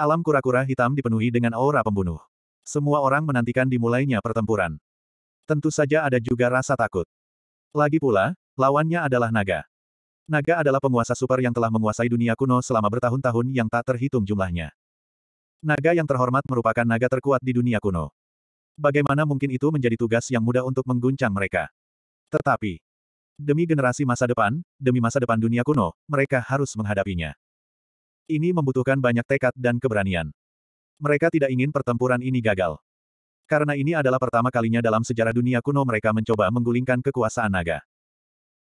Alam kura-kura hitam dipenuhi dengan aura pembunuh. Semua orang menantikan dimulainya pertempuran. Tentu saja ada juga rasa takut. Lagi pula, lawannya adalah naga. Naga adalah penguasa super yang telah menguasai dunia kuno selama bertahun-tahun yang tak terhitung jumlahnya. Naga yang terhormat merupakan naga terkuat di dunia kuno. Bagaimana mungkin itu menjadi tugas yang mudah untuk mengguncang mereka? Tetapi, demi generasi masa depan, demi masa depan dunia kuno, mereka harus menghadapinya. Ini membutuhkan banyak tekad dan keberanian. Mereka tidak ingin pertempuran ini gagal. Karena ini adalah pertama kalinya dalam sejarah dunia kuno mereka mencoba menggulingkan kekuasaan naga.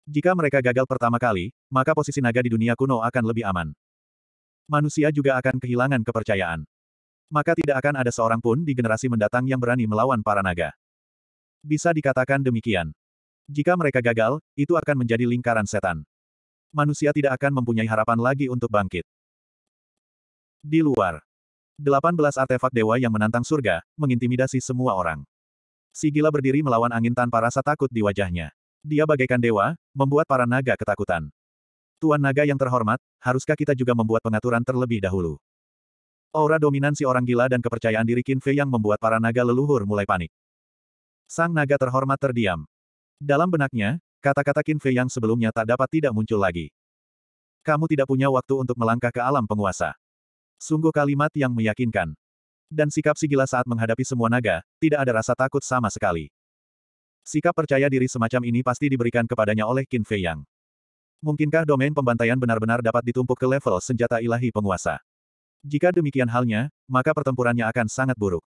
Jika mereka gagal pertama kali, maka posisi naga di dunia kuno akan lebih aman. Manusia juga akan kehilangan kepercayaan. Maka tidak akan ada seorang pun di generasi mendatang yang berani melawan para naga. Bisa dikatakan demikian. Jika mereka gagal, itu akan menjadi lingkaran setan. Manusia tidak akan mempunyai harapan lagi untuk bangkit. Di luar. 18 artefak dewa yang menantang surga, mengintimidasi semua orang. Si gila berdiri melawan angin tanpa rasa takut di wajahnya. Dia bagaikan dewa, membuat para naga ketakutan. Tuan naga yang terhormat, haruskah kita juga membuat pengaturan terlebih dahulu? Aura dominansi orang gila dan kepercayaan diri Qin Fei yang membuat para naga leluhur mulai panik. Sang naga terhormat terdiam. Dalam benaknya, kata-kata Qin Fei yang sebelumnya tak dapat tidak muncul lagi. Kamu tidak punya waktu untuk melangkah ke alam penguasa. Sungguh kalimat yang meyakinkan. Dan sikap si gila saat menghadapi semua naga, tidak ada rasa takut sama sekali. Sikap percaya diri semacam ini pasti diberikan kepadanya oleh Qin Fei Yang. Mungkinkah domain pembantaian benar-benar dapat ditumpuk ke level senjata ilahi penguasa? Jika demikian halnya, maka pertempurannya akan sangat buruk.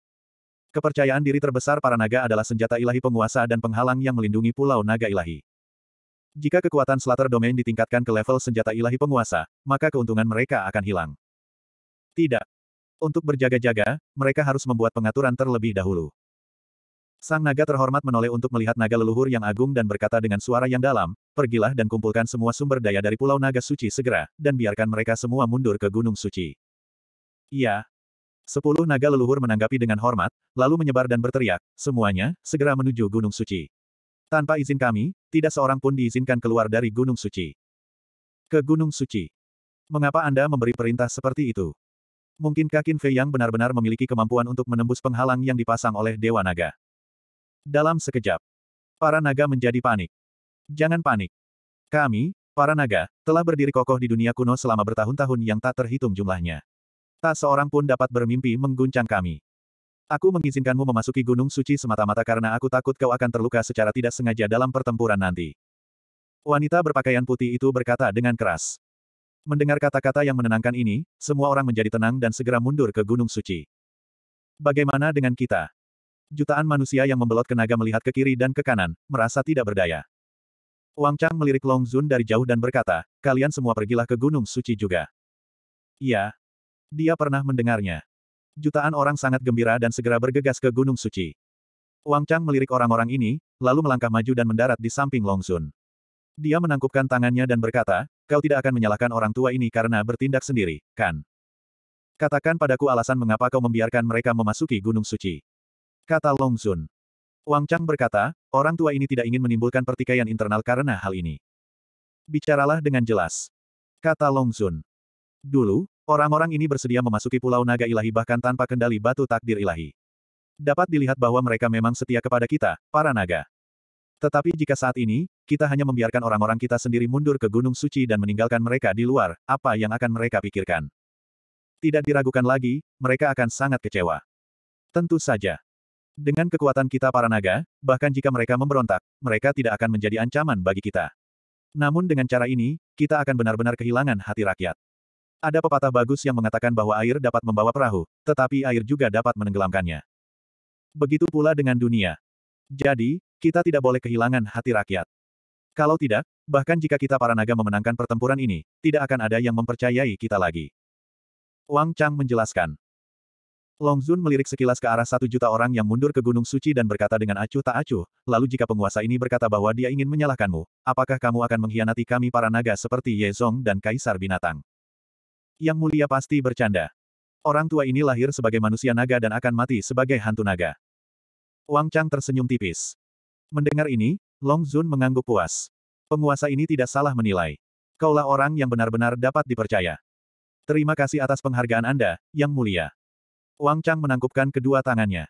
Kepercayaan diri terbesar para naga adalah senjata ilahi penguasa dan penghalang yang melindungi pulau naga ilahi. Jika kekuatan Slater Domain ditingkatkan ke level senjata ilahi penguasa, maka keuntungan mereka akan hilang. Tidak. Untuk berjaga-jaga, mereka harus membuat pengaturan terlebih dahulu. Sang naga terhormat menoleh untuk melihat naga leluhur yang agung dan berkata dengan suara yang dalam, pergilah dan kumpulkan semua sumber daya dari Pulau Naga Suci segera, dan biarkan mereka semua mundur ke Gunung Suci. Iya. Sepuluh naga leluhur menanggapi dengan hormat, lalu menyebar dan berteriak, semuanya, segera menuju Gunung Suci. Tanpa izin kami, tidak seorang pun diizinkan keluar dari Gunung Suci. Ke Gunung Suci. Mengapa Anda memberi perintah seperti itu? Mungkin Qin Fei yang benar-benar memiliki kemampuan untuk menembus penghalang yang dipasang oleh Dewa Naga? Dalam sekejap, para naga menjadi panik. Jangan panik. Kami, para naga, telah berdiri kokoh di dunia kuno selama bertahun-tahun yang tak terhitung jumlahnya. Tak seorang pun dapat bermimpi mengguncang kami. Aku mengizinkanmu memasuki gunung suci semata-mata karena aku takut kau akan terluka secara tidak sengaja dalam pertempuran nanti. Wanita berpakaian putih itu berkata dengan keras. Mendengar kata-kata yang menenangkan ini, semua orang menjadi tenang dan segera mundur ke Gunung Suci. Bagaimana dengan kita? Jutaan manusia yang membelot ke naga melihat ke kiri dan ke kanan, merasa tidak berdaya. Wang Chang melirik Long Zun dari jauh dan berkata, kalian semua pergilah ke Gunung Suci juga. Iya. Dia pernah mendengarnya. Jutaan orang sangat gembira dan segera bergegas ke Gunung Suci. Wang Chang melirik orang-orang ini, lalu melangkah maju dan mendarat di samping Long Zun. Dia menangkupkan tangannya dan berkata, Kau tidak akan menyalahkan orang tua ini karena bertindak sendiri, kan? Katakan padaku alasan mengapa kau membiarkan mereka memasuki Gunung Suci. Kata Long Zun. Wang Chang berkata, orang tua ini tidak ingin menimbulkan pertikaian internal karena hal ini. Bicaralah dengan jelas. Kata Long Zun. Dulu, orang-orang ini bersedia memasuki Pulau Naga Ilahi bahkan tanpa kendali batu takdir ilahi. Dapat dilihat bahwa mereka memang setia kepada kita, para naga. Tetapi jika saat ini, kita hanya membiarkan orang-orang kita sendiri mundur ke Gunung Suci dan meninggalkan mereka di luar, apa yang akan mereka pikirkan? Tidak diragukan lagi, mereka akan sangat kecewa. Tentu saja. Dengan kekuatan kita para naga, bahkan jika mereka memberontak, mereka tidak akan menjadi ancaman bagi kita. Namun dengan cara ini, kita akan benar-benar kehilangan hati rakyat. Ada pepatah bagus yang mengatakan bahwa air dapat membawa perahu, tetapi air juga dapat menenggelamkannya. Begitu pula dengan dunia. Jadi, kita tidak boleh kehilangan hati rakyat. Kalau tidak, bahkan jika kita para naga memenangkan pertempuran ini, tidak akan ada yang mempercayai kita lagi. Wang Chang menjelaskan. Long Zun melirik sekilas ke arah satu juta orang yang mundur ke Gunung Suci dan berkata dengan acuh tak acuh, lalu jika penguasa ini berkata bahwa dia ingin menyalahkanmu, apakah kamu akan mengkhianati kami para naga seperti Ye Zong dan Kaisar Binatang? Yang mulia pasti bercanda. Orang tua ini lahir sebagai manusia naga dan akan mati sebagai hantu naga. Wang Chang tersenyum tipis. Mendengar ini, Long Zun mengangguk puas. Penguasa ini tidak salah menilai. Kaulah orang yang benar-benar dapat dipercaya. Terima kasih atas penghargaan Anda, Yang Mulia. Wang Chang menangkupkan kedua tangannya.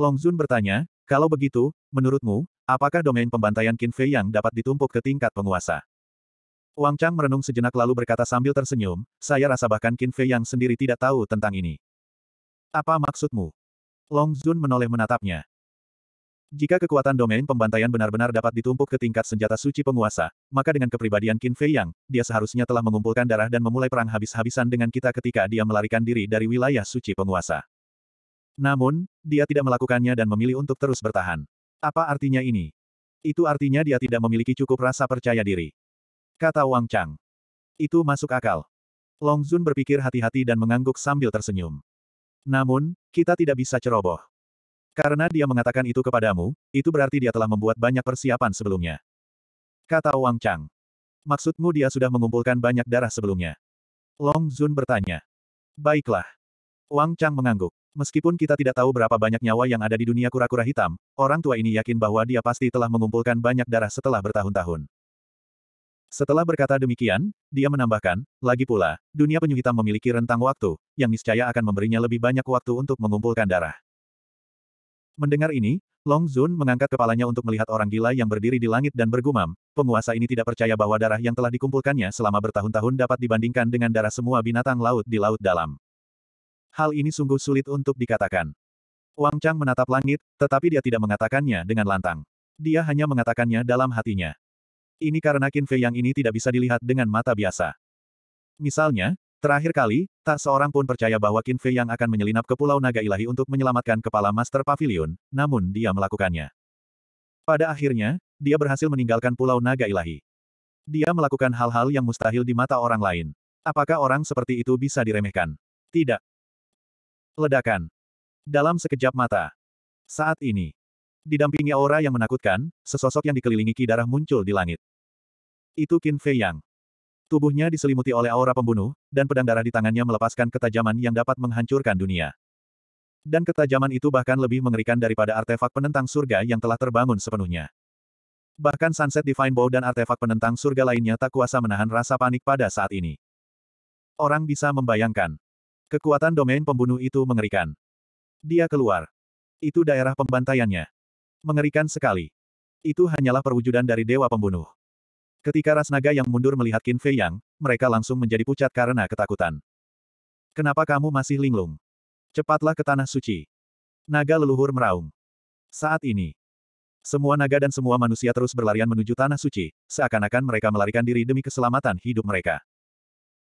Long Zun bertanya, kalau begitu, menurutmu, apakah domain pembantaian Qin Fei yang dapat ditumpuk ke tingkat penguasa? Wang Chang merenung sejenak lalu berkata sambil tersenyum, saya rasa bahkan Qin Fei yang sendiri tidak tahu tentang ini. Apa maksudmu? Long Zun menoleh menatapnya. Jika kekuatan domain pembantaian benar-benar dapat ditumpuk ke tingkat senjata suci penguasa, maka dengan kepribadian Qin Fei Yang, dia seharusnya telah mengumpulkan darah dan memulai perang habis-habisan dengan kita ketika dia melarikan diri dari wilayah suci penguasa. Namun, dia tidak melakukannya dan memilih untuk terus bertahan. Apa artinya ini? Itu artinya dia tidak memiliki cukup rasa percaya diri. Kata Wang Chang. Itu masuk akal. Long Zun berpikir hati-hati dan mengangguk sambil tersenyum. Namun, kita tidak bisa ceroboh. Karena dia mengatakan itu kepadamu, itu berarti dia telah membuat banyak persiapan sebelumnya. Kata Wang Chang. Maksudmu dia sudah mengumpulkan banyak darah sebelumnya? Long Zun bertanya. Baiklah. Wang Chang mengangguk. Meskipun kita tidak tahu berapa banyak nyawa yang ada di dunia kura-kura hitam, orang tua ini yakin bahwa dia pasti telah mengumpulkan banyak darah setelah bertahun-tahun. Setelah berkata demikian, dia menambahkan, lagi pula, dunia penyu hitam memiliki rentang waktu, yang niscaya akan memberinya lebih banyak waktu untuk mengumpulkan darah. Mendengar ini, Long Zun mengangkat kepalanya untuk melihat orang gila yang berdiri di langit dan bergumam, penguasa ini tidak percaya bahwa darah yang telah dikumpulkannya selama bertahun-tahun dapat dibandingkan dengan darah semua binatang laut di Laut Dalam. Hal ini sungguh sulit untuk dikatakan. Wang Chang menatap langit, tetapi dia tidak mengatakannya dengan lantang. Dia hanya mengatakannya dalam hatinya. Ini karena Qin Fei yang ini tidak bisa dilihat dengan mata biasa. Misalnya, Terakhir kali, tak seorang pun percaya bahwa Qin Fei yang akan menyelinap ke Pulau Naga Ilahi untuk menyelamatkan kepala Master Pavilion, namun dia melakukannya. Pada akhirnya, dia berhasil meninggalkan Pulau Naga Ilahi. Dia melakukan hal-hal yang mustahil di mata orang lain. Apakah orang seperti itu bisa diremehkan? Tidak. Ledakan. Dalam sekejap mata. Saat ini. Didampingi aura yang menakutkan, sesosok yang dikelilingi ki darah muncul di langit. Itu Qin Fei Yang. Tubuhnya diselimuti oleh aura pembunuh, dan pedang darah di tangannya melepaskan ketajaman yang dapat menghancurkan dunia. Dan ketajaman itu bahkan lebih mengerikan daripada artefak penentang surga yang telah terbangun sepenuhnya. Bahkan Sunset Divine Bow dan artefak penentang surga lainnya tak kuasa menahan rasa panik pada saat ini. Orang bisa membayangkan. Kekuatan domain pembunuh itu mengerikan. Dia keluar. Itu daerah pembantaiannya. Mengerikan sekali. Itu hanyalah perwujudan dari dewa pembunuh. Ketika ras naga yang mundur melihat Qin Fei Yang, mereka langsung menjadi pucat karena ketakutan. Kenapa kamu masih linglung? Cepatlah ke Tanah Suci. Naga leluhur meraung. Saat ini, semua naga dan semua manusia terus berlarian menuju Tanah Suci, seakan-akan mereka melarikan diri demi keselamatan hidup mereka.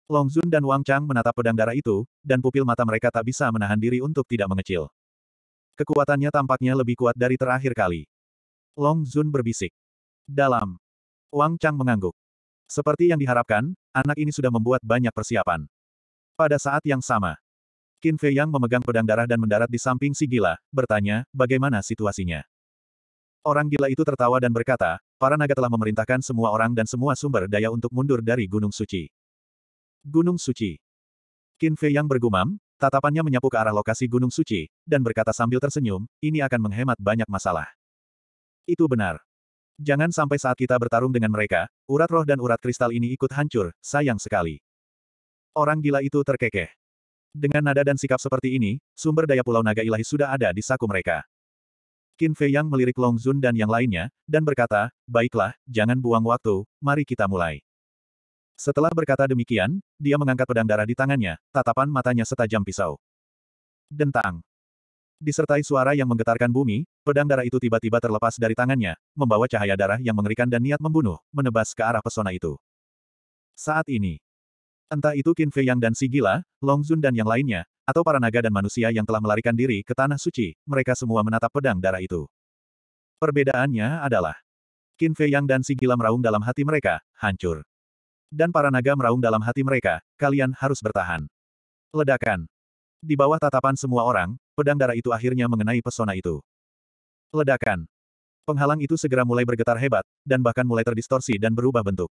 Long Zun dan Wang Chang menatap pedang darah itu, dan pupil mata mereka tak bisa menahan diri untuk tidak mengecil. Kekuatannya tampaknya lebih kuat dari terakhir kali. Long Zun berbisik. Dalam Wang Chang mengangguk. Seperti yang diharapkan, anak ini sudah membuat banyak persiapan. Pada saat yang sama, Qin Fei Yang memegang pedang darah dan mendarat di samping si gila, bertanya, bagaimana situasinya? Orang gila itu tertawa dan berkata, para naga telah memerintahkan semua orang dan semua sumber daya untuk mundur dari Gunung Suci. Gunung Suci. Qin Fei Yang bergumam, tatapannya menyapu ke arah lokasi Gunung Suci, dan berkata sambil tersenyum, ini akan menghemat banyak masalah. Itu benar. Jangan sampai saat kita bertarung dengan mereka, urat roh dan urat kristal ini ikut hancur, sayang sekali. Orang gila itu terkekeh. Dengan nada dan sikap seperti ini, sumber daya Pulau Naga Ilahi sudah ada di saku mereka. Qin Fei Yang melirik Long Zun dan yang lainnya, dan berkata, baiklah, jangan buang waktu, mari kita mulai. Setelah berkata demikian, dia mengangkat pedang darah di tangannya, tatapan matanya setajam pisau. Dentang. Disertai suara yang menggetarkan bumi, pedang darah itu tiba-tiba terlepas dari tangannya, membawa cahaya darah yang mengerikan dan niat membunuh, menebas ke arah pesona itu. Saat ini, entah itu Qin Fei Yang dan si gila, Long Zun dan yang lainnya, atau para naga dan manusia yang telah melarikan diri ke tanah suci, mereka semua menatap pedang darah itu. Perbedaannya adalah, Qin Fei Yang dan si gila meraung dalam hati mereka, hancur. Dan para naga meraung dalam hati mereka, kalian harus bertahan. Ledakan. Di bawah tatapan semua orang, pedang darah itu akhirnya mengenai pesona itu. Ledakan. Penghalang itu segera mulai bergetar hebat, dan bahkan mulai terdistorsi dan berubah bentuk.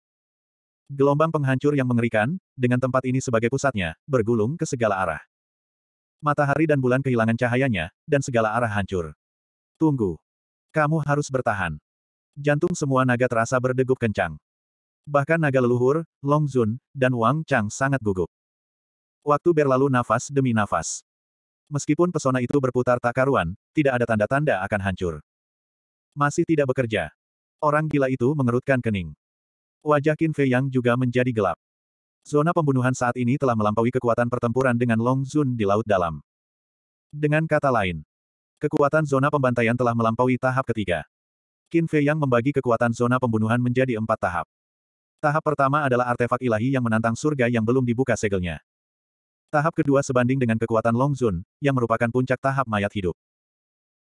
Gelombang penghancur yang mengerikan, dengan tempat ini sebagai pusatnya, bergulung ke segala arah. Matahari dan bulan kehilangan cahayanya, dan segala arah hancur. Tunggu. Kamu harus bertahan. Jantung semua naga terasa berdegup kencang. Bahkan naga leluhur, Long Zun, dan Wang Chang sangat gugup. Waktu berlalu nafas demi nafas. Meskipun pesona itu berputar tak karuan, tidak ada tanda-tanda akan hancur. Masih tidak bekerja. Orang gila itu mengerutkan kening. Wajah Qin Fei Yang juga menjadi gelap. Zona pembunuhan saat ini telah melampaui kekuatan pertempuran dengan Long Zun di Laut Dalam. Dengan kata lain, kekuatan zona pembantaian telah melampaui tahap ketiga. Qin Fei Yang membagi kekuatan zona pembunuhan menjadi empat tahap. Tahap pertama adalah artefak ilahi yang menantang surga yang belum dibuka segelnya. Tahap kedua sebanding dengan kekuatan Longzun, yang merupakan puncak tahap mayat hidup.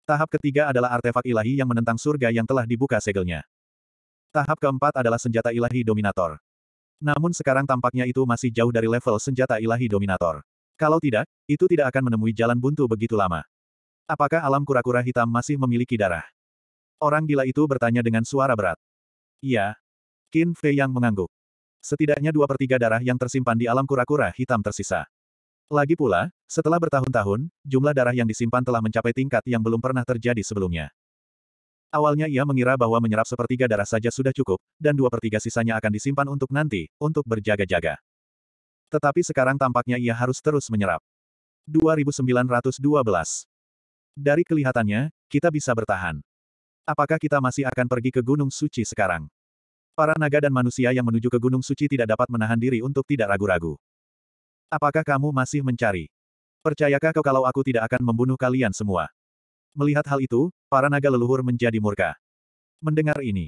Tahap ketiga adalah artefak ilahi yang menentang surga yang telah dibuka segelnya. Tahap keempat adalah senjata ilahi dominator. Namun sekarang tampaknya itu masih jauh dari level senjata ilahi dominator. Kalau tidak, itu tidak akan menemui jalan buntu begitu lama. Apakah alam kura-kura hitam masih memiliki darah? Orang gila itu bertanya dengan suara berat. Iya. Qin Fei yang mengangguk. Setidaknya dua per tiga darah yang tersimpan di alam kura-kura hitam tersisa. Lagi pula, setelah bertahun-tahun, jumlah darah yang disimpan telah mencapai tingkat yang belum pernah terjadi sebelumnya. Awalnya ia mengira bahwa menyerap sepertiga darah saja sudah cukup, dan dua pertiga sisanya akan disimpan untuk nanti, untuk berjaga-jaga. Tetapi sekarang tampaknya ia harus terus menyerap. 2912 Dari kelihatannya, kita bisa bertahan. Apakah kita masih akan pergi ke Gunung Suci sekarang? Para naga dan manusia yang menuju ke Gunung Suci tidak dapat menahan diri untuk tidak ragu-ragu. Apakah kamu masih mencari? Percayakah kau kalau aku tidak akan membunuh kalian semua? Melihat hal itu, para naga leluhur menjadi murka. Mendengar ini,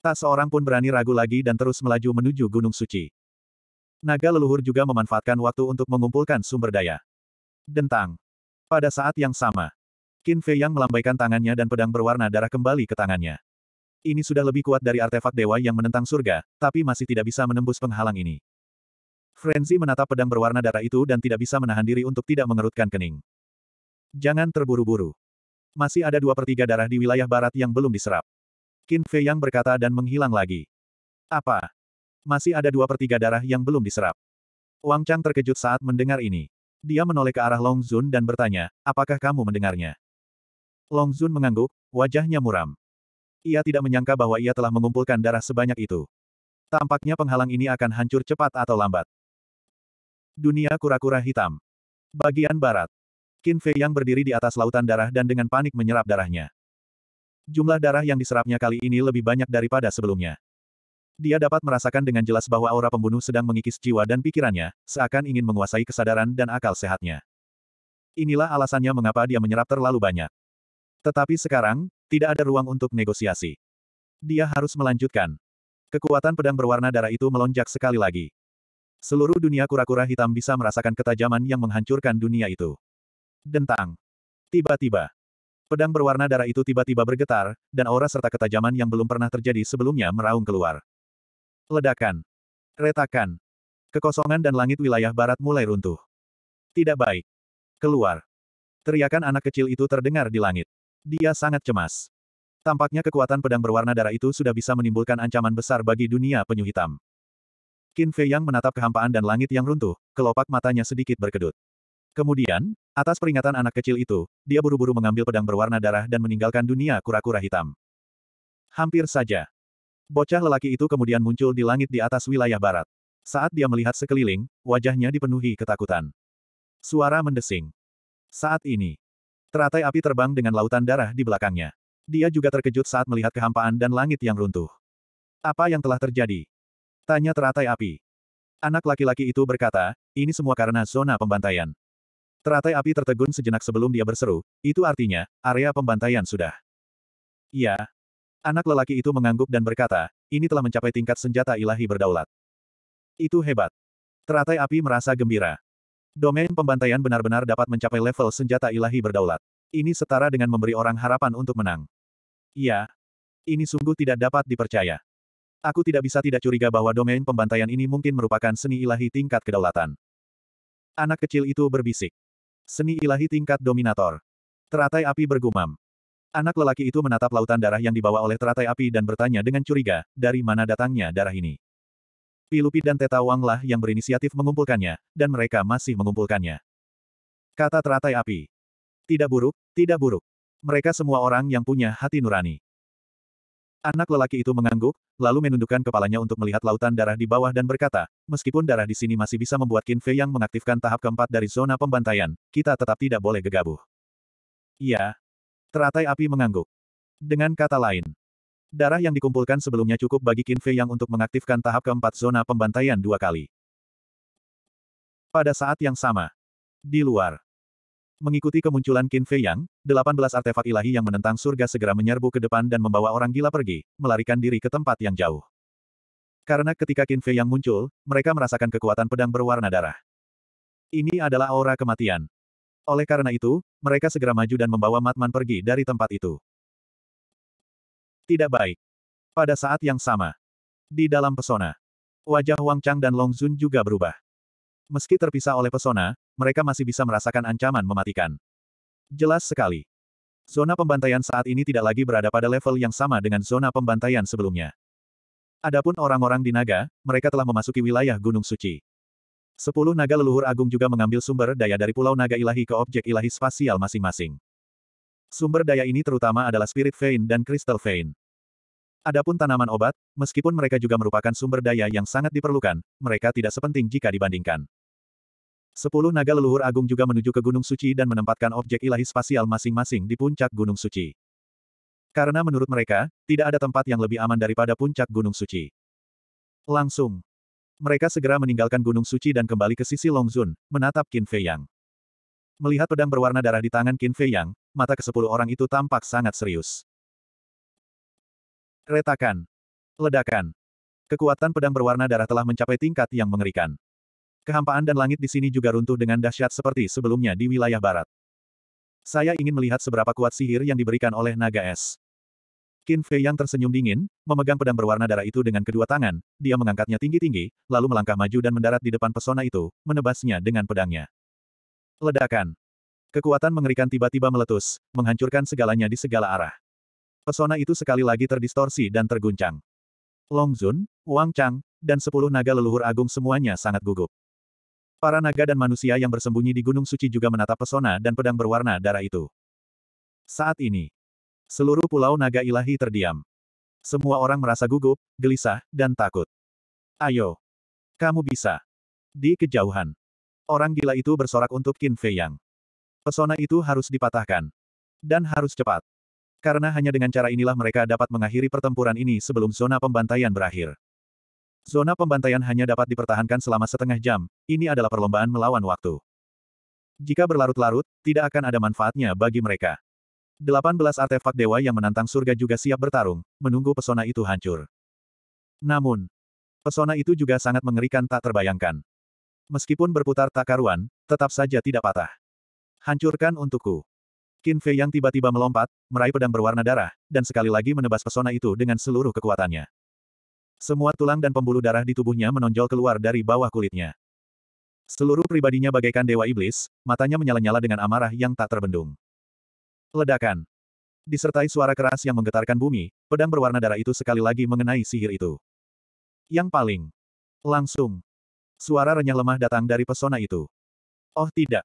tak seorang pun berani ragu lagi dan terus melaju menuju Gunung Suci. Naga leluhur juga memanfaatkan waktu untuk mengumpulkan sumber daya. Dentang. Pada saat yang sama, Qin Fei yang melambaikan tangannya dan pedang berwarna darah kembali ke tangannya. Ini sudah lebih kuat dari artefak dewa yang menentang surga, tapi masih tidak bisa menembus penghalang ini. Frenzy menatap pedang berwarna darah itu dan tidak bisa menahan diri untuk tidak mengerutkan kening. Jangan terburu-buru. Masih ada dua pertiga darah di wilayah barat yang belum diserap. Qin Fei Yang berkata dan menghilang lagi. Apa? Masih ada dua pertiga darah yang belum diserap. Wang Chang terkejut saat mendengar ini. Dia menoleh ke arah Long Zun dan bertanya, apakah kamu mendengarnya? Long Zun mengangguk, wajahnya muram. Ia tidak menyangka bahwa ia telah mengumpulkan darah sebanyak itu. Tampaknya penghalang ini akan hancur cepat atau lambat. Dunia kura-kura hitam. Bagian barat. Qin Fei yang berdiri di atas lautan darah dan dengan panik menyerap darahnya. Jumlah darah yang diserapnya kali ini lebih banyak daripada sebelumnya. Dia dapat merasakan dengan jelas bahwa aura pembunuh sedang mengikis jiwa dan pikirannya, seakan ingin menguasai kesadaran dan akal sehatnya. Inilah alasannya mengapa dia menyerap terlalu banyak. Tetapi sekarang, tidak ada ruang untuk negosiasi. Dia harus melanjutkan. Kekuatan pedang berwarna darah itu melonjak sekali lagi. Seluruh dunia kura-kura hitam bisa merasakan ketajaman yang menghancurkan dunia itu. Dentang. Tiba-tiba. Pedang berwarna darah itu tiba-tiba bergetar, dan aura serta ketajaman yang belum pernah terjadi sebelumnya meraung keluar. Ledakan. Retakan. Kekosongan dan langit wilayah barat mulai runtuh. Tidak baik. Keluar. Teriakan anak kecil itu terdengar di langit. Dia sangat cemas. Tampaknya kekuatan pedang berwarna darah itu sudah bisa menimbulkan ancaman besar bagi dunia penyu hitam. Qin Fei yang menatap kehampaan dan langit yang runtuh, kelopak matanya sedikit berkedut. Kemudian, atas peringatan anak kecil itu, dia buru-buru mengambil pedang berwarna darah dan meninggalkan dunia kura-kura hitam. Hampir saja. Bocah lelaki itu kemudian muncul di langit di atas wilayah barat. Saat dia melihat sekeliling, wajahnya dipenuhi ketakutan. Suara mendesing. Saat ini, teratai api terbang dengan lautan darah di belakangnya. Dia juga terkejut saat melihat kehampaan dan langit yang runtuh. Apa yang telah terjadi? Tanya teratai api. Anak laki-laki itu berkata, ini semua karena zona pembantaian. Teratai api tertegun sejenak sebelum dia berseru, itu artinya, area pembantaian sudah. ya. Anak lelaki itu mengangguk dan berkata, ini telah mencapai tingkat senjata ilahi berdaulat. Itu hebat. Teratai api merasa gembira. Domain pembantaian benar-benar dapat mencapai level senjata ilahi berdaulat. Ini setara dengan memberi orang harapan untuk menang. ya. Ini sungguh tidak dapat dipercaya. Aku tidak bisa tidak curiga bahwa domain pembantaian ini mungkin merupakan seni ilahi tingkat kedaulatan. Anak kecil itu berbisik. Seni ilahi tingkat dominator. Teratai api bergumam. Anak lelaki itu menatap lautan darah yang dibawa oleh teratai api dan bertanya dengan curiga, dari mana datangnya darah ini? Pilupi dan Teta Wang yang berinisiatif mengumpulkannya, dan mereka masih mengumpulkannya. Kata teratai api. Tidak buruk, tidak buruk. Mereka semua orang yang punya hati nurani. Anak lelaki itu mengangguk, lalu menundukkan kepalanya untuk melihat lautan darah di bawah dan berkata, meskipun darah di sini masih bisa membuat Qin Fei yang mengaktifkan tahap keempat dari zona pembantaian, kita tetap tidak boleh gegabah. Iya. Teratai api mengangguk. Dengan kata lain, darah yang dikumpulkan sebelumnya cukup bagi Qin Fei yang untuk mengaktifkan tahap keempat zona pembantaian dua kali. Pada saat yang sama, di luar, Mengikuti kemunculan Qin Fei Yang, 18 artefak ilahi yang menentang surga segera menyerbu ke depan dan membawa orang gila pergi, melarikan diri ke tempat yang jauh. Karena ketika Qin Fei Yang muncul, mereka merasakan kekuatan pedang berwarna darah. Ini adalah aura kematian. Oleh karena itu, mereka segera maju dan membawa Matman pergi dari tempat itu. Tidak baik. Pada saat yang sama, di dalam pesona, wajah Wang Chang dan Long Zun juga berubah. Meski terpisah oleh pesona, mereka masih bisa merasakan ancaman mematikan. Jelas sekali. Zona pembantaian saat ini tidak lagi berada pada level yang sama dengan zona pembantaian sebelumnya. Adapun orang-orang di naga, mereka telah memasuki wilayah Gunung Suci. Sepuluh naga leluhur agung juga mengambil sumber daya dari Pulau Naga Ilahi ke objek ilahi spasial masing-masing. Sumber daya ini terutama adalah Spirit Vein dan Crystal Vein. Adapun tanaman obat, meskipun mereka juga merupakan sumber daya yang sangat diperlukan, mereka tidak sepenting jika dibandingkan. Sepuluh naga leluhur agung juga menuju ke Gunung Suci dan menempatkan objek ilahi spasial masing-masing di puncak Gunung Suci. Karena menurut mereka, tidak ada tempat yang lebih aman daripada puncak Gunung Suci. Langsung. Mereka segera meninggalkan Gunung Suci dan kembali ke sisi Longzun, menatap Qin Fei Yang. Melihat pedang berwarna darah di tangan Qin Fei Yang, mata kesepuluh orang itu tampak sangat serius. Retakan. Ledakan. Kekuatan pedang berwarna darah telah mencapai tingkat yang mengerikan. Kehampaan dan langit di sini juga runtuh dengan dahsyat seperti sebelumnya di wilayah barat. Saya ingin melihat seberapa kuat sihir yang diberikan oleh naga es. Qin Fei yang tersenyum dingin, memegang pedang berwarna darah itu dengan kedua tangan, dia mengangkatnya tinggi-tinggi, lalu melangkah maju dan mendarat di depan pesona itu, menebasnya dengan pedangnya. Ledakan. Kekuatan mengerikan tiba-tiba meletus, menghancurkan segalanya di segala arah. Pesona itu sekali lagi terdistorsi dan terguncang. Long Zun, Wang Chang, dan sepuluh naga leluhur agung semuanya sangat gugup. Para naga dan manusia yang bersembunyi di Gunung Suci juga menatap pesona dan pedang berwarna darah itu. Saat ini, seluruh pulau naga ilahi terdiam. Semua orang merasa gugup, gelisah, dan takut. Ayo. Kamu bisa. Di kejauhan. Orang gila itu bersorak untuk Qin Fei Yang. Pesona itu harus dipatahkan. Dan harus cepat. Karena hanya dengan cara inilah mereka dapat mengakhiri pertempuran ini sebelum zona pembantaian berakhir. Zona pembantaian hanya dapat dipertahankan selama setengah jam, ini adalah perlombaan melawan waktu. Jika berlarut-larut, tidak akan ada manfaatnya bagi mereka. 18 artefak dewa yang menantang surga juga siap bertarung, menunggu pesona itu hancur. Namun, pesona itu juga sangat mengerikan tak terbayangkan. Meskipun berputar tak karuan, tetap saja tidak patah. Hancurkan untukku. Qin Fei yang tiba-tiba melompat, meraih pedang berwarna darah, dan sekali lagi menebas pesona itu dengan seluruh kekuatannya. Semua tulang dan pembuluh darah di tubuhnya menonjol keluar dari bawah kulitnya. Seluruh pribadinya bagaikan dewa iblis, matanya menyala-nyala dengan amarah yang tak terbendung. Ledakan. Disertai suara keras yang menggetarkan bumi, pedang berwarna darah itu sekali lagi mengenai sihir itu. Yang paling. Langsung. Suara renyah lemah datang dari pesona itu. Oh tidak.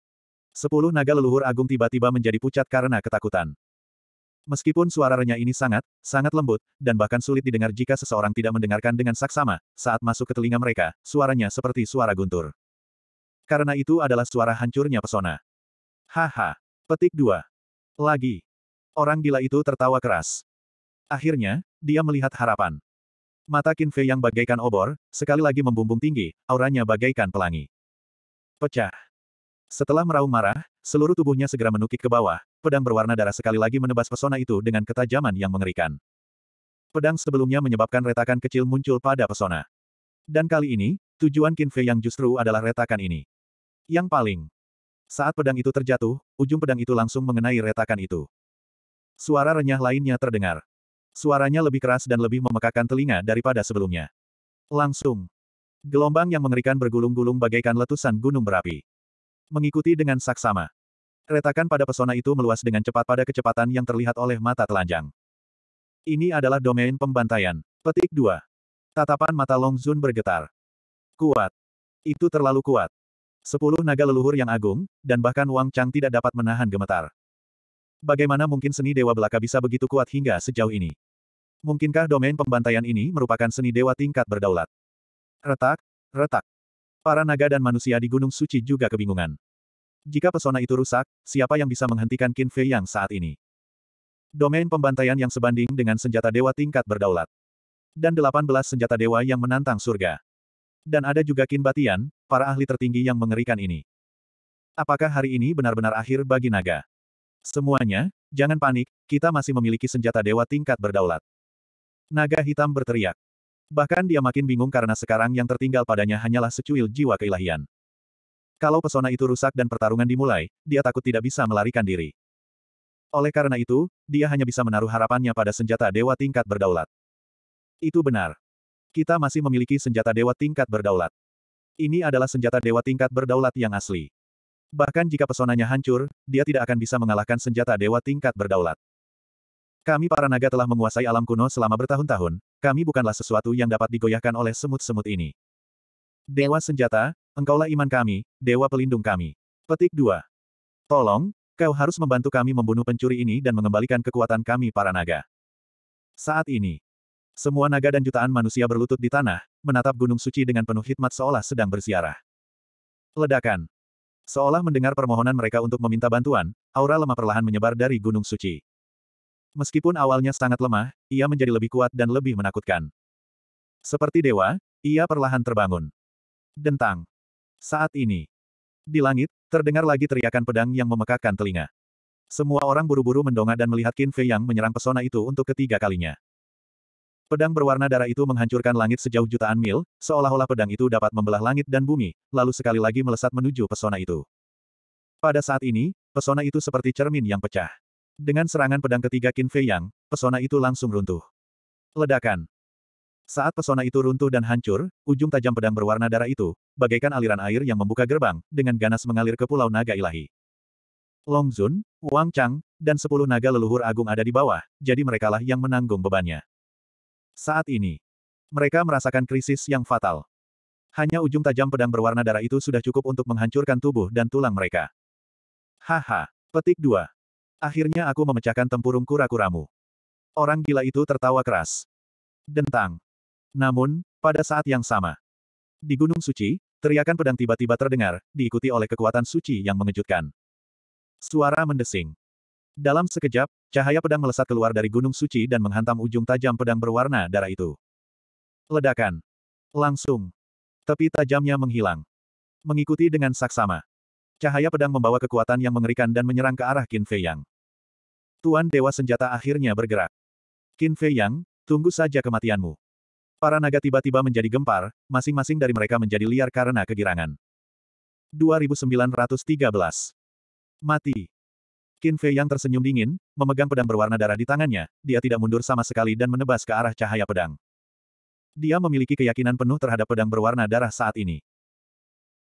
Sepuluh naga leluhur agung tiba-tiba menjadi pucat karena ketakutan. Meskipun suara renyah ini sangat, sangat lembut, dan bahkan sulit didengar jika seseorang tidak mendengarkan dengan saksama, saat masuk ke telinga mereka, suaranya seperti suara guntur. Karena itu adalah suara hancurnya pesona. Haha. Petik dua. Lagi. Orang gila itu tertawa keras. Akhirnya, dia melihat harapan. Mata Qin Fei yang bagaikan obor, sekali lagi membumbung tinggi, auranya bagaikan pelangi. Pecah. Setelah meraung marah, Seluruh tubuhnya segera menukik ke bawah, pedang berwarna darah sekali lagi menebas pesona itu dengan ketajaman yang mengerikan. Pedang sebelumnya menyebabkan retakan kecil muncul pada pesona. Dan kali ini, tujuan Kinfe yang justru adalah retakan ini. Yang paling. Saat pedang itu terjatuh, ujung pedang itu langsung mengenai retakan itu. Suara renyah lainnya terdengar. Suaranya lebih keras dan lebih memekakan telinga daripada sebelumnya. Langsung. Gelombang yang mengerikan bergulung-gulung bagaikan letusan gunung berapi. Mengikuti dengan saksama. Retakan pada pesona itu meluas dengan cepat pada kecepatan yang terlihat oleh mata telanjang. Ini adalah domain pembantaian. Petik 2. Tatapan mata Long Zun bergetar. Kuat. Itu terlalu kuat. Sepuluh naga leluhur yang agung, dan bahkan Wang Chang tidak dapat menahan gemetar. Bagaimana mungkin seni Dewa Belaka bisa begitu kuat hingga sejauh ini? Mungkinkah domain pembantaian ini merupakan seni dewa tingkat berdaulat? Retak, retak. Para naga dan manusia di Gunung Suci juga kebingungan. Jika pesona itu rusak, siapa yang bisa menghentikan Qin Fei yang saat ini? Domain pembantaian yang sebanding dengan senjata dewa tingkat berdaulat. Dan 18 senjata dewa yang menantang surga. Dan ada juga Qin Batian, para ahli tertinggi yang mengerikan ini. Apakah hari ini benar-benar akhir bagi naga? Semuanya, jangan panik, kita masih memiliki senjata dewa tingkat berdaulat. Naga hitam berteriak. Bahkan dia makin bingung karena sekarang yang tertinggal padanya hanyalah secuil jiwa keilahian. Kalau pesona itu rusak dan pertarungan dimulai, dia takut tidak bisa melarikan diri. Oleh karena itu, dia hanya bisa menaruh harapannya pada senjata dewa tingkat berdaulat. Itu benar. Kita masih memiliki senjata dewa tingkat berdaulat. Ini adalah senjata dewa tingkat berdaulat yang asli. Bahkan jika pesonanya hancur, dia tidak akan bisa mengalahkan senjata dewa tingkat berdaulat. Kami para naga telah menguasai alam kuno selama bertahun-tahun, kami bukanlah sesuatu yang dapat digoyahkan oleh semut-semut ini. Dewa senjata, engkaulah iman kami, dewa pelindung kami. Petik 2. Tolong, kau harus membantu kami membunuh pencuri ini dan mengembalikan kekuatan kami para naga. Saat ini, semua naga dan jutaan manusia berlutut di tanah, menatap gunung suci dengan penuh hikmat seolah sedang bersiarah. Ledakan. Seolah mendengar permohonan mereka untuk meminta bantuan, aura lemah perlahan menyebar dari gunung suci. Meskipun awalnya sangat lemah, ia menjadi lebih kuat dan lebih menakutkan. Seperti dewa, ia perlahan terbangun. Dentang. Saat ini, di langit, terdengar lagi teriakan pedang yang memekakkan telinga. Semua orang buru-buru mendongak dan melihat Qin Fei yang menyerang pesona itu untuk ketiga kalinya. Pedang berwarna darah itu menghancurkan langit sejauh jutaan mil, seolah-olah pedang itu dapat membelah langit dan bumi, lalu sekali lagi melesat menuju pesona itu. Pada saat ini, pesona itu seperti cermin yang pecah. Dengan serangan pedang ketiga Qin Fei Yang, pesona itu langsung runtuh. Ledakan. Saat pesona itu runtuh dan hancur, ujung tajam pedang berwarna darah itu, bagaikan aliran air yang membuka gerbang, dengan ganas mengalir ke Pulau Naga Ilahi. Longzun, Zun, Wang Chang, dan sepuluh naga leluhur agung ada di bawah, jadi merekalah yang menanggung bebannya. Saat ini, mereka merasakan krisis yang fatal. Hanya ujung tajam pedang berwarna darah itu sudah cukup untuk menghancurkan tubuh dan tulang mereka. Haha, petik dua. Akhirnya aku memecahkan tempurung kura-kuramu. Orang gila itu tertawa keras. Dentang. Namun, pada saat yang sama, di Gunung Suci, teriakan pedang tiba-tiba terdengar, diikuti oleh kekuatan suci yang mengejutkan. Suara mendesing. Dalam sekejap, cahaya pedang melesat keluar dari Gunung Suci dan menghantam ujung tajam pedang berwarna darah itu. Ledakan. Langsung. Tepi tajamnya menghilang. Mengikuti dengan saksama. Cahaya pedang membawa kekuatan yang mengerikan dan menyerang ke arah Qin Fei Yang. Tuan Dewa Senjata akhirnya bergerak. Qin Fei Yang, tunggu saja kematianmu. Para naga tiba-tiba menjadi gempar, masing-masing dari mereka menjadi liar karena kegirangan. 2913. Mati. Qin Fei yang tersenyum dingin, memegang pedang berwarna darah di tangannya, dia tidak mundur sama sekali dan menebas ke arah cahaya pedang. Dia memiliki keyakinan penuh terhadap pedang berwarna darah saat ini.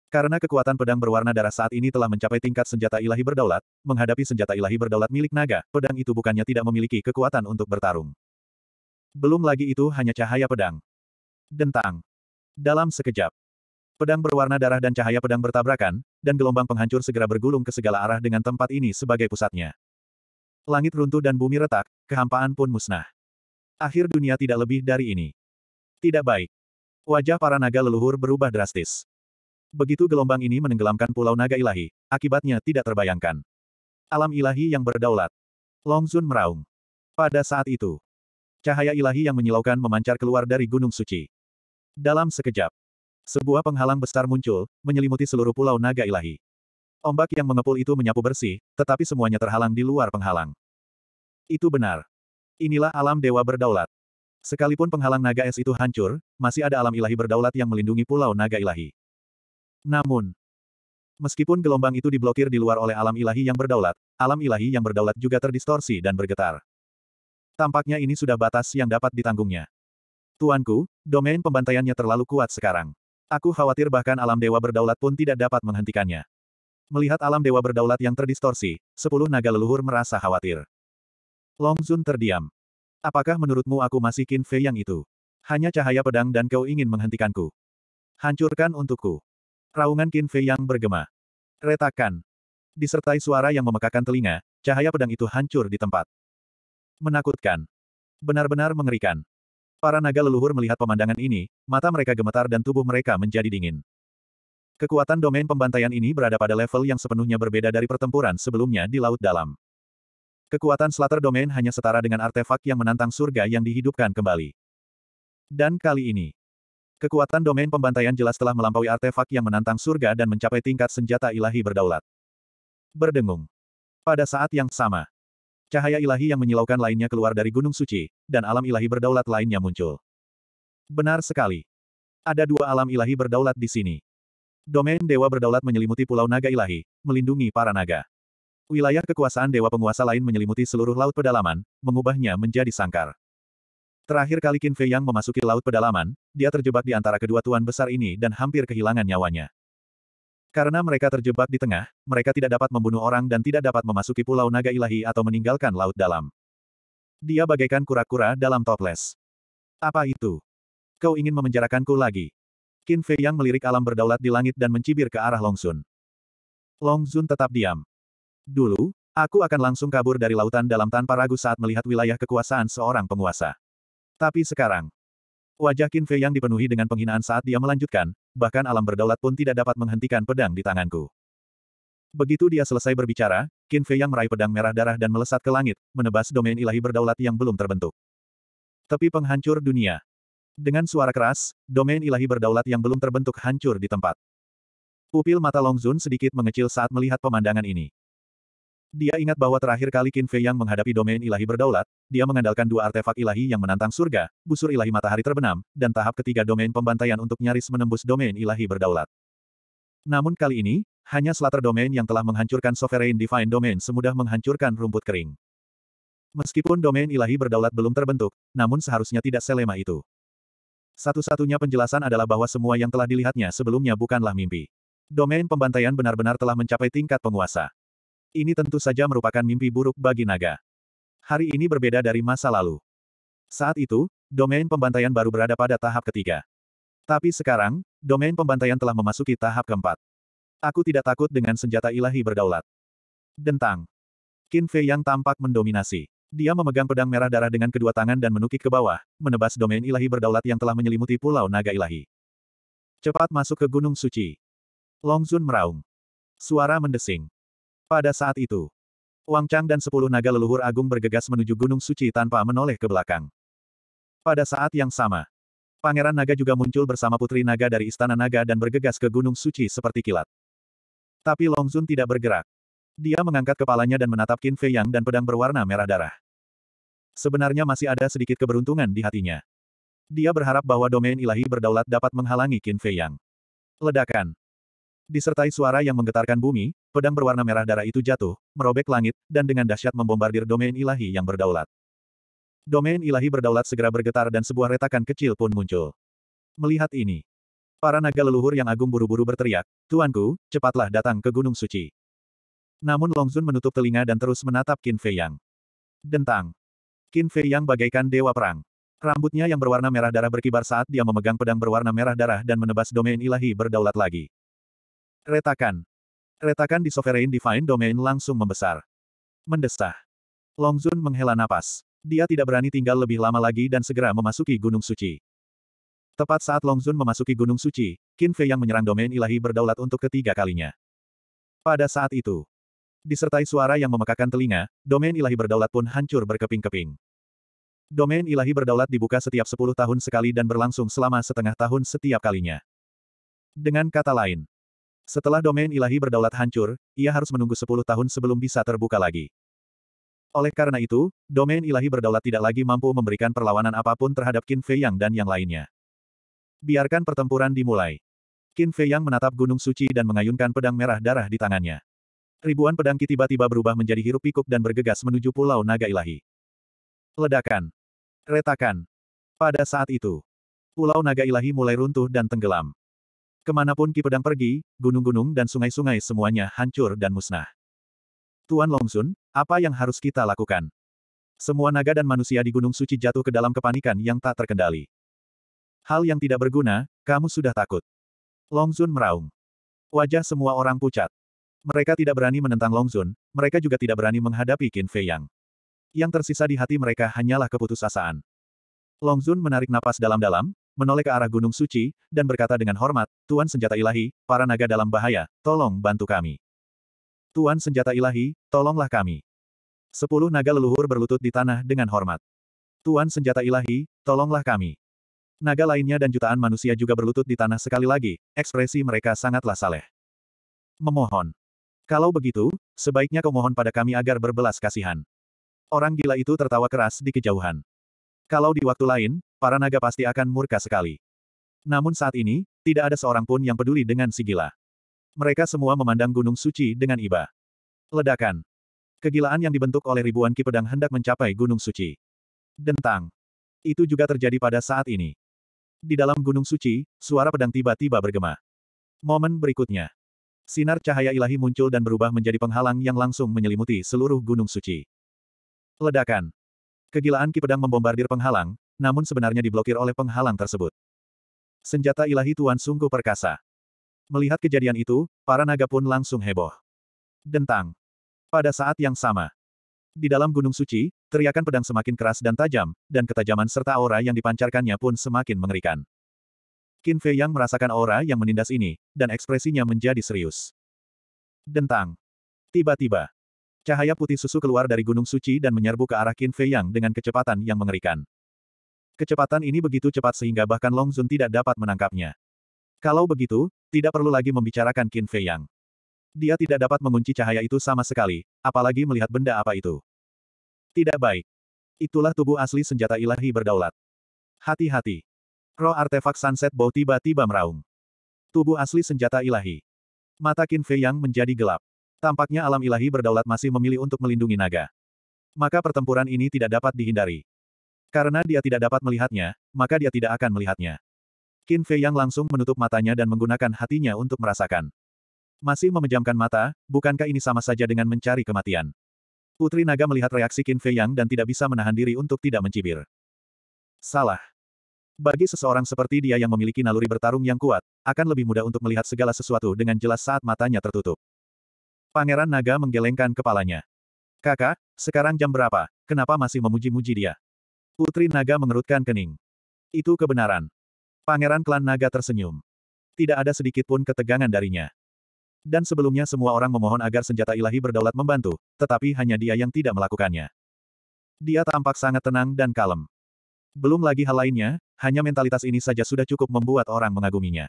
Karena kekuatan pedang berwarna darah saat ini telah mencapai tingkat senjata ilahi berdaulat, menghadapi senjata ilahi berdaulat milik naga, pedang itu bukannya tidak memiliki kekuatan untuk bertarung. Belum lagi itu hanya cahaya pedang. Dentang. Dalam sekejap. Pedang berwarna darah dan cahaya pedang bertabrakan, dan gelombang penghancur segera bergulung ke segala arah dengan tempat ini sebagai pusatnya. Langit runtuh dan bumi retak, kehampaan pun musnah. Akhir dunia tidak lebih dari ini. Tidak baik. Wajah para naga leluhur berubah drastis. Begitu gelombang ini menenggelamkan pulau naga ilahi, akibatnya tidak terbayangkan. Alam ilahi yang berdaulat. Longzun meraung. Pada saat itu, cahaya ilahi yang menyilaukan memancar keluar dari gunung suci. Dalam sekejap, sebuah penghalang besar muncul, menyelimuti seluruh pulau naga ilahi. Ombak yang mengepul itu menyapu bersih, tetapi semuanya terhalang di luar penghalang. Itu benar. Inilah alam dewa berdaulat. Sekalipun penghalang naga es itu hancur, masih ada alam ilahi berdaulat yang melindungi pulau naga ilahi. Namun, meskipun gelombang itu diblokir di luar oleh alam ilahi yang berdaulat, alam ilahi yang berdaulat juga terdistorsi dan bergetar. Tampaknya ini sudah batas yang dapat ditanggungnya. Tuanku, domain pembantaiannya terlalu kuat sekarang. Aku khawatir bahkan alam dewa berdaulat pun tidak dapat menghentikannya. Melihat alam dewa berdaulat yang terdistorsi, sepuluh naga leluhur merasa khawatir. Long Zun terdiam. Apakah menurutmu aku masih Qin Fei yang itu? Hanya cahaya pedang dan kau ingin menghentikanku. Hancurkan untukku. Raungan Qin Fei yang bergema. Retakan. Disertai suara yang memekakan telinga, cahaya pedang itu hancur di tempat. Menakutkan. Benar-benar mengerikan. Para naga leluhur melihat pemandangan ini, mata mereka gemetar dan tubuh mereka menjadi dingin. Kekuatan domain pembantaian ini berada pada level yang sepenuhnya berbeda dari pertempuran sebelumnya di Laut Dalam. Kekuatan Slater Domain hanya setara dengan artefak yang menantang surga yang dihidupkan kembali. Dan kali ini, kekuatan domain pembantaian jelas telah melampaui artefak yang menantang surga dan mencapai tingkat senjata ilahi berdaulat. Berdengung. Pada saat yang sama, Cahaya ilahi yang menyilaukan lainnya keluar dari gunung suci, dan alam ilahi berdaulat lainnya muncul. Benar sekali. Ada dua alam ilahi berdaulat di sini. Domain dewa berdaulat menyelimuti pulau naga ilahi, melindungi para naga. Wilayah kekuasaan dewa penguasa lain menyelimuti seluruh laut pedalaman, mengubahnya menjadi sangkar. Terakhir kali Qin Fei yang memasuki laut pedalaman, dia terjebak di antara kedua tuan besar ini dan hampir kehilangan nyawanya. Karena mereka terjebak di tengah, mereka tidak dapat membunuh orang dan tidak dapat memasuki pulau naga ilahi atau meninggalkan laut dalam. Dia bagaikan kura-kura dalam toples. Apa itu? Kau ingin memenjarakanku lagi? Qin Fei Yang melirik alam berdaulat di langit dan mencibir ke arah Long Sun. Long Sun tetap diam. Dulu, aku akan langsung kabur dari lautan dalam tanpa ragu saat melihat wilayah kekuasaan seorang penguasa. Tapi sekarang, Wajah Qin Fei yang dipenuhi dengan penghinaan saat dia melanjutkan, bahkan alam berdaulat pun tidak dapat menghentikan pedang di tanganku. Begitu dia selesai berbicara, Qin Fei yang meraih pedang merah darah dan melesat ke langit, menebas domain ilahi berdaulat yang belum terbentuk. Tepi penghancur dunia. Dengan suara keras, domain ilahi berdaulat yang belum terbentuk hancur di tempat. Pupil mata Long Zun sedikit mengecil saat melihat pemandangan ini. Dia ingat bahwa terakhir kali Qin Fei yang menghadapi domain ilahi berdaulat, dia mengandalkan dua artefak ilahi yang menantang surga, busur ilahi matahari terbenam, dan tahap ketiga domain pembantaian untuk nyaris menembus domain ilahi berdaulat. Namun kali ini, hanya Slater Domain yang telah menghancurkan Sovereign Divine Domain semudah menghancurkan rumput kering. Meskipun domain ilahi berdaulat belum terbentuk, namun seharusnya tidak selema itu. Satu-satunya penjelasan adalah bahwa semua yang telah dilihatnya sebelumnya bukanlah mimpi. Domain pembantaian benar-benar telah mencapai tingkat penguasa. Ini tentu saja merupakan mimpi buruk bagi naga. Hari ini berbeda dari masa lalu. Saat itu, domain pembantaian baru berada pada tahap ketiga. Tapi sekarang, domain pembantaian telah memasuki tahap keempat. Aku tidak takut dengan senjata ilahi berdaulat. Dentang. Qin Fei yang tampak mendominasi. Dia memegang pedang merah darah dengan kedua tangan dan menukik ke bawah, menebas domain ilahi berdaulat yang telah menyelimuti pulau naga ilahi. Cepat masuk ke Gunung Suci. Long Zun meraung. Suara mendesing. Pada saat itu, Wang Chang dan sepuluh naga leluhur agung bergegas menuju Gunung Suci tanpa menoleh ke belakang. Pada saat yang sama, Pangeran Naga juga muncul bersama Putri Naga dari Istana Naga dan bergegas ke Gunung Suci seperti kilat. Tapi Long Zun tidak bergerak. Dia mengangkat kepalanya dan menatap Qin Fei Yang dan pedang berwarna merah darah. Sebenarnya masih ada sedikit keberuntungan di hatinya. Dia berharap bahwa domain ilahi berdaulat dapat menghalangi Qin Fei Yang. Ledakan. Disertai suara yang menggetarkan bumi, pedang berwarna merah darah itu jatuh, merobek langit, dan dengan dahsyat membombardir domain ilahi yang berdaulat. Domain ilahi berdaulat segera bergetar dan sebuah retakan kecil pun muncul. Melihat ini, para naga leluhur yang agung buru-buru berteriak, Tuanku, cepatlah datang ke Gunung Suci. Namun Long Longzun menutup telinga dan terus menatap Qin Fei Yang. Dentang. Qin Fei Yang bagaikan dewa perang. Rambutnya yang berwarna merah darah berkibar saat dia memegang pedang berwarna merah darah dan menebas domain ilahi berdaulat lagi. Retakan. Retakan di Sovereign Divine Domain langsung membesar. Mendesah. Longzun menghela napas. Dia tidak berani tinggal lebih lama lagi dan segera memasuki Gunung Suci. Tepat saat Longzun memasuki Gunung Suci, Qin Fei yang menyerang domain ilahi berdaulat untuk ketiga kalinya. Pada saat itu, disertai suara yang memekakan telinga, domain ilahi berdaulat pun hancur berkeping-keping. Domain ilahi berdaulat dibuka setiap 10 tahun sekali dan berlangsung selama setengah tahun setiap kalinya. Dengan kata lain, setelah domain ilahi berdaulat hancur, ia harus menunggu 10 tahun sebelum bisa terbuka lagi. Oleh karena itu, domain ilahi berdaulat tidak lagi mampu memberikan perlawanan apapun terhadap Qin Fei Yang dan yang lainnya. Biarkan pertempuran dimulai. Qin Fei Yang menatap gunung suci dan mengayunkan pedang merah darah di tangannya. Ribuan pedang Qi tiba-tiba berubah menjadi hirup pikuk dan bergegas menuju pulau naga ilahi. Ledakan. Retakan. Pada saat itu, pulau naga ilahi mulai runtuh dan tenggelam. Kemanapun Ki Pedang pergi, gunung-gunung dan sungai-sungai semuanya hancur dan musnah. Tuan Longsun, apa yang harus kita lakukan? Semua naga dan manusia di Gunung Suci jatuh ke dalam kepanikan yang tak terkendali. Hal yang tidak berguna, kamu sudah takut. Longzun meraung. Wajah semua orang pucat. Mereka tidak berani menentang Longzun, mereka juga tidak berani menghadapi Qin Fei Yang. Yang tersisa di hati mereka hanyalah keputusasaan. Longzun menarik napas dalam-dalam, menoleh ke arah Gunung Suci, dan berkata dengan hormat, Tuan Senjata Ilahi, para naga dalam bahaya, tolong bantu kami. Tuan Senjata Ilahi, tolonglah kami. Sepuluh naga leluhur berlutut di tanah dengan hormat. Tuan Senjata Ilahi, tolonglah kami. Naga lainnya dan jutaan manusia juga berlutut di tanah sekali lagi, ekspresi mereka sangatlah saleh. Memohon. Kalau begitu, sebaiknya kau mohon pada kami agar berbelas kasihan. Orang gila itu tertawa keras di kejauhan. Kalau di waktu lain, para naga pasti akan murka sekali. Namun saat ini, tidak ada seorang pun yang peduli dengan si Mereka semua memandang Gunung Suci dengan iba. Ledakan. Kegilaan yang dibentuk oleh ribuan ki pedang hendak mencapai Gunung Suci. Dentang. Itu juga terjadi pada saat ini. Di dalam Gunung Suci, suara pedang tiba-tiba bergema. Momen berikutnya. Sinar cahaya ilahi muncul dan berubah menjadi penghalang yang langsung menyelimuti seluruh Gunung Suci. Ledakan. Kegilaan Ki Pedang membombardir penghalang, namun sebenarnya diblokir oleh penghalang tersebut. Senjata ilahi Tuan sungguh perkasa. Melihat kejadian itu, para naga pun langsung heboh. Dentang. Pada saat yang sama. Di dalam Gunung Suci, teriakan pedang semakin keras dan tajam, dan ketajaman serta aura yang dipancarkannya pun semakin mengerikan. Qin Fei Yang merasakan aura yang menindas ini, dan ekspresinya menjadi serius. Dentang. Tiba-tiba, cahaya putih susu keluar dari Gunung Suci dan menyerbu ke arah Qin Fei Yang dengan kecepatan yang mengerikan. Kecepatan ini begitu cepat sehingga bahkan Long Zun tidak dapat menangkapnya. Kalau begitu, tidak perlu lagi membicarakan Qin Fei Yang. Dia tidak dapat mengunci cahaya itu sama sekali, apalagi melihat benda apa itu. Tidak baik. Itulah tubuh asli senjata ilahi berdaulat. Hati-hati. Roh artefak sunset bow tiba-tiba meraung. Tubuh asli senjata ilahi. Mata Qin Fei Yang menjadi gelap. Tampaknya alam ilahi berdaulat masih memilih untuk melindungi naga. Maka pertempuran ini tidak dapat dihindari. Karena dia tidak dapat melihatnya, maka dia tidak akan melihatnya. Qin Fei Yang langsung menutup matanya dan menggunakan hatinya untuk merasakan. Masih memejamkan mata, bukankah ini sama saja dengan mencari kematian? Putri Naga melihat reaksi Qin Fei Yang dan tidak bisa menahan diri untuk tidak mencibir. Salah. Bagi seseorang seperti dia yang memiliki naluri bertarung yang kuat, akan lebih mudah untuk melihat segala sesuatu dengan jelas saat matanya tertutup. Pangeran Naga menggelengkan kepalanya. Kakak, sekarang jam berapa? Kenapa masih memuji-muji dia? Putri Naga mengerutkan kening. Itu kebenaran. Pangeran klan Naga tersenyum. Tidak ada sedikit pun ketegangan darinya. Dan sebelumnya semua orang memohon agar senjata ilahi berdaulat membantu, tetapi hanya dia yang tidak melakukannya. Dia tampak sangat tenang dan kalem. Belum lagi hal lainnya, hanya mentalitas ini saja sudah cukup membuat orang mengaguminya.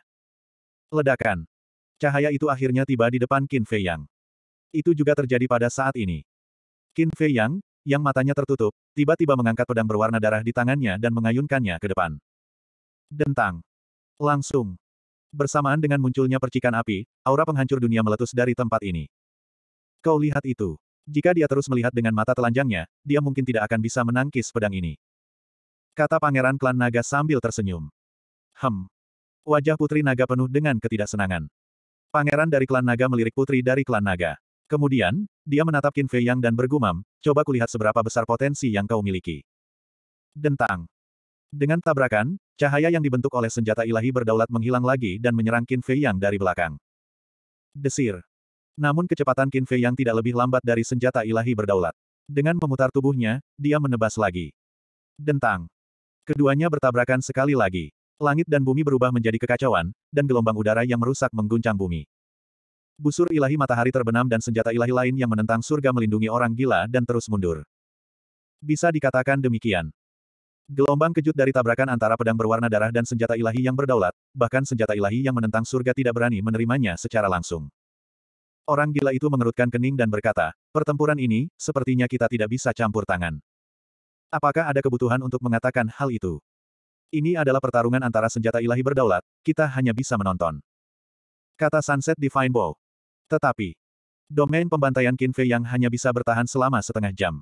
Ledakan. Cahaya itu akhirnya tiba di depan Qin Fei Yang. Itu juga terjadi pada saat ini. Qin Fei Yang, yang matanya tertutup, tiba-tiba mengangkat pedang berwarna darah di tangannya dan mengayunkannya ke depan. Dentang. Langsung. Bersamaan dengan munculnya percikan api, aura penghancur dunia meletus dari tempat ini. Kau lihat itu. Jika dia terus melihat dengan mata telanjangnya, dia mungkin tidak akan bisa menangkis pedang ini. Kata pangeran klan naga sambil tersenyum. Hem. Wajah putri naga penuh dengan ketidaksenangan. Pangeran dari klan naga melirik putri dari klan naga. Kemudian, dia menatap Qin Fei Yang dan bergumam, coba kulihat seberapa besar potensi yang kau miliki. Dentang. Dengan tabrakan, cahaya yang dibentuk oleh senjata ilahi berdaulat menghilang lagi dan menyerang Qin Fei Yang dari belakang. Desir. Namun kecepatan Qin Fei Yang tidak lebih lambat dari senjata ilahi berdaulat. Dengan memutar tubuhnya, dia menebas lagi. Dentang. Keduanya bertabrakan sekali lagi. Langit dan bumi berubah menjadi kekacauan, dan gelombang udara yang merusak mengguncang bumi. Busur ilahi matahari terbenam dan senjata ilahi lain yang menentang surga melindungi orang gila dan terus mundur. Bisa dikatakan demikian. Gelombang kejut dari tabrakan antara pedang berwarna darah dan senjata ilahi yang berdaulat, bahkan senjata ilahi yang menentang surga tidak berani menerimanya secara langsung. Orang gila itu mengerutkan kening dan berkata, pertempuran ini, sepertinya kita tidak bisa campur tangan. Apakah ada kebutuhan untuk mengatakan hal itu? Ini adalah pertarungan antara senjata ilahi berdaulat, kita hanya bisa menonton. Kata Sunset Divine Bow. Tetapi, domain pembantaian Kinfe yang hanya bisa bertahan selama setengah jam.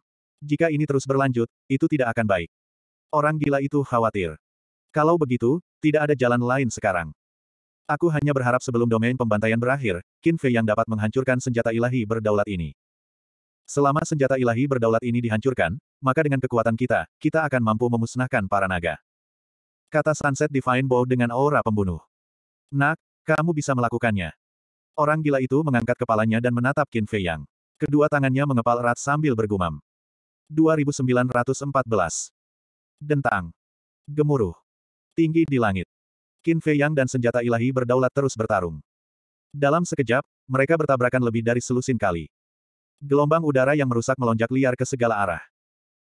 Jika ini terus berlanjut, itu tidak akan baik. Orang gila itu khawatir. Kalau begitu, tidak ada jalan lain sekarang. Aku hanya berharap sebelum domain pembantaian berakhir, Qin Fei yang dapat menghancurkan senjata ilahi berdaulat ini. Selama senjata ilahi berdaulat ini dihancurkan, maka dengan kekuatan kita, kita akan mampu memusnahkan para naga. Kata Sunset Divine Bow dengan aura pembunuh. Nak, kamu bisa melakukannya. Orang gila itu mengangkat kepalanya dan menatap Qin Fei Yang. Kedua tangannya mengepal erat sambil bergumam. 2914. Dentang. Gemuruh. Tinggi di langit. Qin Fei Yang dan senjata ilahi berdaulat terus bertarung. Dalam sekejap, mereka bertabrakan lebih dari selusin kali. Gelombang udara yang merusak melonjak liar ke segala arah.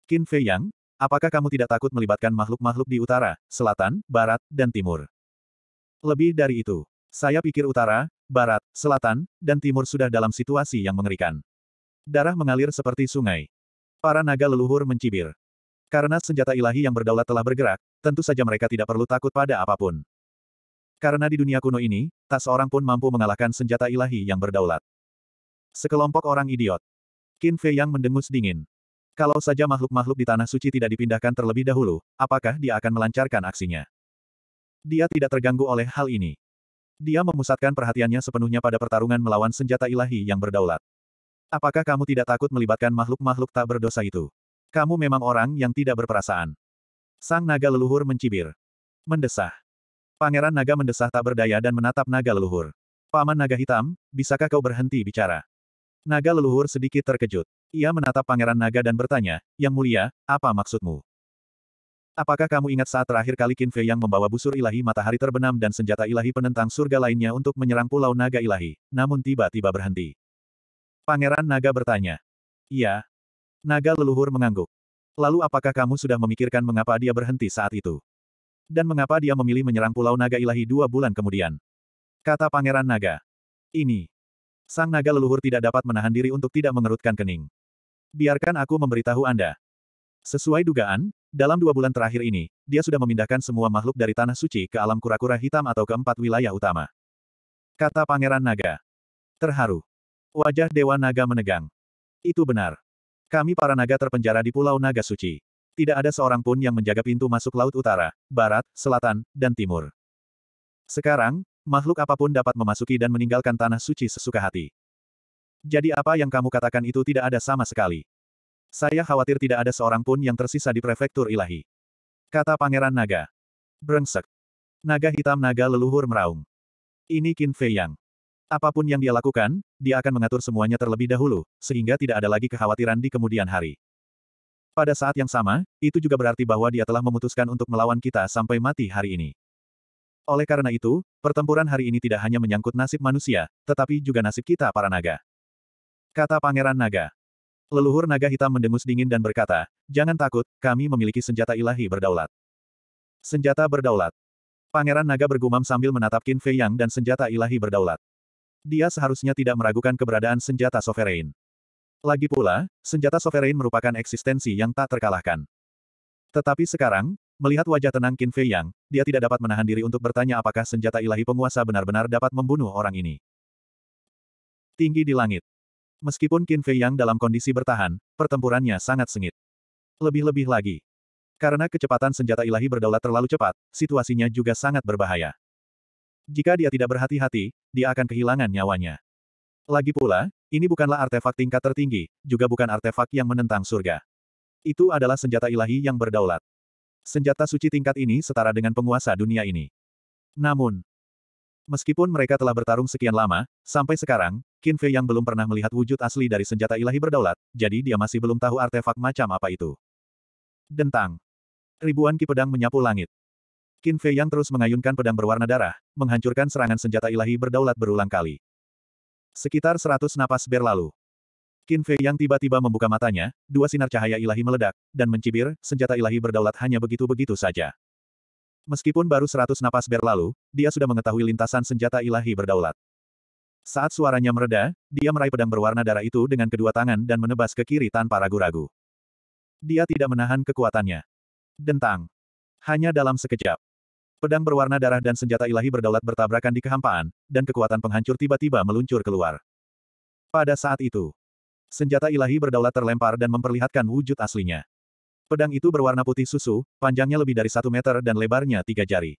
Qin Fei Yang, apakah kamu tidak takut melibatkan makhluk-makhluk di utara, selatan, barat, dan timur? Lebih dari itu, saya pikir utara, barat, selatan, dan timur sudah dalam situasi yang mengerikan. Darah mengalir seperti sungai. Para naga leluhur mencibir. Karena senjata ilahi yang berdaulat telah bergerak, tentu saja mereka tidak perlu takut pada apapun. Karena di dunia kuno ini, tak seorang pun mampu mengalahkan senjata ilahi yang berdaulat. Sekelompok orang idiot. Qin Fei yang mendengus dingin. Kalau saja makhluk-makhluk di Tanah Suci tidak dipindahkan terlebih dahulu, apakah dia akan melancarkan aksinya? Dia tidak terganggu oleh hal ini. Dia memusatkan perhatiannya sepenuhnya pada pertarungan melawan senjata ilahi yang berdaulat. Apakah kamu tidak takut melibatkan makhluk-makhluk tak berdosa itu? Kamu memang orang yang tidak berperasaan. Sang naga leluhur mencibir. Mendesah. Pangeran naga mendesah tak berdaya dan menatap naga leluhur. Paman naga hitam, bisakah kau berhenti bicara? Naga leluhur sedikit terkejut. Ia menatap pangeran naga dan bertanya, Yang mulia, apa maksudmu? Apakah kamu ingat saat terakhir kali Qin Fei yang membawa busur ilahi matahari terbenam dan senjata ilahi penentang surga lainnya untuk menyerang pulau naga ilahi, namun tiba-tiba berhenti? Pangeran naga bertanya. Iya. Naga leluhur mengangguk. Lalu apakah kamu sudah memikirkan mengapa dia berhenti saat itu? Dan mengapa dia memilih menyerang pulau naga ilahi dua bulan kemudian? Kata pangeran naga. Ini. Sang naga leluhur tidak dapat menahan diri untuk tidak mengerutkan kening. Biarkan aku memberitahu Anda. Sesuai dugaan, dalam dua bulan terakhir ini, dia sudah memindahkan semua makhluk dari Tanah Suci ke alam kura-kura hitam atau keempat wilayah utama. Kata Pangeran Naga. Terharu. Wajah Dewa Naga menegang. Itu benar. Kami para naga terpenjara di Pulau Naga Suci. Tidak ada seorang pun yang menjaga pintu masuk Laut Utara, Barat, Selatan, dan Timur. Sekarang, makhluk apapun dapat memasuki dan meninggalkan Tanah Suci sesuka hati. Jadi apa yang kamu katakan itu tidak ada sama sekali. Saya khawatir tidak ada seorang pun yang tersisa di prefektur ilahi. Kata Pangeran Naga. Brengsek. Naga hitam naga leluhur meraung. Ini Qin Fei Yang. Apapun yang dia lakukan, dia akan mengatur semuanya terlebih dahulu, sehingga tidak ada lagi kekhawatiran di kemudian hari. Pada saat yang sama, itu juga berarti bahwa dia telah memutuskan untuk melawan kita sampai mati hari ini. Oleh karena itu, pertempuran hari ini tidak hanya menyangkut nasib manusia, tetapi juga nasib kita para naga. Kata Pangeran Naga. Leluhur naga hitam mendengus dingin dan berkata, Jangan takut, kami memiliki senjata ilahi berdaulat. Senjata berdaulat. Pangeran naga bergumam sambil menatap Qin Fei Yang dan senjata ilahi berdaulat. Dia seharusnya tidak meragukan keberadaan senjata sovereign. Lagi pula, senjata sovereign merupakan eksistensi yang tak terkalahkan. Tetapi sekarang, melihat wajah tenang Qin Fei Yang, dia tidak dapat menahan diri untuk bertanya apakah senjata ilahi penguasa benar-benar dapat membunuh orang ini. Tinggi di langit. Meskipun Qin Fei Yang dalam kondisi bertahan, pertempurannya sangat sengit. Lebih-lebih lagi. Karena kecepatan senjata ilahi berdaulat terlalu cepat, situasinya juga sangat berbahaya. Jika dia tidak berhati-hati, dia akan kehilangan nyawanya. Lagi pula, ini bukanlah artefak tingkat tertinggi, juga bukan artefak yang menentang surga. Itu adalah senjata ilahi yang berdaulat. Senjata suci tingkat ini setara dengan penguasa dunia ini. Namun, Meskipun mereka telah bertarung sekian lama, sampai sekarang, Qin Fei yang belum pernah melihat wujud asli dari senjata ilahi berdaulat, jadi dia masih belum tahu artefak macam apa itu. Dentang. Ribuan ki pedang menyapu langit. Qin Fei yang terus mengayunkan pedang berwarna darah, menghancurkan serangan senjata ilahi berdaulat berulang kali. Sekitar seratus napas berlalu. Qin Fei yang tiba-tiba membuka matanya, dua sinar cahaya ilahi meledak, dan mencibir, senjata ilahi berdaulat hanya begitu-begitu saja. Meskipun baru seratus napas berlalu, dia sudah mengetahui lintasan senjata ilahi berdaulat. Saat suaranya mereda, dia meraih pedang berwarna darah itu dengan kedua tangan dan menebas ke kiri tanpa ragu-ragu. Dia tidak menahan kekuatannya. Dentang. Hanya dalam sekejap. Pedang berwarna darah dan senjata ilahi berdaulat bertabrakan di kehampaan, dan kekuatan penghancur tiba-tiba meluncur keluar. Pada saat itu, senjata ilahi berdaulat terlempar dan memperlihatkan wujud aslinya. Pedang itu berwarna putih susu, panjangnya lebih dari satu meter dan lebarnya tiga jari.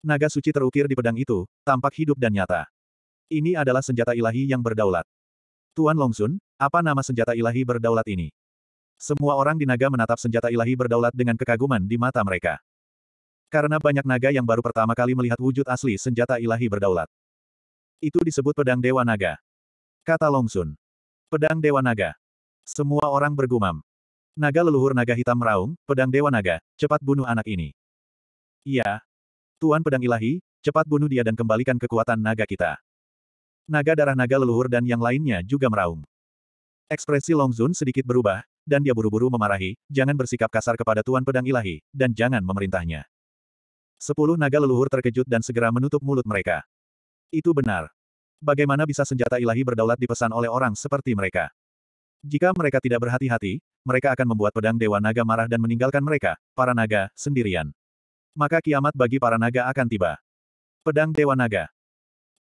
Naga suci terukir di pedang itu, tampak hidup dan nyata. Ini adalah senjata ilahi yang berdaulat. Tuan Longsun, apa nama senjata ilahi berdaulat ini? Semua orang di naga menatap senjata ilahi berdaulat dengan kekaguman di mata mereka. Karena banyak naga yang baru pertama kali melihat wujud asli senjata ilahi berdaulat. Itu disebut pedang Dewa Naga. Kata Longsun. Pedang Dewa Naga. Semua orang bergumam. Naga leluhur naga hitam meraung, pedang dewa naga, cepat bunuh anak ini. Iya. Tuan pedang ilahi, cepat bunuh dia dan kembalikan kekuatan naga kita. Naga darah naga leluhur dan yang lainnya juga meraung. Ekspresi Longzun sedikit berubah, dan dia buru-buru memarahi, jangan bersikap kasar kepada Tuan Pedang Ilahi, dan jangan memerintahnya. Sepuluh naga leluhur terkejut dan segera menutup mulut mereka. Itu benar. Bagaimana bisa senjata ilahi berdaulat dipesan oleh orang seperti mereka? Jika mereka tidak berhati-hati, mereka akan membuat pedang Dewa Naga marah dan meninggalkan mereka, para naga, sendirian. Maka kiamat bagi para naga akan tiba. Pedang Dewa Naga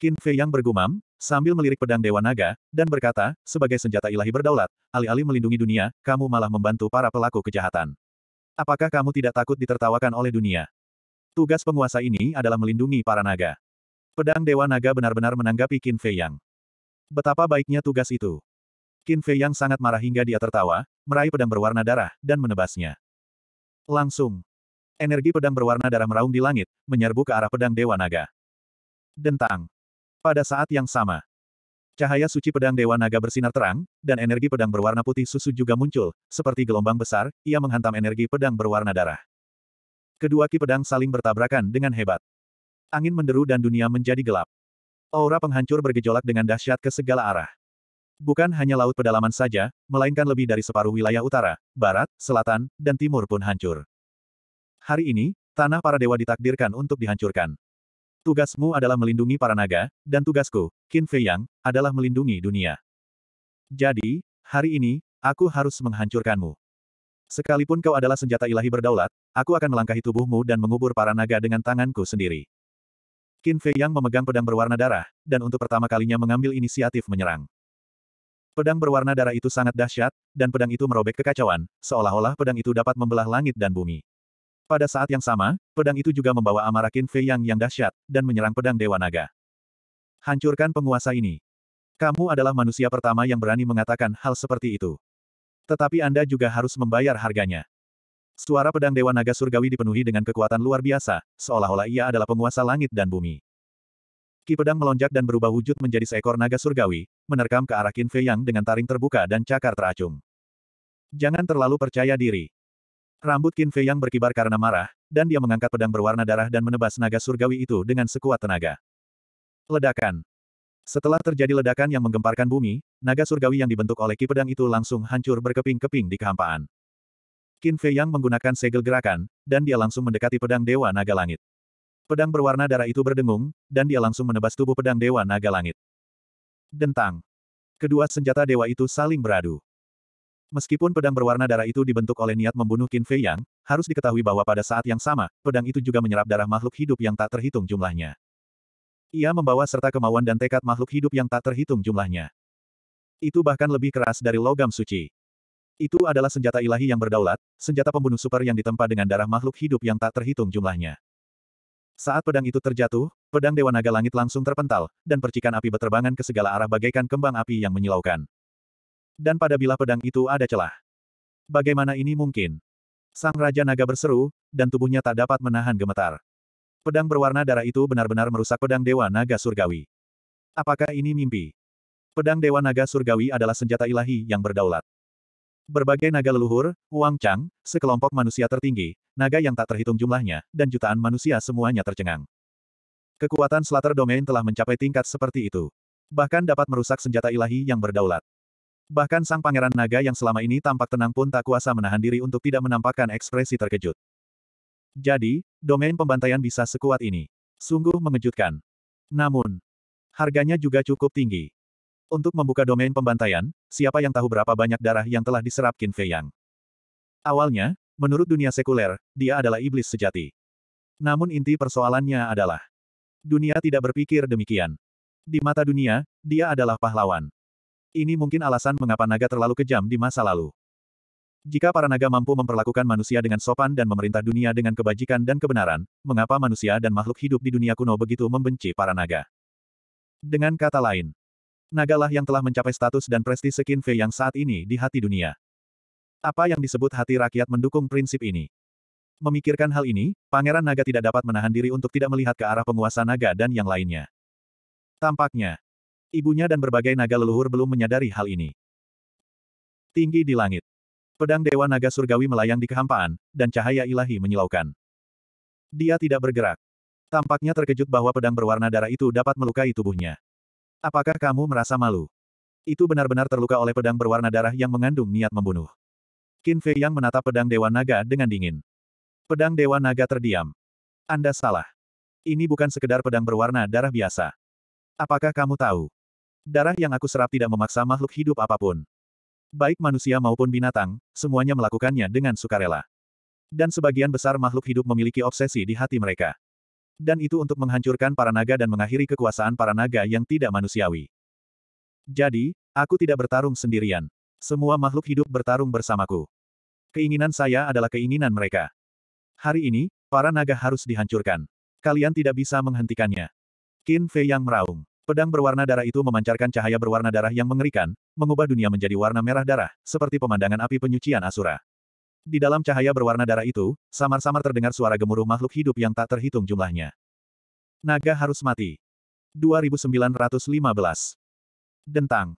Qin Fei yang bergumam, sambil melirik pedang Dewa Naga, dan berkata, sebagai senjata ilahi berdaulat, alih-alih melindungi dunia, kamu malah membantu para pelaku kejahatan. Apakah kamu tidak takut ditertawakan oleh dunia? Tugas penguasa ini adalah melindungi para naga. Pedang Dewa Naga benar-benar menanggapi Qin Fei Yang. Betapa baiknya tugas itu. Qin Fei yang sangat marah hingga dia tertawa, meraih pedang berwarna darah, dan menebasnya. Langsung. Energi pedang berwarna darah meraung di langit, menyerbu ke arah pedang Dewa Naga. Dentang. Pada saat yang sama. Cahaya suci pedang Dewa Naga bersinar terang, dan energi pedang berwarna putih susu juga muncul, seperti gelombang besar, ia menghantam energi pedang berwarna darah. Kedua ki pedang saling bertabrakan dengan hebat. Angin menderu dan dunia menjadi gelap. Aura penghancur bergejolak dengan dahsyat ke segala arah. Bukan hanya laut pedalaman saja, melainkan lebih dari separuh wilayah utara, barat, selatan, dan timur pun hancur. Hari ini, tanah para dewa ditakdirkan untuk dihancurkan. Tugasmu adalah melindungi para naga, dan tugasku, Qin Fei Yang, adalah melindungi dunia. Jadi, hari ini, aku harus menghancurkanmu. Sekalipun kau adalah senjata ilahi berdaulat, aku akan melangkahi tubuhmu dan mengubur para naga dengan tanganku sendiri. Qin Fei Yang memegang pedang berwarna darah, dan untuk pertama kalinya mengambil inisiatif menyerang. Pedang berwarna darah itu sangat dahsyat, dan pedang itu merobek kekacauan, seolah-olah pedang itu dapat membelah langit dan bumi. Pada saat yang sama, pedang itu juga membawa amarah Qin Fei Yang yang dahsyat, dan menyerang pedang Dewa Naga. Hancurkan penguasa ini. Kamu adalah manusia pertama yang berani mengatakan hal seperti itu. Tetapi Anda juga harus membayar harganya. Suara pedang Dewa Naga Surgawi dipenuhi dengan kekuatan luar biasa, seolah-olah ia adalah penguasa langit dan bumi. Ki pedang melonjak dan berubah wujud menjadi seekor naga surgawi, menerkam ke arah Qin Fei Yang dengan taring terbuka dan cakar teracung. Jangan terlalu percaya diri. Rambut Qin Fei Yang berkibar karena marah, dan dia mengangkat pedang berwarna darah dan menebas naga surgawi itu dengan sekuat tenaga. Ledakan. Setelah terjadi ledakan yang menggemparkan bumi, naga surgawi yang dibentuk oleh ki pedang itu langsung hancur berkeping-keping di kehampaan. Qin Fei Yang menggunakan segel gerakan, dan dia langsung mendekati pedang Dewa Naga Langit. Pedang berwarna darah itu berdengung, dan dia langsung menebas tubuh pedang Dewa Naga Langit. Dentang. Kedua senjata dewa itu saling beradu. Meskipun pedang berwarna darah itu dibentuk oleh niat membunuh Qin Fei Yang, harus diketahui bahwa pada saat yang sama, pedang itu juga menyerap darah makhluk hidup yang tak terhitung jumlahnya. Ia membawa serta kemauan dan tekad makhluk hidup yang tak terhitung jumlahnya. Itu bahkan lebih keras dari logam suci. Itu adalah senjata ilahi yang berdaulat, senjata pembunuh super yang ditempa dengan darah makhluk hidup yang tak terhitung jumlahnya. Saat pedang itu terjatuh, pedang Dewa Naga Langit langsung terpental, dan percikan api berterbangan ke segala arah bagaikan kembang api yang menyilaukan. Dan pada bila pedang itu ada celah. Bagaimana ini mungkin? Sang Raja Naga berseru, dan tubuhnya tak dapat menahan gemetar. Pedang berwarna darah itu benar-benar merusak pedang Dewa Naga Surgawi. Apakah ini mimpi? Pedang Dewa Naga Surgawi adalah senjata ilahi yang berdaulat. Berbagai naga leluhur, Wang Chang, sekelompok manusia tertinggi, naga yang tak terhitung jumlahnya, dan jutaan manusia semuanya tercengang. Kekuatan Slater Domain telah mencapai tingkat seperti itu. Bahkan dapat merusak senjata ilahi yang berdaulat. Bahkan sang pangeran naga yang selama ini tampak tenang pun tak kuasa menahan diri untuk tidak menampakkan ekspresi terkejut. Jadi, domain pembantaian bisa sekuat ini. Sungguh mengejutkan. Namun, harganya juga cukup tinggi. Untuk membuka domain pembantaian, siapa yang tahu berapa banyak darah yang telah diserap Qin Fei Yang. Awalnya, menurut dunia sekuler, dia adalah iblis sejati. Namun inti persoalannya adalah, dunia tidak berpikir demikian. Di mata dunia, dia adalah pahlawan. Ini mungkin alasan mengapa naga terlalu kejam di masa lalu. Jika para naga mampu memperlakukan manusia dengan sopan dan memerintah dunia dengan kebajikan dan kebenaran, mengapa manusia dan makhluk hidup di dunia kuno begitu membenci para naga? Dengan kata lain, Nagalah yang telah mencapai status dan prestise Qin yang saat ini di hati dunia. Apa yang disebut hati rakyat mendukung prinsip ini? Memikirkan hal ini, Pangeran Naga tidak dapat menahan diri untuk tidak melihat ke arah penguasa naga dan yang lainnya. Tampaknya, ibunya dan berbagai naga leluhur belum menyadari hal ini. Tinggi di langit. Pedang Dewa Naga Surgawi melayang di kehampaan, dan cahaya ilahi menyilaukan. Dia tidak bergerak. Tampaknya terkejut bahwa pedang berwarna darah itu dapat melukai tubuhnya. Apakah kamu merasa malu? Itu benar-benar terluka oleh pedang berwarna darah yang mengandung niat membunuh. Qin Fei Yang menatap pedang Dewa Naga dengan dingin. Pedang Dewa Naga terdiam. Anda salah. Ini bukan sekedar pedang berwarna darah biasa. Apakah kamu tahu? Darah yang aku serap tidak memaksa makhluk hidup apapun. Baik manusia maupun binatang, semuanya melakukannya dengan sukarela. Dan sebagian besar makhluk hidup memiliki obsesi di hati mereka. Dan itu untuk menghancurkan para naga dan mengakhiri kekuasaan para naga yang tidak manusiawi. Jadi, aku tidak bertarung sendirian. Semua makhluk hidup bertarung bersamaku. Keinginan saya adalah keinginan mereka. Hari ini, para naga harus dihancurkan. Kalian tidak bisa menghentikannya. Qin Fei yang meraung. Pedang berwarna darah itu memancarkan cahaya berwarna darah yang mengerikan, mengubah dunia menjadi warna merah darah, seperti pemandangan api penyucian Asura. Di dalam cahaya berwarna darah itu, samar-samar terdengar suara gemuruh makhluk hidup yang tak terhitung jumlahnya. Naga harus mati. 2915. Dentang.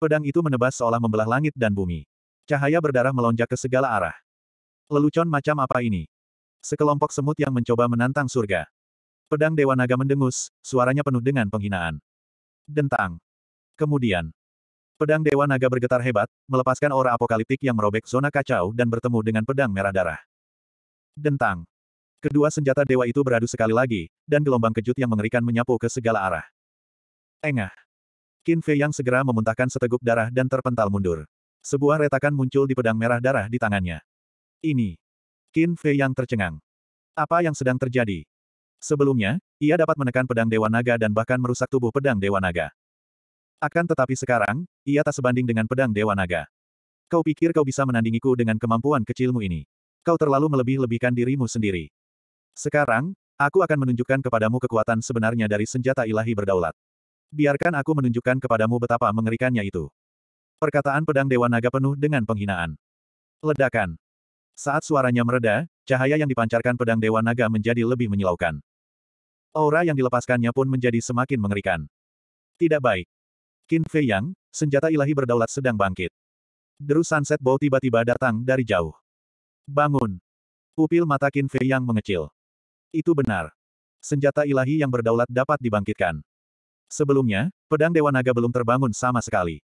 Pedang itu menebas seolah membelah langit dan bumi. Cahaya berdarah melonjak ke segala arah. Lelucon macam apa ini? Sekelompok semut yang mencoba menantang surga. Pedang Dewa Naga mendengus, suaranya penuh dengan penghinaan. Dentang. Kemudian, Pedang Dewa Naga bergetar hebat, melepaskan aura apokaliptik yang merobek zona kacau dan bertemu dengan pedang merah darah. Dentang. Kedua senjata dewa itu beradu sekali lagi, dan gelombang kejut yang mengerikan menyapu ke segala arah. Engah. Qin Fei yang segera memuntahkan seteguk darah dan terpental mundur. Sebuah retakan muncul di pedang merah darah di tangannya. Ini. Qin Fei yang tercengang. Apa yang sedang terjadi? Sebelumnya, ia dapat menekan pedang Dewa Naga dan bahkan merusak tubuh pedang Dewa Naga. Akan tetapi sekarang, ia tak sebanding dengan pedang Dewa Naga. Kau pikir kau bisa menandingiku dengan kemampuan kecilmu ini. Kau terlalu melebih-lebihkan dirimu sendiri. Sekarang, aku akan menunjukkan kepadamu kekuatan sebenarnya dari senjata ilahi berdaulat. Biarkan aku menunjukkan kepadamu betapa mengerikannya itu. Perkataan pedang Dewa Naga penuh dengan penghinaan. Ledakan. Saat suaranya mereda, cahaya yang dipancarkan pedang Dewa Naga menjadi lebih menyilaukan. Aura yang dilepaskannya pun menjadi semakin mengerikan. Tidak baik. Qin Fei Yang, senjata ilahi berdaulat sedang bangkit. Deru Sunset Bow tiba-tiba datang dari jauh. Bangun! Pupil mata Qin Fei Yang mengecil. Itu benar. Senjata ilahi yang berdaulat dapat dibangkitkan. Sebelumnya, pedang Dewa Naga belum terbangun sama sekali.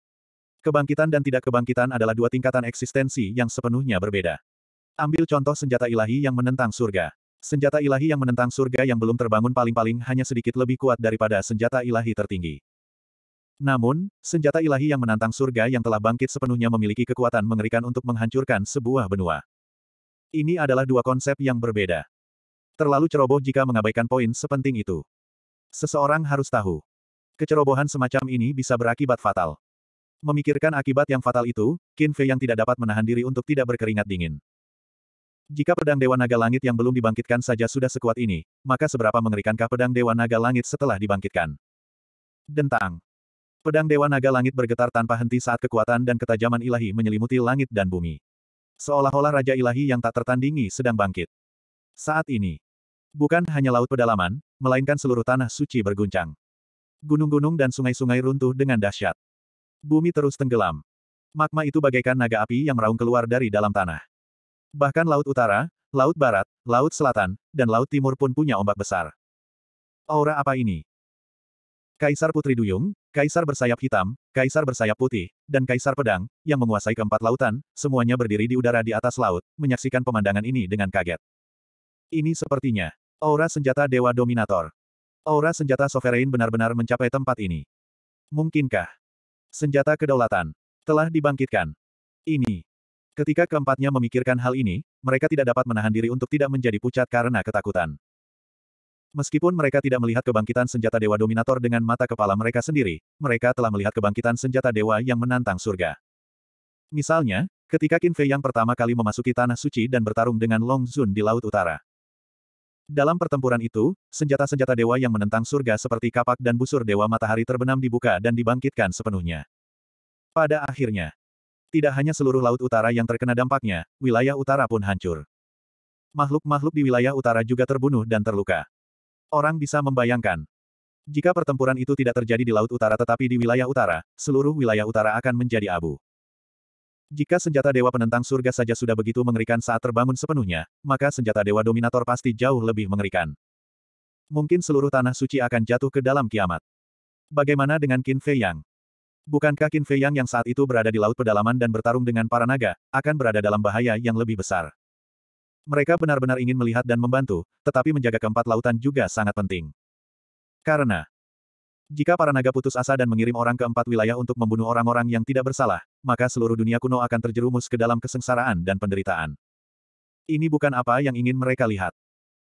Kebangkitan dan tidak kebangkitan adalah dua tingkatan eksistensi yang sepenuhnya berbeda. Ambil contoh senjata ilahi yang menentang surga. Senjata ilahi yang menentang surga yang belum terbangun paling-paling hanya sedikit lebih kuat daripada senjata ilahi tertinggi. Namun, senjata ilahi yang menantang surga yang telah bangkit sepenuhnya memiliki kekuatan mengerikan untuk menghancurkan sebuah benua. Ini adalah dua konsep yang berbeda. Terlalu ceroboh jika mengabaikan poin sepenting itu. Seseorang harus tahu. Kecerobohan semacam ini bisa berakibat fatal. Memikirkan akibat yang fatal itu, Qin Fei yang tidak dapat menahan diri untuk tidak berkeringat dingin. Jika pedang Dewa Naga Langit yang belum dibangkitkan saja sudah sekuat ini, maka seberapa mengerikankah pedang Dewa Naga Langit setelah dibangkitkan? Dentang. Pedang Dewa Naga Langit bergetar tanpa henti saat kekuatan dan ketajaman ilahi menyelimuti langit dan bumi. Seolah-olah Raja Ilahi yang tak tertandingi sedang bangkit. Saat ini, bukan hanya laut pedalaman, melainkan seluruh tanah suci berguncang. Gunung-gunung dan sungai-sungai runtuh dengan dahsyat. Bumi terus tenggelam. Magma itu bagaikan naga api yang meraung keluar dari dalam tanah. Bahkan Laut Utara, Laut Barat, Laut Selatan, dan Laut Timur pun punya ombak besar. Aura apa ini? Kaisar Putri Duyung, Kaisar bersayap hitam, kaisar bersayap putih, dan kaisar pedang, yang menguasai keempat lautan, semuanya berdiri di udara di atas laut, menyaksikan pemandangan ini dengan kaget. Ini sepertinya aura senjata Dewa Dominator. Aura senjata Sovereign benar-benar mencapai tempat ini. Mungkinkah senjata kedaulatan telah dibangkitkan? Ini. Ketika keempatnya memikirkan hal ini, mereka tidak dapat menahan diri untuk tidak menjadi pucat karena ketakutan. Meskipun mereka tidak melihat kebangkitan senjata Dewa Dominator dengan mata kepala mereka sendiri, mereka telah melihat kebangkitan senjata Dewa yang menantang surga. Misalnya, ketika Qin Fei yang pertama kali memasuki Tanah Suci dan bertarung dengan Long Zun di Laut Utara. Dalam pertempuran itu, senjata-senjata dewa yang menentang surga seperti kapak dan busur Dewa Matahari terbenam dibuka dan dibangkitkan sepenuhnya. Pada akhirnya, tidak hanya seluruh Laut Utara yang terkena dampaknya, wilayah utara pun hancur. Makhluk-makhluk di wilayah utara juga terbunuh dan terluka. Orang bisa membayangkan. Jika pertempuran itu tidak terjadi di Laut Utara tetapi di wilayah utara, seluruh wilayah utara akan menjadi abu. Jika senjata Dewa Penentang Surga saja sudah begitu mengerikan saat terbangun sepenuhnya, maka senjata Dewa Dominator pasti jauh lebih mengerikan. Mungkin seluruh tanah suci akan jatuh ke dalam kiamat. Bagaimana dengan Qin Fei Yang? Bukankah Qin Fei Yang yang saat itu berada di Laut Pedalaman dan bertarung dengan para naga, akan berada dalam bahaya yang lebih besar? Mereka benar-benar ingin melihat dan membantu, tetapi menjaga keempat lautan juga sangat penting. Karena jika para naga putus asa dan mengirim orang ke empat wilayah untuk membunuh orang-orang yang tidak bersalah, maka seluruh dunia kuno akan terjerumus ke dalam kesengsaraan dan penderitaan. Ini bukan apa yang ingin mereka lihat.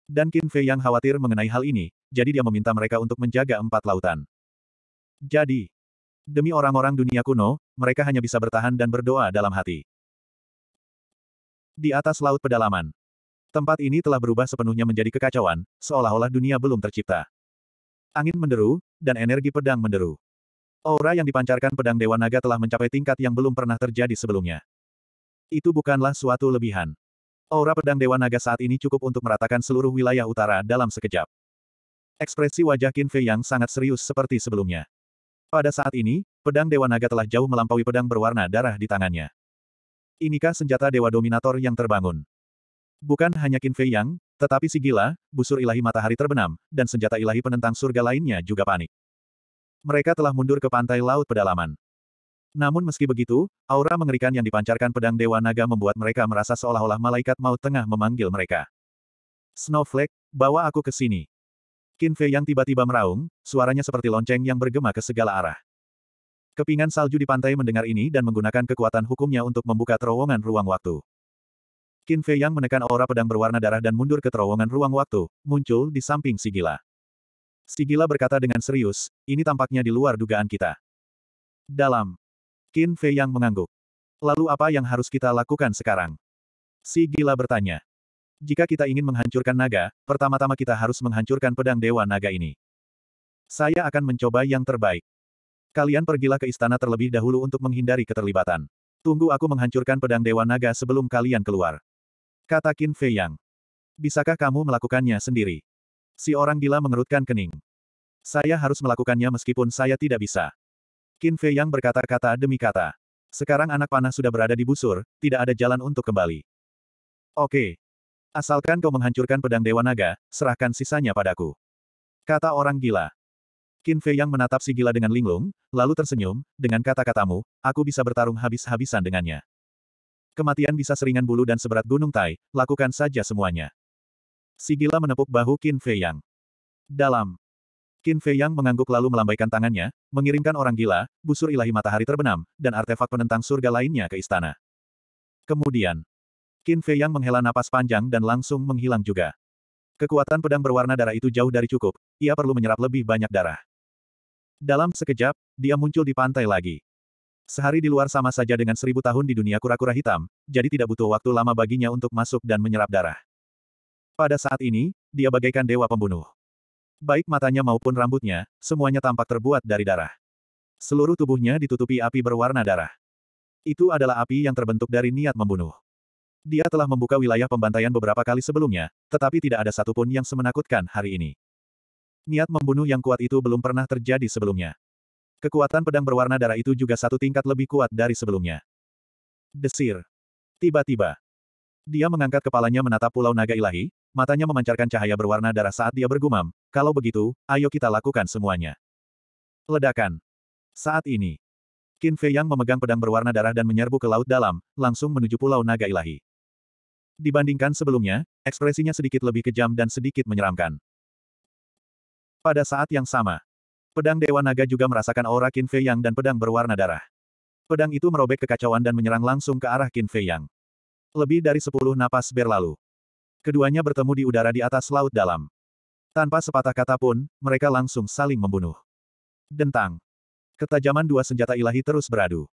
Dan Qin Fei yang khawatir mengenai hal ini, jadi dia meminta mereka untuk menjaga empat lautan. Jadi, demi orang-orang dunia kuno, mereka hanya bisa bertahan dan berdoa dalam hati. Di atas laut pedalaman, Tempat ini telah berubah sepenuhnya menjadi kekacauan, seolah-olah dunia belum tercipta. Angin menderu, dan energi pedang menderu. Aura yang dipancarkan pedang Dewa Naga telah mencapai tingkat yang belum pernah terjadi sebelumnya. Itu bukanlah suatu lebihan. Aura pedang Dewa Naga saat ini cukup untuk meratakan seluruh wilayah utara dalam sekejap. Ekspresi wajah Qin Fei yang sangat serius seperti sebelumnya. Pada saat ini, pedang Dewa Naga telah jauh melampaui pedang berwarna darah di tangannya. Inikah senjata Dewa Dominator yang terbangun? Bukan hanya Qin Fei Yang, tetapi si gila, busur ilahi matahari terbenam, dan senjata ilahi penentang surga lainnya juga panik. Mereka telah mundur ke pantai laut pedalaman. Namun meski begitu, aura mengerikan yang dipancarkan pedang Dewa Naga membuat mereka merasa seolah-olah malaikat maut tengah memanggil mereka. Snowflake, bawa aku ke sini. Qin Fei Yang tiba-tiba meraung, suaranya seperti lonceng yang bergema ke segala arah. Kepingan salju di pantai mendengar ini dan menggunakan kekuatan hukumnya untuk membuka terowongan ruang waktu. Qin Fei Yang menekan aura pedang berwarna darah dan mundur ke terowongan ruang waktu, muncul di samping Sigila. Sigila berkata dengan serius, ini tampaknya di luar dugaan kita. Dalam. Qin Fei Yang mengangguk. Lalu apa yang harus kita lakukan sekarang? Sigila bertanya. Jika kita ingin menghancurkan naga, pertama-tama kita harus menghancurkan pedang Dewa Naga ini. Saya akan mencoba yang terbaik. Kalian pergilah ke istana terlebih dahulu untuk menghindari keterlibatan. Tunggu aku menghancurkan pedang Dewa Naga sebelum kalian keluar. Kata Qin Fei Yang. Bisakah kamu melakukannya sendiri? Si orang gila mengerutkan kening. Saya harus melakukannya meskipun saya tidak bisa. Qin Fei Yang berkata-kata demi kata. Sekarang anak panah sudah berada di busur, tidak ada jalan untuk kembali. Oke. Asalkan kau menghancurkan pedang Dewa Naga, serahkan sisanya padaku. Kata orang gila. Qin Fei Yang menatap si gila dengan linglung, lalu tersenyum, dengan kata-katamu, aku bisa bertarung habis-habisan dengannya. Kematian bisa seringan bulu dan seberat gunung Tai, lakukan saja semuanya. Si gila menepuk bahu Qin Fei Yang. Dalam. Qin Fei Yang mengangguk lalu melambaikan tangannya, mengirimkan orang gila, busur ilahi matahari terbenam, dan artefak penentang surga lainnya ke istana. Kemudian, Qin Fei Yang menghela napas panjang dan langsung menghilang juga. Kekuatan pedang berwarna darah itu jauh dari cukup, ia perlu menyerap lebih banyak darah. Dalam sekejap, dia muncul di pantai lagi. Sehari di luar sama saja dengan seribu tahun di dunia kura-kura hitam, jadi tidak butuh waktu lama baginya untuk masuk dan menyerap darah. Pada saat ini, dia bagaikan dewa pembunuh. Baik matanya maupun rambutnya, semuanya tampak terbuat dari darah. Seluruh tubuhnya ditutupi api berwarna darah. Itu adalah api yang terbentuk dari niat membunuh. Dia telah membuka wilayah pembantaian beberapa kali sebelumnya, tetapi tidak ada satupun yang semenakutkan hari ini. Niat membunuh yang kuat itu belum pernah terjadi sebelumnya. Kekuatan pedang berwarna darah itu juga satu tingkat lebih kuat dari sebelumnya. Desir. Tiba-tiba. Dia mengangkat kepalanya menatap pulau naga ilahi, matanya memancarkan cahaya berwarna darah saat dia bergumam, kalau begitu, ayo kita lakukan semuanya. Ledakan. Saat ini. Qin Fei Yang memegang pedang berwarna darah dan menyerbu ke laut dalam, langsung menuju pulau naga ilahi. Dibandingkan sebelumnya, ekspresinya sedikit lebih kejam dan sedikit menyeramkan. Pada saat yang sama, Pedang Dewa Naga juga merasakan aura Qin Fei Yang dan pedang berwarna darah. Pedang itu merobek kekacauan dan menyerang langsung ke arah Qin Fei Yang. Lebih dari sepuluh napas berlalu. Keduanya bertemu di udara di atas laut dalam. Tanpa sepatah kata pun, mereka langsung saling membunuh. Dentang. Ketajaman dua senjata ilahi terus beradu.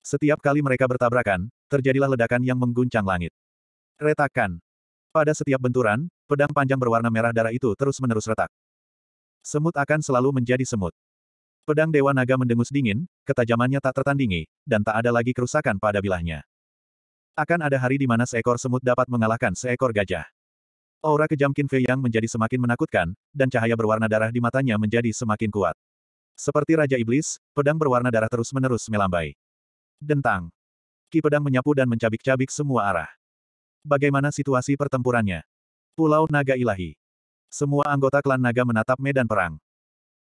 Setiap kali mereka bertabrakan, terjadilah ledakan yang mengguncang langit. Retakan. Pada setiap benturan, pedang panjang berwarna merah darah itu terus-menerus retak. Semut akan selalu menjadi semut. Pedang Dewa Naga mendengus dingin, ketajamannya tak tertandingi, dan tak ada lagi kerusakan pada bilahnya. Akan ada hari di mana seekor semut dapat mengalahkan seekor gajah. Aura kejam Qin Fei Yang menjadi semakin menakutkan, dan cahaya berwarna darah di matanya menjadi semakin kuat. Seperti Raja Iblis, pedang berwarna darah terus-menerus melambai. Dentang. Ki pedang menyapu dan mencabik-cabik semua arah. Bagaimana situasi pertempurannya? Pulau Naga Ilahi. Semua anggota klan naga menatap medan perang.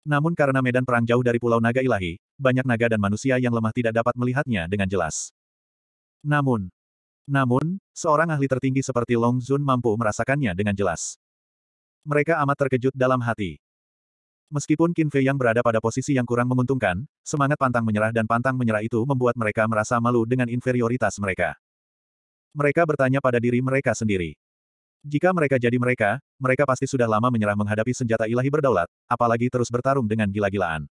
Namun karena medan perang jauh dari Pulau Naga Ilahi, banyak naga dan manusia yang lemah tidak dapat melihatnya dengan jelas. Namun, namun, seorang ahli tertinggi seperti Long Zun mampu merasakannya dengan jelas. Mereka amat terkejut dalam hati. Meskipun Qin Fei yang berada pada posisi yang kurang menguntungkan, semangat pantang menyerah dan pantang menyerah itu membuat mereka merasa malu dengan inferioritas mereka. Mereka bertanya pada diri mereka sendiri. Jika mereka jadi mereka, mereka pasti sudah lama menyerah menghadapi senjata ilahi berdaulat, apalagi terus bertarung dengan gila-gilaan.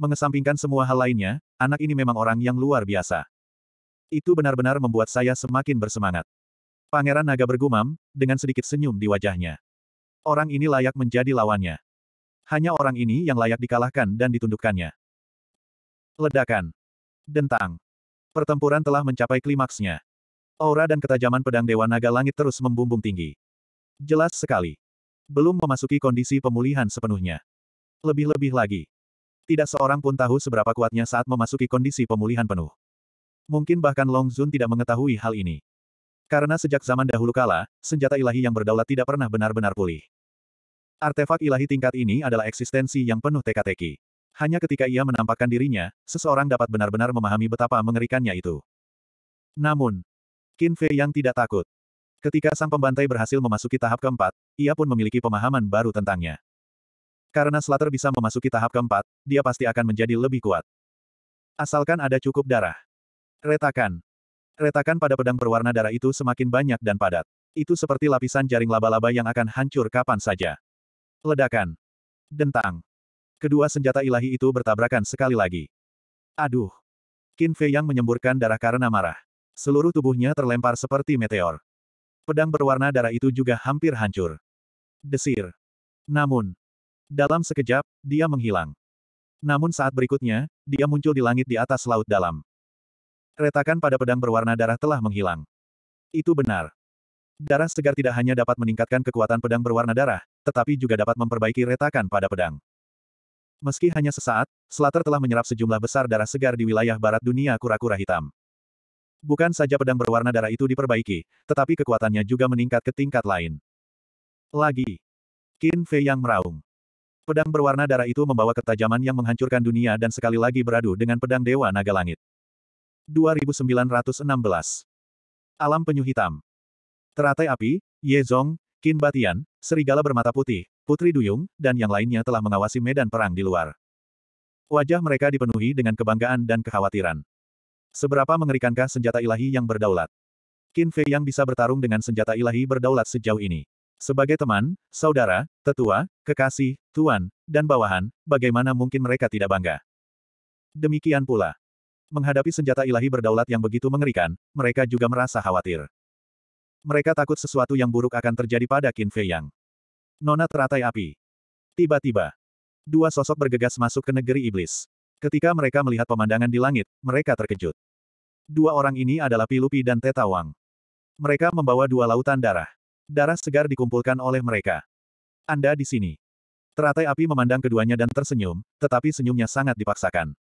Mengesampingkan semua hal lainnya, anak ini memang orang yang luar biasa. Itu benar-benar membuat saya semakin bersemangat. Pangeran Naga bergumam, dengan sedikit senyum di wajahnya. Orang ini layak menjadi lawannya. Hanya orang ini yang layak dikalahkan dan ditundukkannya. Ledakan. Dentang. Pertempuran telah mencapai klimaksnya. Aura dan ketajaman pedang Dewa Naga Langit terus membumbung tinggi. Jelas sekali. Belum memasuki kondisi pemulihan sepenuhnya. Lebih-lebih lagi. Tidak seorang pun tahu seberapa kuatnya saat memasuki kondisi pemulihan penuh. Mungkin bahkan Long Zun tidak mengetahui hal ini. Karena sejak zaman dahulu kala, senjata ilahi yang berdaulat tidak pernah benar-benar pulih. Artefak ilahi tingkat ini adalah eksistensi yang penuh teka-teki. Hanya ketika ia menampakkan dirinya, seseorang dapat benar-benar memahami betapa mengerikannya itu. Namun, Qin Fei yang tidak takut. Ketika sang pembantai berhasil memasuki tahap keempat, ia pun memiliki pemahaman baru tentangnya. Karena Slater bisa memasuki tahap keempat, dia pasti akan menjadi lebih kuat. Asalkan ada cukup darah. Retakan. Retakan pada pedang berwarna darah itu semakin banyak dan padat. Itu seperti lapisan jaring laba-laba yang akan hancur kapan saja. Ledakan. Dentang. Kedua senjata ilahi itu bertabrakan sekali lagi. Aduh. Qin Fei Yang menyemburkan darah karena marah. Seluruh tubuhnya terlempar seperti meteor. Pedang berwarna darah itu juga hampir hancur. Desir. Namun, dalam sekejap, dia menghilang. Namun saat berikutnya, dia muncul di langit di atas laut dalam. Retakan pada pedang berwarna darah telah menghilang. Itu benar. Darah segar tidak hanya dapat meningkatkan kekuatan pedang berwarna darah, tetapi juga dapat memperbaiki retakan pada pedang. Meski hanya sesaat, Slater telah menyerap sejumlah besar darah segar di wilayah barat dunia kura-kura hitam. Bukan saja pedang berwarna darah itu diperbaiki, tetapi kekuatannya juga meningkat ke tingkat lain. Lagi. Qin Fei yang meraung. Pedang berwarna darah itu membawa ketajaman yang menghancurkan dunia dan sekali lagi beradu dengan pedang Dewa Naga Langit. 2916. Alam Penyu Hitam. Teratai api, Ye Zong, Qin Batian, Serigala Bermata Putih, Putri Duyung, dan yang lainnya telah mengawasi medan perang di luar. Wajah mereka dipenuhi dengan kebanggaan dan kekhawatiran. Seberapa mengerikankah senjata ilahi yang berdaulat? Qin Fei yang bisa bertarung dengan senjata ilahi berdaulat sejauh ini. Sebagai teman, saudara, tetua, kekasih, tuan, dan bawahan, bagaimana mungkin mereka tidak bangga? Demikian pula. Menghadapi senjata ilahi berdaulat yang begitu mengerikan, mereka juga merasa khawatir. Mereka takut sesuatu yang buruk akan terjadi pada Qin Fei Yang. Nona teratai api. Tiba-tiba, dua sosok bergegas masuk ke negeri iblis. Ketika mereka melihat pemandangan di langit, mereka terkejut. Dua orang ini adalah Pilupi dan Teta Wang. Mereka membawa dua lautan darah. Darah segar dikumpulkan oleh mereka. Anda di sini. Teratai api memandang keduanya dan tersenyum, tetapi senyumnya sangat dipaksakan.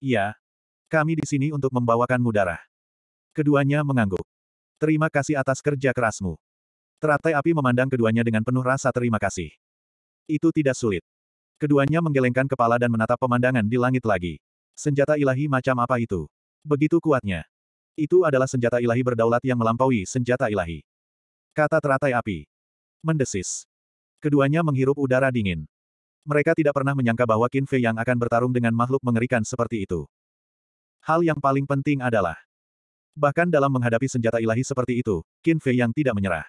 Iya. Kami di sini untuk membawakanmu darah. Keduanya mengangguk. Terima kasih atas kerja kerasmu. Teratai api memandang keduanya dengan penuh rasa terima kasih. Itu tidak sulit. Keduanya menggelengkan kepala dan menatap pemandangan di langit lagi. Senjata ilahi macam apa itu? Begitu kuatnya. Itu adalah senjata ilahi berdaulat yang melampaui senjata ilahi. Kata teratai api. Mendesis. Keduanya menghirup udara dingin. Mereka tidak pernah menyangka bahwa Qin Fei yang akan bertarung dengan makhluk mengerikan seperti itu. Hal yang paling penting adalah, bahkan dalam menghadapi senjata ilahi seperti itu, Qin Fei yang tidak menyerah.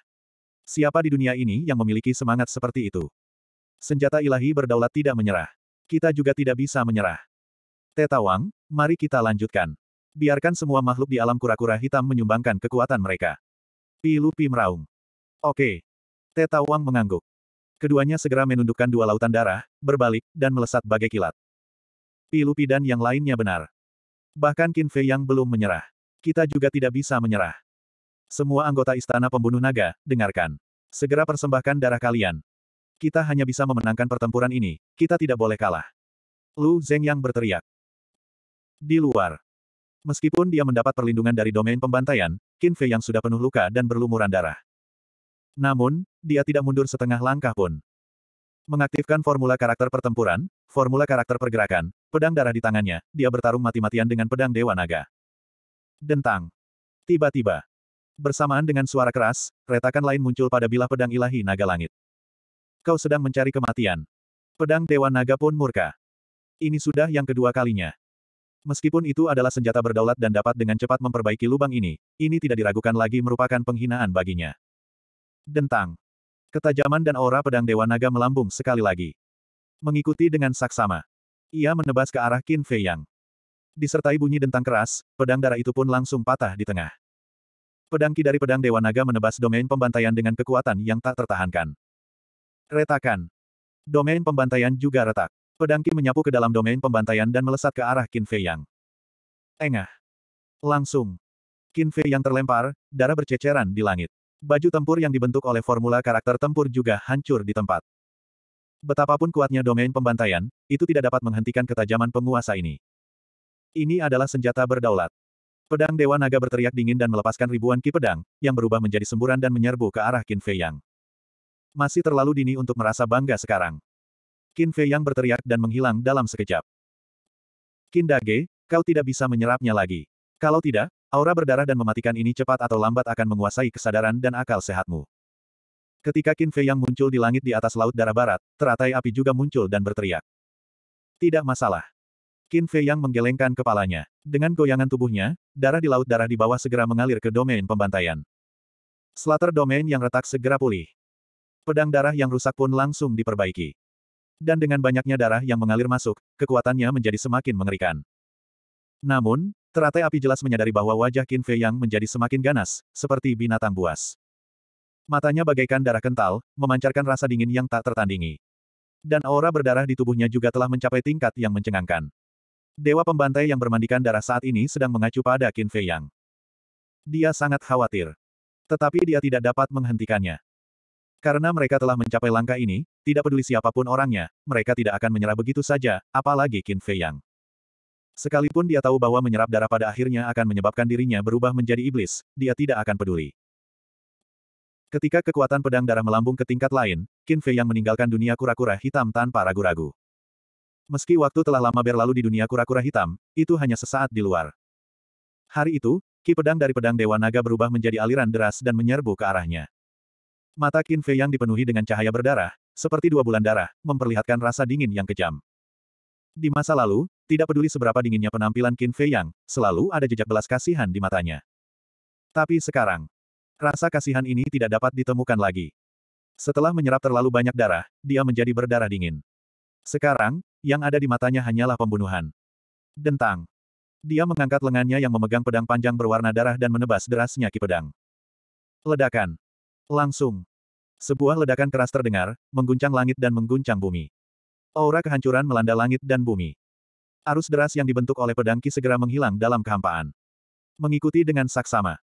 Siapa di dunia ini yang memiliki semangat seperti itu? Senjata ilahi berdaulat tidak menyerah. Kita juga tidak bisa menyerah. Teta Wang, mari kita lanjutkan. Biarkan semua makhluk di alam kura-kura hitam menyumbangkan kekuatan mereka. Pilupi Lupi meraung. Oke. Teta Wang mengangguk. Keduanya segera menundukkan dua lautan darah, berbalik, dan melesat bagai kilat. Pilupi Lupi dan yang lainnya benar. Bahkan Qin Fei yang belum menyerah. Kita juga tidak bisa menyerah. Semua anggota Istana Pembunuh Naga, dengarkan. Segera persembahkan darah kalian, kita hanya bisa memenangkan pertempuran ini, kita tidak boleh kalah. Lu Zeng yang berteriak. Di luar. Meskipun dia mendapat perlindungan dari domain pembantaian, Qin Fei yang sudah penuh luka dan berlumuran darah. Namun, dia tidak mundur setengah langkah pun. Mengaktifkan formula karakter pertempuran, formula karakter pergerakan, pedang darah di tangannya, dia bertarung mati-matian dengan pedang Dewa Naga. Dentang. Tiba-tiba. Bersamaan dengan suara keras, retakan lain muncul pada bilah pedang ilahi naga langit. Kau sedang mencari kematian. Pedang Dewa Naga pun murka. Ini sudah yang kedua kalinya. Meskipun itu adalah senjata berdaulat dan dapat dengan cepat memperbaiki lubang ini, ini tidak diragukan lagi merupakan penghinaan baginya. Dentang. Ketajaman dan aura pedang Dewa Naga melambung sekali lagi. Mengikuti dengan saksama. Ia menebas ke arah Qin Fei Yang. Disertai bunyi dentang keras, pedang darah itu pun langsung patah di tengah. Pedang ki dari pedang Dewa Naga menebas domain pembantaian dengan kekuatan yang tak tertahankan. Retakan. Domain pembantaian juga retak. Pedangki menyapu ke dalam domain pembantaian dan melesat ke arah Qin Fei Yang. Engah. Langsung. Qin Fei Yang terlempar, darah berceceran di langit. Baju tempur yang dibentuk oleh formula karakter tempur juga hancur di tempat. Betapapun kuatnya domain pembantaian, itu tidak dapat menghentikan ketajaman penguasa ini. Ini adalah senjata berdaulat. Pedang Dewa Naga berteriak dingin dan melepaskan ribuan ki pedang, yang berubah menjadi semburan dan menyerbu ke arah Qin Fei Yang. Masih terlalu dini untuk merasa bangga sekarang. Qin Fei yang berteriak dan menghilang dalam sekejap. Qin Dage, kau tidak bisa menyerapnya lagi. Kalau tidak, aura berdarah dan mematikan ini cepat atau lambat akan menguasai kesadaran dan akal sehatmu. Ketika Qin Fei yang muncul di langit di atas laut darah barat, teratai api juga muncul dan berteriak. Tidak masalah. Qin Fei yang menggelengkan kepalanya. Dengan goyangan tubuhnya, darah di laut darah di bawah segera mengalir ke domain pembantaian. Slater domain yang retak segera pulih. Pedang darah yang rusak pun langsung diperbaiki. Dan dengan banyaknya darah yang mengalir masuk, kekuatannya menjadi semakin mengerikan. Namun, teratai api jelas menyadari bahwa wajah Qin Fei yang menjadi semakin ganas, seperti binatang buas. Matanya bagaikan darah kental, memancarkan rasa dingin yang tak tertandingi. Dan aura berdarah di tubuhnya juga telah mencapai tingkat yang mencengangkan. Dewa pembantai yang bermandikan darah saat ini sedang mengacu pada Qin Fei Yang. Dia sangat khawatir. Tetapi dia tidak dapat menghentikannya. Karena mereka telah mencapai langkah ini, tidak peduli siapapun orangnya, mereka tidak akan menyerah begitu saja, apalagi Qin Fei Yang. Sekalipun dia tahu bahwa menyerap darah pada akhirnya akan menyebabkan dirinya berubah menjadi iblis, dia tidak akan peduli. Ketika kekuatan pedang darah melambung ke tingkat lain, Qin Fei Yang meninggalkan dunia kura-kura hitam tanpa ragu-ragu. Meski waktu telah lama berlalu di dunia kura-kura hitam, itu hanya sesaat di luar. Hari itu, ki pedang dari pedang Dewa Naga berubah menjadi aliran deras dan menyerbu ke arahnya. Mata Qin Fei yang dipenuhi dengan cahaya berdarah, seperti dua bulan darah, memperlihatkan rasa dingin yang kejam. Di masa lalu, tidak peduli seberapa dinginnya penampilan Qin Fei yang, selalu ada jejak belas kasihan di matanya. Tapi sekarang, rasa kasihan ini tidak dapat ditemukan lagi. Setelah menyerap terlalu banyak darah, dia menjadi berdarah dingin. Sekarang, yang ada di matanya hanyalah pembunuhan. Dentang. Dia mengangkat lengannya yang memegang pedang panjang berwarna darah dan menebas derasnya ki pedang. Ledakan. Langsung. Sebuah ledakan keras terdengar, mengguncang langit dan mengguncang bumi. Aura kehancuran melanda langit dan bumi. Arus deras yang dibentuk oleh pedangki segera menghilang dalam kehampaan. Mengikuti dengan saksama.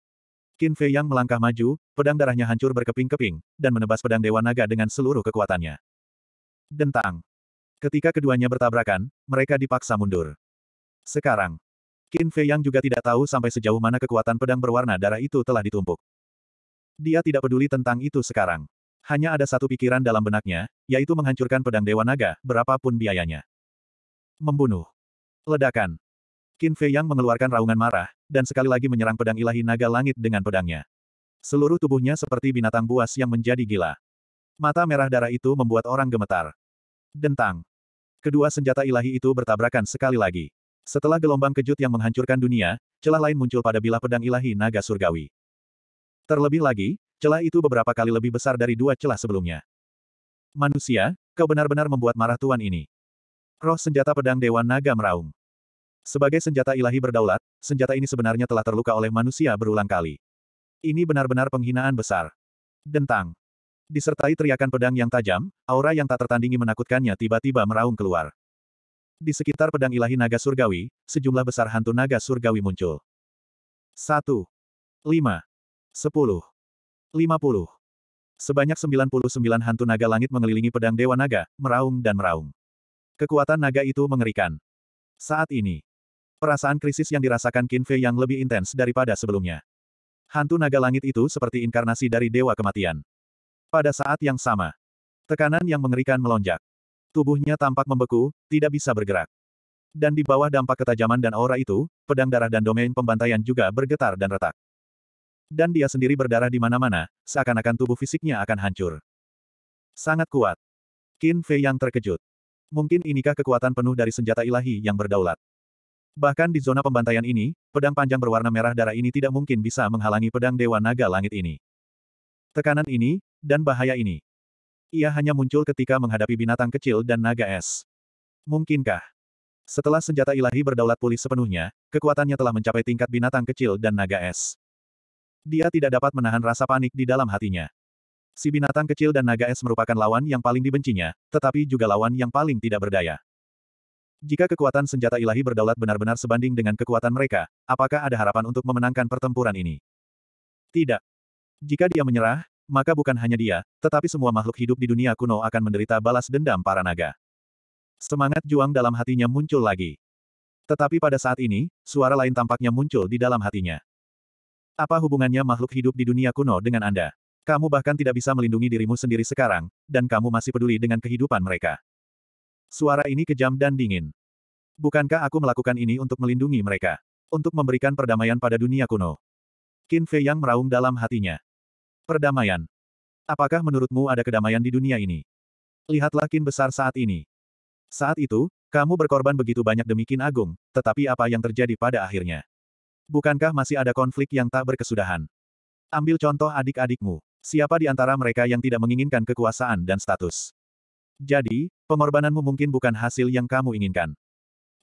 Qin Fei Yang melangkah maju, pedang darahnya hancur berkeping-keping, dan menebas pedang Dewa Naga dengan seluruh kekuatannya. Dentang. Ketika keduanya bertabrakan, mereka dipaksa mundur. Sekarang, Qin Fei Yang juga tidak tahu sampai sejauh mana kekuatan pedang berwarna darah itu telah ditumpuk. Dia tidak peduli tentang itu sekarang. Hanya ada satu pikiran dalam benaknya, yaitu menghancurkan pedang Dewa Naga, berapapun biayanya. Membunuh. Ledakan. Qin Fei Yang mengeluarkan raungan marah, dan sekali lagi menyerang pedang ilahi naga langit dengan pedangnya. Seluruh tubuhnya seperti binatang buas yang menjadi gila. Mata merah darah itu membuat orang gemetar. Dentang. Kedua senjata ilahi itu bertabrakan sekali lagi. Setelah gelombang kejut yang menghancurkan dunia, celah lain muncul pada bilah pedang ilahi naga surgawi. Terlebih lagi, celah itu beberapa kali lebih besar dari dua celah sebelumnya. Manusia, kau benar-benar membuat marah Tuan ini. Roh senjata pedang Dewa Naga meraung. Sebagai senjata ilahi berdaulat, senjata ini sebenarnya telah terluka oleh manusia berulang kali. Ini benar-benar penghinaan besar. Dentang. Disertai teriakan pedang yang tajam, aura yang tak tertandingi menakutkannya tiba-tiba meraung keluar. Di sekitar pedang ilahi naga surgawi, sejumlah besar hantu naga surgawi muncul. 1. 5. 10. 50. Sebanyak 99 hantu naga langit mengelilingi pedang Dewa Naga, meraung dan meraung. Kekuatan naga itu mengerikan. Saat ini, perasaan krisis yang dirasakan Qin Fei yang lebih intens daripada sebelumnya. Hantu naga langit itu seperti inkarnasi dari Dewa Kematian. Pada saat yang sama, tekanan yang mengerikan melonjak. Tubuhnya tampak membeku, tidak bisa bergerak. Dan di bawah dampak ketajaman dan aura itu, pedang darah dan domain pembantaian juga bergetar dan retak dan dia sendiri berdarah di mana-mana, seakan-akan tubuh fisiknya akan hancur. Sangat kuat. Qin Fei yang terkejut. Mungkin inikah kekuatan penuh dari senjata ilahi yang berdaulat. Bahkan di zona pembantaian ini, pedang panjang berwarna merah darah ini tidak mungkin bisa menghalangi pedang Dewa Naga Langit ini. Tekanan ini, dan bahaya ini. Ia hanya muncul ketika menghadapi binatang kecil dan naga es. Mungkinkah? Setelah senjata ilahi berdaulat pulih sepenuhnya, kekuatannya telah mencapai tingkat binatang kecil dan naga es. Dia tidak dapat menahan rasa panik di dalam hatinya. Si binatang kecil dan naga es merupakan lawan yang paling dibencinya, tetapi juga lawan yang paling tidak berdaya. Jika kekuatan senjata ilahi berdaulat benar-benar sebanding dengan kekuatan mereka, apakah ada harapan untuk memenangkan pertempuran ini? Tidak. Jika dia menyerah, maka bukan hanya dia, tetapi semua makhluk hidup di dunia kuno akan menderita balas dendam para naga. Semangat juang dalam hatinya muncul lagi. Tetapi pada saat ini, suara lain tampaknya muncul di dalam hatinya. Apa hubungannya makhluk hidup di dunia kuno dengan Anda? Kamu bahkan tidak bisa melindungi dirimu sendiri sekarang, dan kamu masih peduli dengan kehidupan mereka. Suara ini kejam dan dingin. Bukankah aku melakukan ini untuk melindungi mereka? Untuk memberikan perdamaian pada dunia kuno. Qin Fei yang meraung dalam hatinya. Perdamaian. Apakah menurutmu ada kedamaian di dunia ini? Lihatlah Qin besar saat ini. Saat itu, kamu berkorban begitu banyak demi Qin Agung, tetapi apa yang terjadi pada akhirnya? Bukankah masih ada konflik yang tak berkesudahan? Ambil contoh adik-adikmu. Siapa di antara mereka yang tidak menginginkan kekuasaan dan status? Jadi, pengorbananmu mungkin bukan hasil yang kamu inginkan.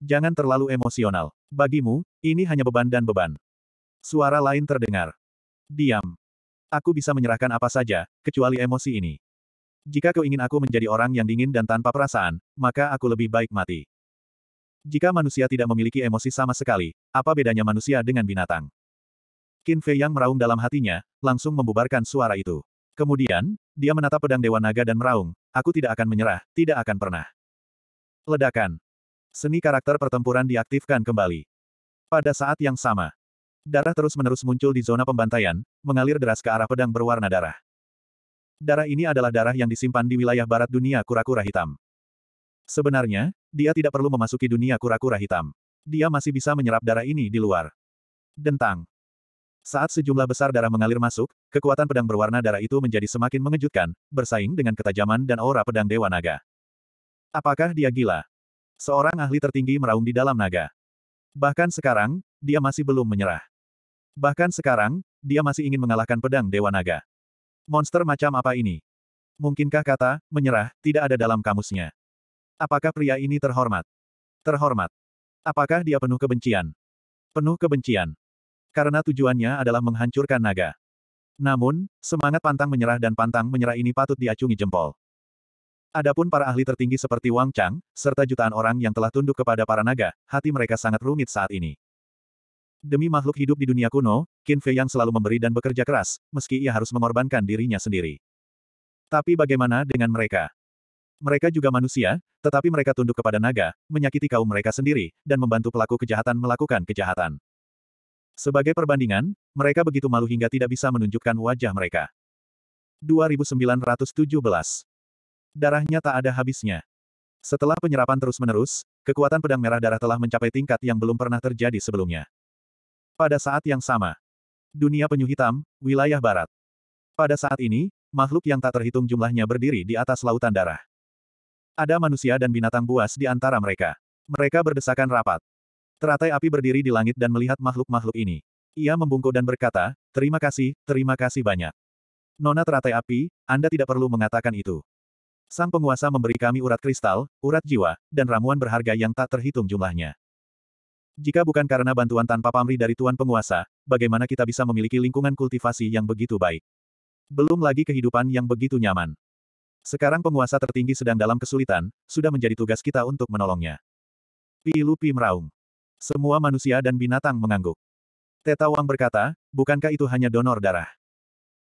Jangan terlalu emosional. Bagimu, ini hanya beban dan beban. Suara lain terdengar. Diam. Aku bisa menyerahkan apa saja, kecuali emosi ini. Jika kau ingin aku menjadi orang yang dingin dan tanpa perasaan, maka aku lebih baik mati. Jika manusia tidak memiliki emosi sama sekali, apa bedanya manusia dengan binatang? Qin Fei yang meraung dalam hatinya, langsung membubarkan suara itu. Kemudian, dia menatap pedang Dewa Naga dan meraung, aku tidak akan menyerah, tidak akan pernah. Ledakan. Seni karakter pertempuran diaktifkan kembali. Pada saat yang sama, darah terus-menerus muncul di zona pembantaian, mengalir deras ke arah pedang berwarna darah. Darah ini adalah darah yang disimpan di wilayah barat dunia kura-kura hitam. Sebenarnya, dia tidak perlu memasuki dunia kura-kura hitam. Dia masih bisa menyerap darah ini di luar. Dentang. Saat sejumlah besar darah mengalir masuk, kekuatan pedang berwarna darah itu menjadi semakin mengejutkan, bersaing dengan ketajaman dan aura pedang Dewa Naga. Apakah dia gila? Seorang ahli tertinggi meraung di dalam naga. Bahkan sekarang, dia masih belum menyerah. Bahkan sekarang, dia masih ingin mengalahkan pedang Dewa Naga. Monster macam apa ini? Mungkinkah kata, menyerah, tidak ada dalam kamusnya? Apakah pria ini terhormat? Terhormat. Apakah dia penuh kebencian? Penuh kebencian. Karena tujuannya adalah menghancurkan naga. Namun, semangat pantang menyerah dan pantang menyerah ini patut diacungi jempol. Adapun para ahli tertinggi seperti Wang Chang, serta jutaan orang yang telah tunduk kepada para naga, hati mereka sangat rumit saat ini. Demi makhluk hidup di dunia kuno, Qin Fei yang selalu memberi dan bekerja keras, meski ia harus mengorbankan dirinya sendiri. Tapi bagaimana dengan mereka? Mereka juga manusia, tetapi mereka tunduk kepada naga, menyakiti kaum mereka sendiri, dan membantu pelaku kejahatan melakukan kejahatan. Sebagai perbandingan, mereka begitu malu hingga tidak bisa menunjukkan wajah mereka. 2917 Darahnya tak ada habisnya. Setelah penyerapan terus-menerus, kekuatan pedang merah darah telah mencapai tingkat yang belum pernah terjadi sebelumnya. Pada saat yang sama, dunia penyu hitam, wilayah barat. Pada saat ini, makhluk yang tak terhitung jumlahnya berdiri di atas lautan darah. Ada manusia dan binatang buas di antara mereka. Mereka berdesakan rapat. Teratai api berdiri di langit dan melihat makhluk-makhluk ini. Ia membungkuk dan berkata, terima kasih, terima kasih banyak. Nona teratai api, Anda tidak perlu mengatakan itu. Sang penguasa memberi kami urat kristal, urat jiwa, dan ramuan berharga yang tak terhitung jumlahnya. Jika bukan karena bantuan tanpa pamri dari Tuan Penguasa, bagaimana kita bisa memiliki lingkungan kultivasi yang begitu baik? Belum lagi kehidupan yang begitu nyaman. Sekarang penguasa tertinggi sedang dalam kesulitan, sudah menjadi tugas kita untuk menolongnya. Pi Lupi meraung. Semua manusia dan binatang mengangguk. Teta Wang berkata, bukankah itu hanya donor darah?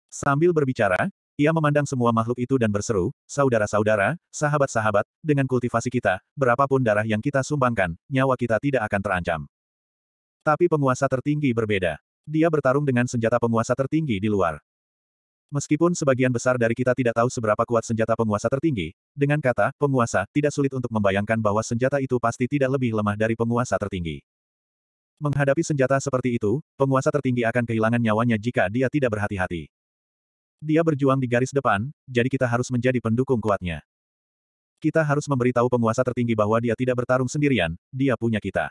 Sambil berbicara, ia memandang semua makhluk itu dan berseru, saudara-saudara, sahabat-sahabat, dengan kultivasi kita, berapapun darah yang kita sumbangkan, nyawa kita tidak akan terancam. Tapi penguasa tertinggi berbeda. Dia bertarung dengan senjata penguasa tertinggi di luar. Meskipun sebagian besar dari kita tidak tahu seberapa kuat senjata penguasa tertinggi, dengan kata penguasa tidak sulit untuk membayangkan bahwa senjata itu pasti tidak lebih lemah dari penguasa tertinggi. Menghadapi senjata seperti itu, penguasa tertinggi akan kehilangan nyawanya jika dia tidak berhati-hati. Dia berjuang di garis depan, jadi kita harus menjadi pendukung kuatnya. Kita harus memberitahu penguasa tertinggi bahwa dia tidak bertarung sendirian, dia punya kita.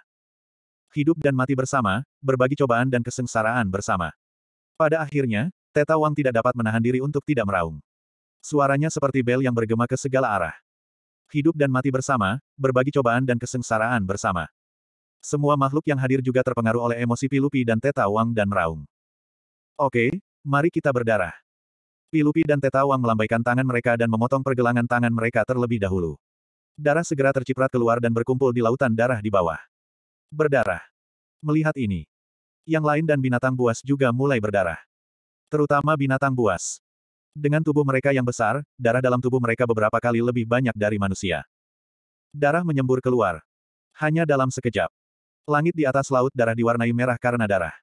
Hidup dan mati bersama, berbagi cobaan dan kesengsaraan bersama. Pada akhirnya, Teta Wang tidak dapat menahan diri untuk tidak meraung. Suaranya seperti bel yang bergema ke segala arah. Hidup dan mati bersama, berbagi cobaan dan kesengsaraan bersama. Semua makhluk yang hadir juga terpengaruh oleh emosi Pilupi dan Teta Wang dan meraung. Oke, mari kita berdarah. Pilupi dan Teta Wang melambaikan tangan mereka dan memotong pergelangan tangan mereka terlebih dahulu. Darah segera terciprat keluar dan berkumpul di lautan darah di bawah. Berdarah. Melihat ini. Yang lain dan binatang buas juga mulai berdarah. Terutama binatang buas. Dengan tubuh mereka yang besar, darah dalam tubuh mereka beberapa kali lebih banyak dari manusia. Darah menyembur keluar. Hanya dalam sekejap. Langit di atas laut darah diwarnai merah karena darah.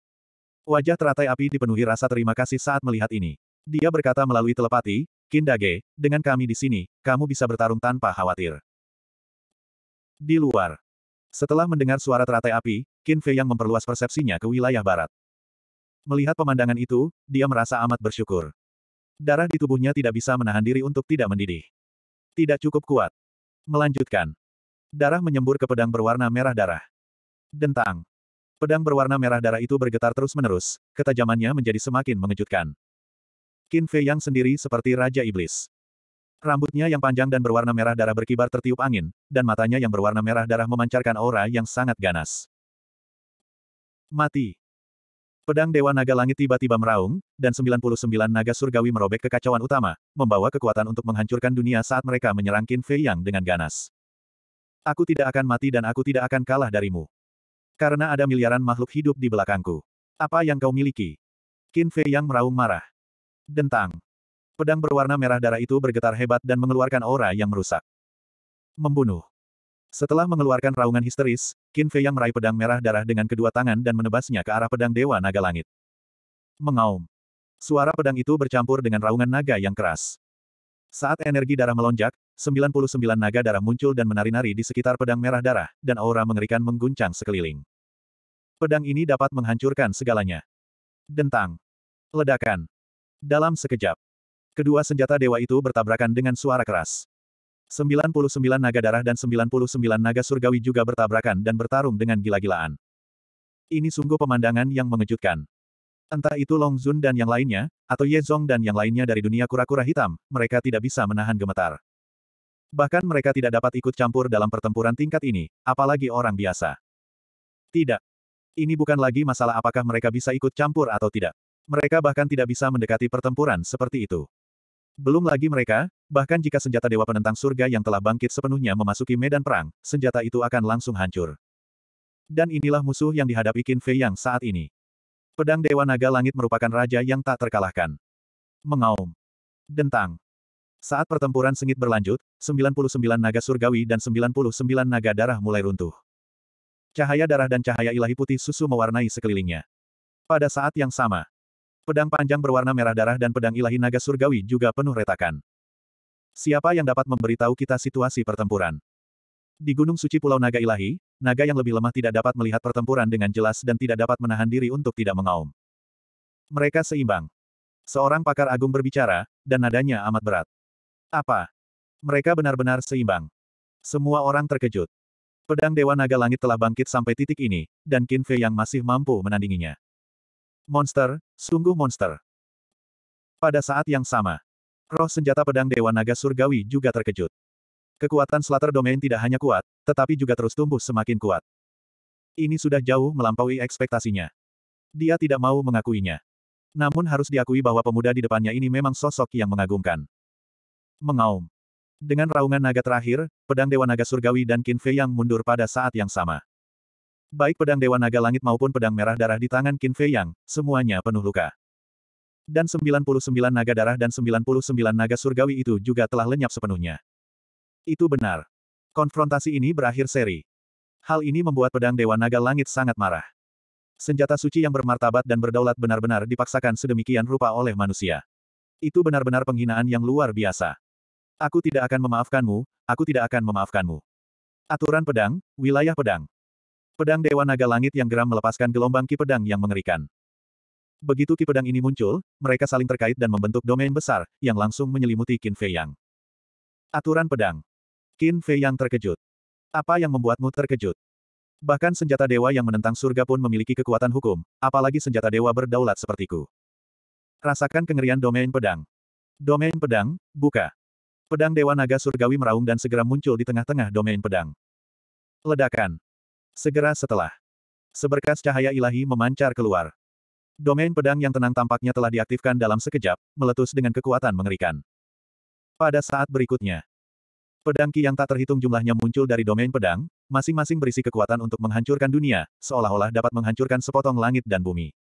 Wajah teratai api dipenuhi rasa terima kasih saat melihat ini. Dia berkata melalui telepati, Kindage, dengan kami di sini, kamu bisa bertarung tanpa khawatir. Di luar. Setelah mendengar suara teratai api, Kinfe yang memperluas persepsinya ke wilayah barat. Melihat pemandangan itu, dia merasa amat bersyukur. Darah di tubuhnya tidak bisa menahan diri untuk tidak mendidih. Tidak cukup kuat. Melanjutkan. Darah menyembur ke pedang berwarna merah darah. Dentang. Pedang berwarna merah darah itu bergetar terus-menerus, ketajamannya menjadi semakin mengejutkan. Qin Fei Yang sendiri seperti Raja Iblis. Rambutnya yang panjang dan berwarna merah darah berkibar tertiup angin, dan matanya yang berwarna merah darah memancarkan aura yang sangat ganas. Mati. Pedang Dewa Naga Langit tiba-tiba meraung, dan 99 naga surgawi merobek kekacauan utama, membawa kekuatan untuk menghancurkan dunia saat mereka menyerang Qin Fei Yang dengan ganas. Aku tidak akan mati dan aku tidak akan kalah darimu. Karena ada miliaran makhluk hidup di belakangku. Apa yang kau miliki? Qin Fei Yang meraung marah. Dentang. Pedang berwarna merah darah itu bergetar hebat dan mengeluarkan aura yang merusak. Membunuh. Setelah mengeluarkan raungan histeris, Qin Fei yang meraih pedang merah darah dengan kedua tangan dan menebasnya ke arah pedang Dewa Naga Langit. Mengaum. Suara pedang itu bercampur dengan raungan naga yang keras. Saat energi darah melonjak, 99 naga darah muncul dan menari-nari di sekitar pedang merah darah, dan aura mengerikan mengguncang sekeliling. Pedang ini dapat menghancurkan segalanya. Dentang. Ledakan. Dalam sekejap. Kedua senjata dewa itu bertabrakan dengan suara keras. 99 naga darah dan 99 naga surgawi juga bertabrakan dan bertarung dengan gila-gilaan. Ini sungguh pemandangan yang mengejutkan. Entah itu Long Zun dan yang lainnya, atau Ye Zong dan yang lainnya dari dunia kura-kura hitam, mereka tidak bisa menahan gemetar. Bahkan mereka tidak dapat ikut campur dalam pertempuran tingkat ini, apalagi orang biasa. Tidak. Ini bukan lagi masalah apakah mereka bisa ikut campur atau tidak. Mereka bahkan tidak bisa mendekati pertempuran seperti itu. Belum lagi mereka, bahkan jika senjata Dewa Penentang Surga yang telah bangkit sepenuhnya memasuki medan perang, senjata itu akan langsung hancur. Dan inilah musuh yang dihadapi Qin Fei Yang saat ini. Pedang Dewa Naga Langit merupakan raja yang tak terkalahkan. Mengaum. Dentang. Saat pertempuran sengit berlanjut, 99 naga surgawi dan 99 naga darah mulai runtuh. Cahaya darah dan cahaya ilahi putih susu mewarnai sekelilingnya. Pada saat yang sama, Pedang panjang berwarna merah darah dan pedang ilahi naga surgawi juga penuh retakan. Siapa yang dapat memberitahu kita situasi pertempuran? Di Gunung Suci Pulau Naga Ilahi, naga yang lebih lemah tidak dapat melihat pertempuran dengan jelas dan tidak dapat menahan diri untuk tidak mengaum. Mereka seimbang. Seorang pakar agung berbicara, dan nadanya amat berat. Apa? Mereka benar-benar seimbang. Semua orang terkejut. Pedang Dewa Naga Langit telah bangkit sampai titik ini, dan Kinfe yang masih mampu menandinginya. Monster, sungguh monster. Pada saat yang sama, roh senjata pedang Dewa Naga Surgawi juga terkejut. Kekuatan Slater Domain tidak hanya kuat, tetapi juga terus tumbuh semakin kuat. Ini sudah jauh melampaui ekspektasinya. Dia tidak mau mengakuinya. Namun harus diakui bahwa pemuda di depannya ini memang sosok yang mengagumkan. Mengaum. Dengan raungan naga terakhir, pedang Dewa Naga Surgawi dan Kinfe yang mundur pada saat yang sama. Baik pedang Dewa Naga Langit maupun pedang merah darah di tangan Qin Fei Yang, semuanya penuh luka. Dan 99 naga darah dan 99 naga surgawi itu juga telah lenyap sepenuhnya. Itu benar. Konfrontasi ini berakhir seri. Hal ini membuat pedang Dewa Naga Langit sangat marah. Senjata suci yang bermartabat dan berdaulat benar-benar dipaksakan sedemikian rupa oleh manusia. Itu benar-benar penghinaan yang luar biasa. Aku tidak akan memaafkanmu, aku tidak akan memaafkanmu. Aturan pedang, wilayah pedang. Pedang Dewa Naga Langit yang geram melepaskan gelombang ki pedang yang mengerikan. Begitu ki pedang ini muncul, mereka saling terkait dan membentuk domain besar, yang langsung menyelimuti Qin Fei Yang. Aturan pedang. Qin Fei Yang terkejut. Apa yang membuatmu terkejut? Bahkan senjata dewa yang menentang surga pun memiliki kekuatan hukum, apalagi senjata dewa berdaulat sepertiku. Rasakan kengerian domain pedang. Domain pedang, buka. Pedang Dewa Naga Surgawi meraung dan segera muncul di tengah-tengah domain pedang. Ledakan. Segera setelah. Seberkas cahaya ilahi memancar keluar. Domain pedang yang tenang tampaknya telah diaktifkan dalam sekejap, meletus dengan kekuatan mengerikan. Pada saat berikutnya, pedang ki yang tak terhitung jumlahnya muncul dari domain pedang, masing-masing berisi kekuatan untuk menghancurkan dunia, seolah-olah dapat menghancurkan sepotong langit dan bumi.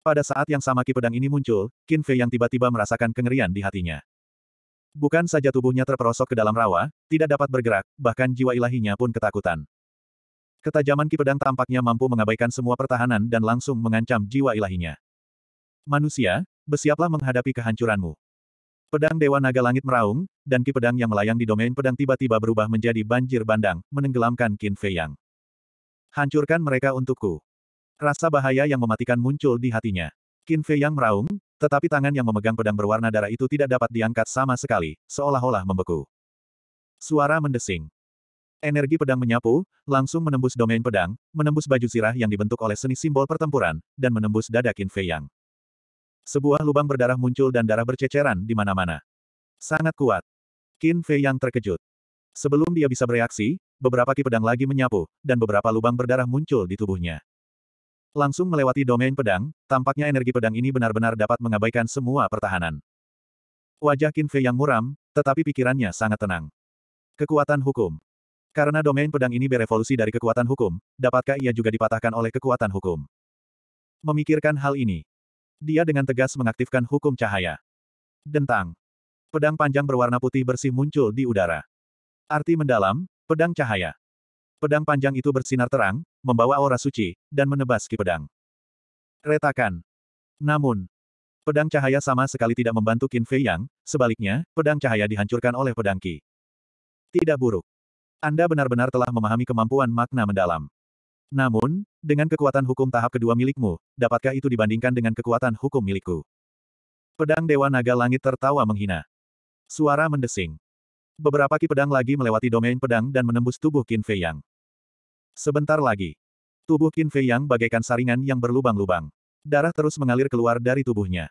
Pada saat yang sama ki pedang ini muncul, Qin Fei yang tiba-tiba merasakan kengerian di hatinya. Bukan saja tubuhnya terperosok ke dalam rawa, tidak dapat bergerak, bahkan jiwa ilahinya pun ketakutan. Ketajaman Ki Pedang tampaknya mampu mengabaikan semua pertahanan dan langsung mengancam jiwa ilahinya. Manusia, bersiaplah menghadapi kehancuranmu. Pedang Dewa Naga Langit meraung, dan Ki Pedang yang melayang di domain pedang tiba-tiba berubah menjadi banjir bandang, menenggelamkan Qin Fei Yang. Hancurkan mereka untukku. Rasa bahaya yang mematikan muncul di hatinya. Qin Fei Yang meraung, tetapi tangan yang memegang pedang berwarna darah itu tidak dapat diangkat sama sekali, seolah-olah membeku. Suara mendesing. Energi pedang menyapu, langsung menembus domain pedang, menembus baju zirah yang dibentuk oleh seni simbol pertempuran, dan menembus dada Qin Fei Yang. Sebuah lubang berdarah muncul dan darah berceceran di mana-mana. Sangat kuat. Qin Fei Yang terkejut. Sebelum dia bisa bereaksi, beberapa ki pedang lagi menyapu, dan beberapa lubang berdarah muncul di tubuhnya. Langsung melewati domain pedang, tampaknya energi pedang ini benar-benar dapat mengabaikan semua pertahanan. Wajah Qin Fei Yang muram, tetapi pikirannya sangat tenang. Kekuatan hukum. Karena domain pedang ini berevolusi dari kekuatan hukum, dapatkah ia juga dipatahkan oleh kekuatan hukum? Memikirkan hal ini, dia dengan tegas mengaktifkan hukum cahaya. Dentang. Pedang panjang berwarna putih bersih muncul di udara. Arti mendalam, pedang cahaya. Pedang panjang itu bersinar terang, membawa aura suci, dan menebas ki pedang. Retakan. Namun, pedang cahaya sama sekali tidak membantu Qin Fei Yang, sebaliknya, pedang cahaya dihancurkan oleh pedang ki. Tidak buruk. Anda benar-benar telah memahami kemampuan makna mendalam. Namun, dengan kekuatan hukum tahap kedua milikmu, dapatkah itu dibandingkan dengan kekuatan hukum milikku? Pedang Dewa Naga Langit tertawa menghina. Suara mendesing. Beberapa ki pedang lagi melewati domain pedang dan menembus tubuh Qin Fei Yang. Sebentar lagi. Tubuh Qin Fei Yang bagaikan saringan yang berlubang-lubang. Darah terus mengalir keluar dari tubuhnya.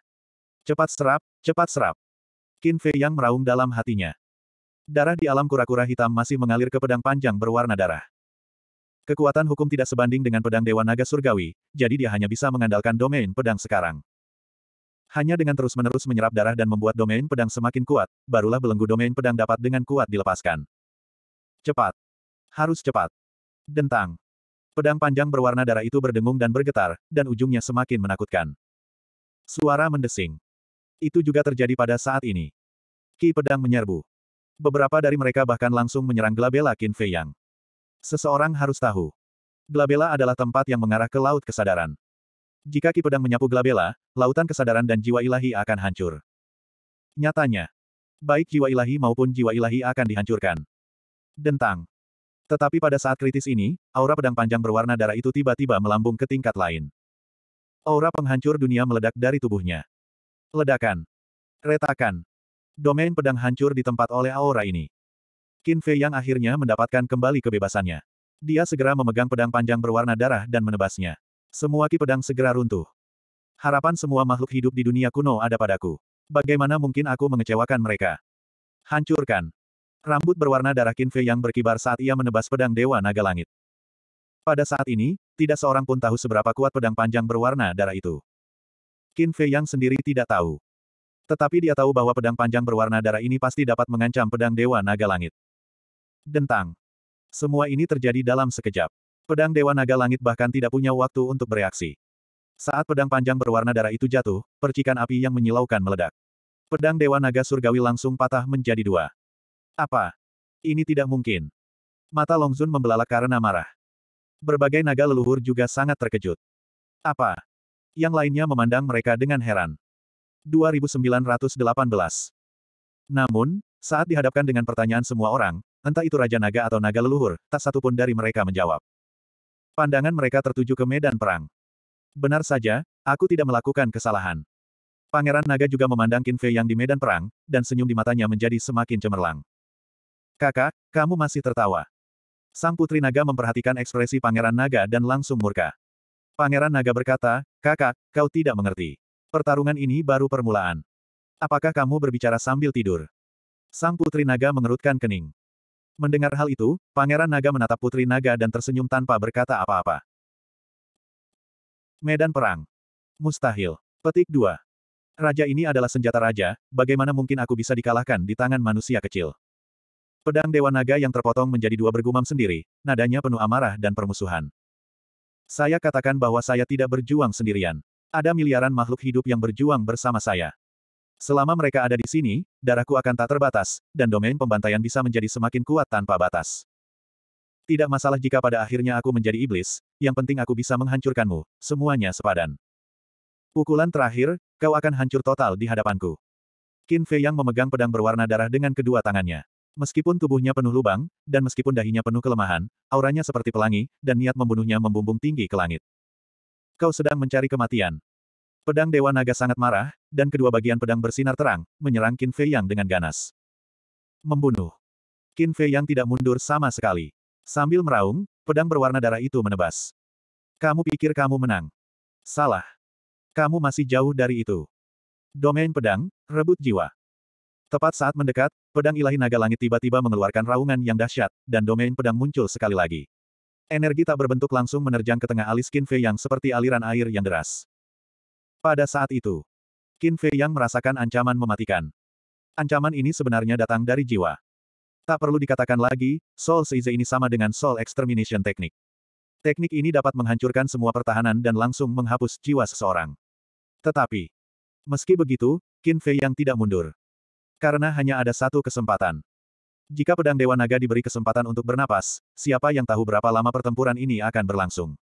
Cepat serap, cepat serap. Qin Fei Yang meraung dalam hatinya. Darah di alam kura-kura hitam masih mengalir ke pedang panjang berwarna darah. Kekuatan hukum tidak sebanding dengan pedang Dewa Naga Surgawi, jadi dia hanya bisa mengandalkan domain pedang sekarang. Hanya dengan terus-menerus menyerap darah dan membuat domain pedang semakin kuat, barulah belenggu domain pedang dapat dengan kuat dilepaskan. Cepat. Harus cepat. Dentang. Pedang panjang berwarna darah itu berdengung dan bergetar, dan ujungnya semakin menakutkan. Suara mendesing. Itu juga terjadi pada saat ini. Ki pedang menyerbu. Beberapa dari mereka bahkan langsung menyerang Glabella Qin Fei Yang. Seseorang harus tahu. Glabella adalah tempat yang mengarah ke Laut Kesadaran. Jika Ki Pedang menyapu Glabella, lautan kesadaran dan jiwa ilahi akan hancur. Nyatanya, baik jiwa ilahi maupun jiwa ilahi akan dihancurkan. Dentang. Tetapi pada saat kritis ini, aura pedang panjang berwarna darah itu tiba-tiba melambung ke tingkat lain. Aura penghancur dunia meledak dari tubuhnya. Ledakan. Retakan. Domain pedang hancur di tempat oleh aura ini. Qin Fei yang akhirnya mendapatkan kembali kebebasannya. Dia segera memegang pedang panjang berwarna darah dan menebasnya. Semua ki pedang segera runtuh. Harapan semua makhluk hidup di dunia kuno ada padaku. Bagaimana mungkin aku mengecewakan mereka? Hancurkan. Rambut berwarna darah Qin Fei yang berkibar saat ia menebas pedang Dewa Naga Langit. Pada saat ini, tidak seorang pun tahu seberapa kuat pedang panjang berwarna darah itu. Qin Fei yang sendiri tidak tahu. Tetapi dia tahu bahwa pedang panjang berwarna darah ini pasti dapat mengancam pedang Dewa Naga Langit. Dentang. Semua ini terjadi dalam sekejap. Pedang Dewa Naga Langit bahkan tidak punya waktu untuk bereaksi. Saat pedang panjang berwarna darah itu jatuh, percikan api yang menyilaukan meledak. Pedang Dewa Naga Surgawi langsung patah menjadi dua. Apa? Ini tidak mungkin. Mata Longzun membelalak karena marah. Berbagai naga leluhur juga sangat terkejut. Apa? Yang lainnya memandang mereka dengan heran. 2918. Namun, saat dihadapkan dengan pertanyaan semua orang, entah itu Raja Naga atau Naga Leluhur, tak satu pun dari mereka menjawab. Pandangan mereka tertuju ke medan perang. Benar saja, aku tidak melakukan kesalahan. Pangeran Naga juga memandang Qin yang di medan perang, dan senyum di matanya menjadi semakin cemerlang. Kakak, kamu masih tertawa. Sang Putri Naga memperhatikan ekspresi Pangeran Naga dan langsung murka. Pangeran Naga berkata, kakak, kau tidak mengerti. Pertarungan ini baru permulaan. Apakah kamu berbicara sambil tidur? Sang Putri Naga mengerutkan kening. Mendengar hal itu, Pangeran Naga menatap Putri Naga dan tersenyum tanpa berkata apa-apa. Medan Perang. Mustahil. Petik 2. Raja ini adalah senjata raja, bagaimana mungkin aku bisa dikalahkan di tangan manusia kecil? Pedang Dewa Naga yang terpotong menjadi dua bergumam sendiri, nadanya penuh amarah dan permusuhan. Saya katakan bahwa saya tidak berjuang sendirian. Ada miliaran makhluk hidup yang berjuang bersama saya. Selama mereka ada di sini, darahku akan tak terbatas, dan domain pembantaian bisa menjadi semakin kuat tanpa batas. Tidak masalah jika pada akhirnya aku menjadi iblis, yang penting aku bisa menghancurkanmu, semuanya sepadan. Pukulan terakhir, kau akan hancur total di hadapanku. Qin Fei yang memegang pedang berwarna darah dengan kedua tangannya. Meskipun tubuhnya penuh lubang, dan meskipun dahinya penuh kelemahan, auranya seperti pelangi, dan niat membunuhnya membumbung tinggi ke langit kau sedang mencari kematian. Pedang Dewa Naga sangat marah, dan kedua bagian pedang bersinar terang, menyerang Qin Fei Yang dengan ganas. Membunuh. Qin Fei Yang tidak mundur sama sekali. Sambil meraung, pedang berwarna darah itu menebas. Kamu pikir kamu menang? Salah. Kamu masih jauh dari itu. Domain pedang, rebut jiwa. Tepat saat mendekat, pedang ilahi naga langit tiba-tiba mengeluarkan raungan yang dahsyat, dan domain pedang muncul sekali lagi. Energi tak berbentuk langsung menerjang ke tengah alis Qin Fei yang seperti aliran air yang deras. Pada saat itu, Qin Fei yang merasakan ancaman mematikan. Ancaman ini sebenarnya datang dari jiwa. Tak perlu dikatakan lagi, Soul Seize ini sama dengan Soul Extermination Technique. Teknik ini dapat menghancurkan semua pertahanan dan langsung menghapus jiwa seseorang. Tetapi, meski begitu, Qin Fei yang tidak mundur. Karena hanya ada satu kesempatan. Jika pedang Dewa Naga diberi kesempatan untuk bernapas, siapa yang tahu berapa lama pertempuran ini akan berlangsung.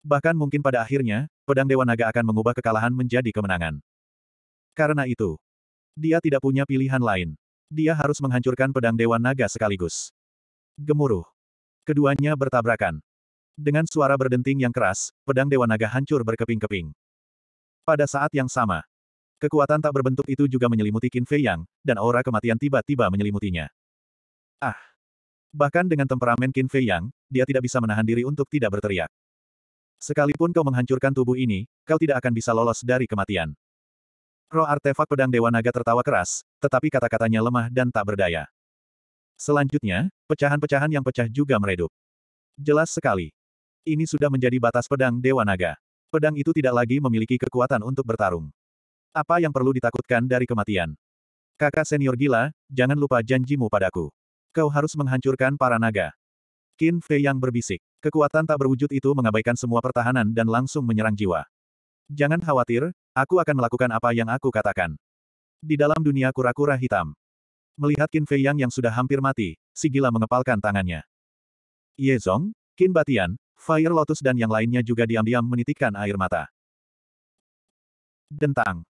Bahkan mungkin pada akhirnya, pedang Dewa Naga akan mengubah kekalahan menjadi kemenangan. Karena itu, dia tidak punya pilihan lain. Dia harus menghancurkan pedang Dewa Naga sekaligus. Gemuruh. Keduanya bertabrakan. Dengan suara berdenting yang keras, pedang Dewa Naga hancur berkeping-keping. Pada saat yang sama, kekuatan tak berbentuk itu juga menyelimuti Qin Fei Yang, dan aura kematian tiba-tiba menyelimutinya. Ah! Bahkan dengan temperamen Qin Fei Yang, dia tidak bisa menahan diri untuk tidak berteriak. Sekalipun kau menghancurkan tubuh ini, kau tidak akan bisa lolos dari kematian. Roh artefak pedang Dewa Naga tertawa keras, tetapi kata-katanya lemah dan tak berdaya. Selanjutnya, pecahan-pecahan yang pecah juga meredup. Jelas sekali. Ini sudah menjadi batas pedang Dewa Naga. Pedang itu tidak lagi memiliki kekuatan untuk bertarung. Apa yang perlu ditakutkan dari kematian? Kakak senior gila, jangan lupa janjimu padaku. Kau harus menghancurkan para naga. Qin Fei yang berbisik. Kekuatan tak berwujud itu mengabaikan semua pertahanan dan langsung menyerang jiwa. Jangan khawatir, aku akan melakukan apa yang aku katakan. Di dalam dunia kura-kura hitam. Melihat Qin Fei Yang yang sudah hampir mati, si gila mengepalkan tangannya. Ye Zong, Qin Batian, Fire Lotus dan yang lainnya juga diam-diam menitikkan air mata. Dentang.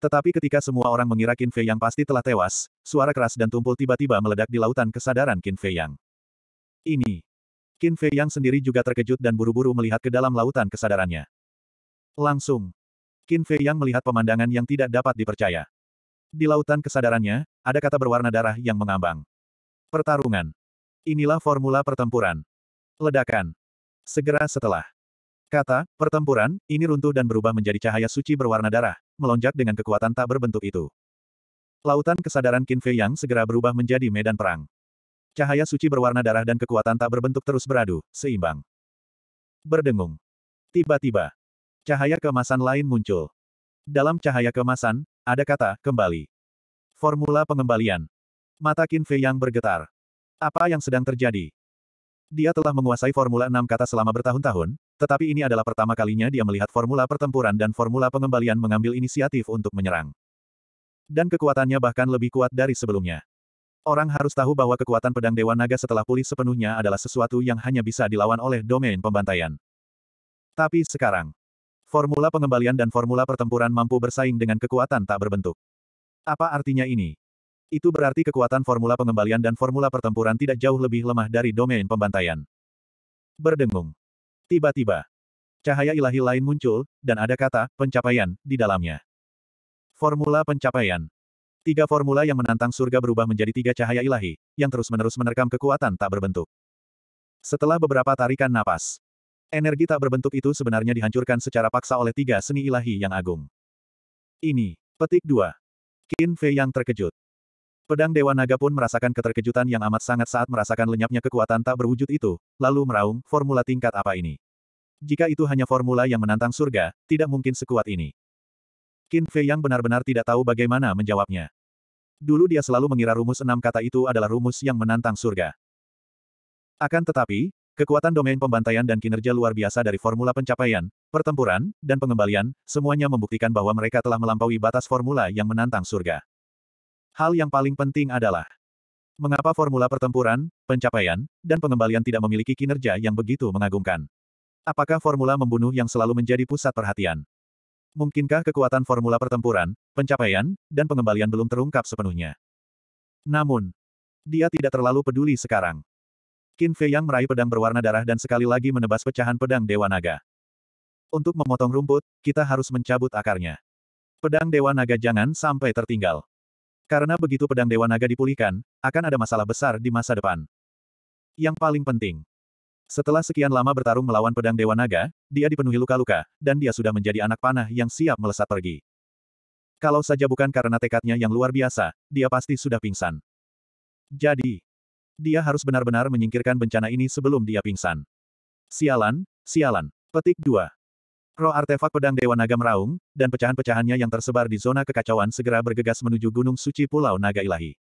Tetapi ketika semua orang mengira Qin Fei Yang pasti telah tewas, suara keras dan tumpul tiba-tiba meledak di lautan kesadaran Qin Fei Yang. Ini. Qin Fei Yang sendiri juga terkejut dan buru-buru melihat ke dalam lautan kesadarannya. Langsung. Qin Fei Yang melihat pemandangan yang tidak dapat dipercaya. Di lautan kesadarannya, ada kata berwarna darah yang mengambang. Pertarungan. Inilah formula pertempuran. Ledakan. Segera setelah. Kata, pertempuran, ini runtuh dan berubah menjadi cahaya suci berwarna darah, melonjak dengan kekuatan tak berbentuk itu. Lautan kesadaran Qin Fei Yang segera berubah menjadi medan perang. Cahaya suci berwarna darah dan kekuatan tak berbentuk terus beradu, seimbang. Berdengung. Tiba-tiba, cahaya kemasan lain muncul. Dalam cahaya kemasan, ada kata, kembali. Formula pengembalian. Mata Qin Fei Yang bergetar. Apa yang sedang terjadi? Dia telah menguasai Formula enam kata selama bertahun-tahun, tetapi ini adalah pertama kalinya dia melihat formula pertempuran dan formula pengembalian mengambil inisiatif untuk menyerang. Dan kekuatannya bahkan lebih kuat dari sebelumnya. Orang harus tahu bahwa kekuatan pedang Dewa Naga setelah pulih sepenuhnya adalah sesuatu yang hanya bisa dilawan oleh domain pembantaian. Tapi sekarang, formula pengembalian dan formula pertempuran mampu bersaing dengan kekuatan tak berbentuk. Apa artinya ini? Itu berarti kekuatan formula pengembalian dan formula pertempuran tidak jauh lebih lemah dari domain pembantaian. Berdengung. Tiba-tiba, cahaya ilahi lain muncul, dan ada kata, pencapaian, di dalamnya. Formula pencapaian. Tiga formula yang menantang surga berubah menjadi tiga cahaya ilahi, yang terus-menerus menerkam kekuatan tak berbentuk. Setelah beberapa tarikan napas, energi tak berbentuk itu sebenarnya dihancurkan secara paksa oleh tiga seni ilahi yang agung. Ini, petik dua. Qin Fei yang terkejut. Pedang Dewa Naga pun merasakan keterkejutan yang amat sangat saat merasakan lenyapnya kekuatan tak berwujud itu, lalu meraung, formula tingkat apa ini? Jika itu hanya formula yang menantang surga, tidak mungkin sekuat ini. Qin Fei yang benar-benar tidak tahu bagaimana menjawabnya. Dulu dia selalu mengira rumus enam kata itu adalah rumus yang menantang surga. Akan tetapi, kekuatan domain pembantaian dan kinerja luar biasa dari formula pencapaian, pertempuran, dan pengembalian, semuanya membuktikan bahwa mereka telah melampaui batas formula yang menantang surga. Hal yang paling penting adalah mengapa formula pertempuran, pencapaian, dan pengembalian tidak memiliki kinerja yang begitu mengagumkan. Apakah formula membunuh yang selalu menjadi pusat perhatian? Mungkinkah kekuatan formula pertempuran, pencapaian, dan pengembalian belum terungkap sepenuhnya? Namun, dia tidak terlalu peduli sekarang. Qin Fei yang meraih pedang berwarna darah dan sekali lagi menebas pecahan pedang Dewa Naga. Untuk memotong rumput, kita harus mencabut akarnya. Pedang Dewa Naga jangan sampai tertinggal. Karena begitu pedang Dewa Naga dipulihkan, akan ada masalah besar di masa depan. Yang paling penting. Setelah sekian lama bertarung melawan pedang Dewa Naga, dia dipenuhi luka-luka, dan dia sudah menjadi anak panah yang siap melesat pergi. Kalau saja bukan karena tekadnya yang luar biasa, dia pasti sudah pingsan. Jadi, dia harus benar-benar menyingkirkan bencana ini sebelum dia pingsan. Sialan, sialan. Petik 2. Roh artefak pedang Dewa Naga meraung, dan pecahan-pecahannya yang tersebar di zona kekacauan segera bergegas menuju Gunung Suci Pulau Naga Ilahi.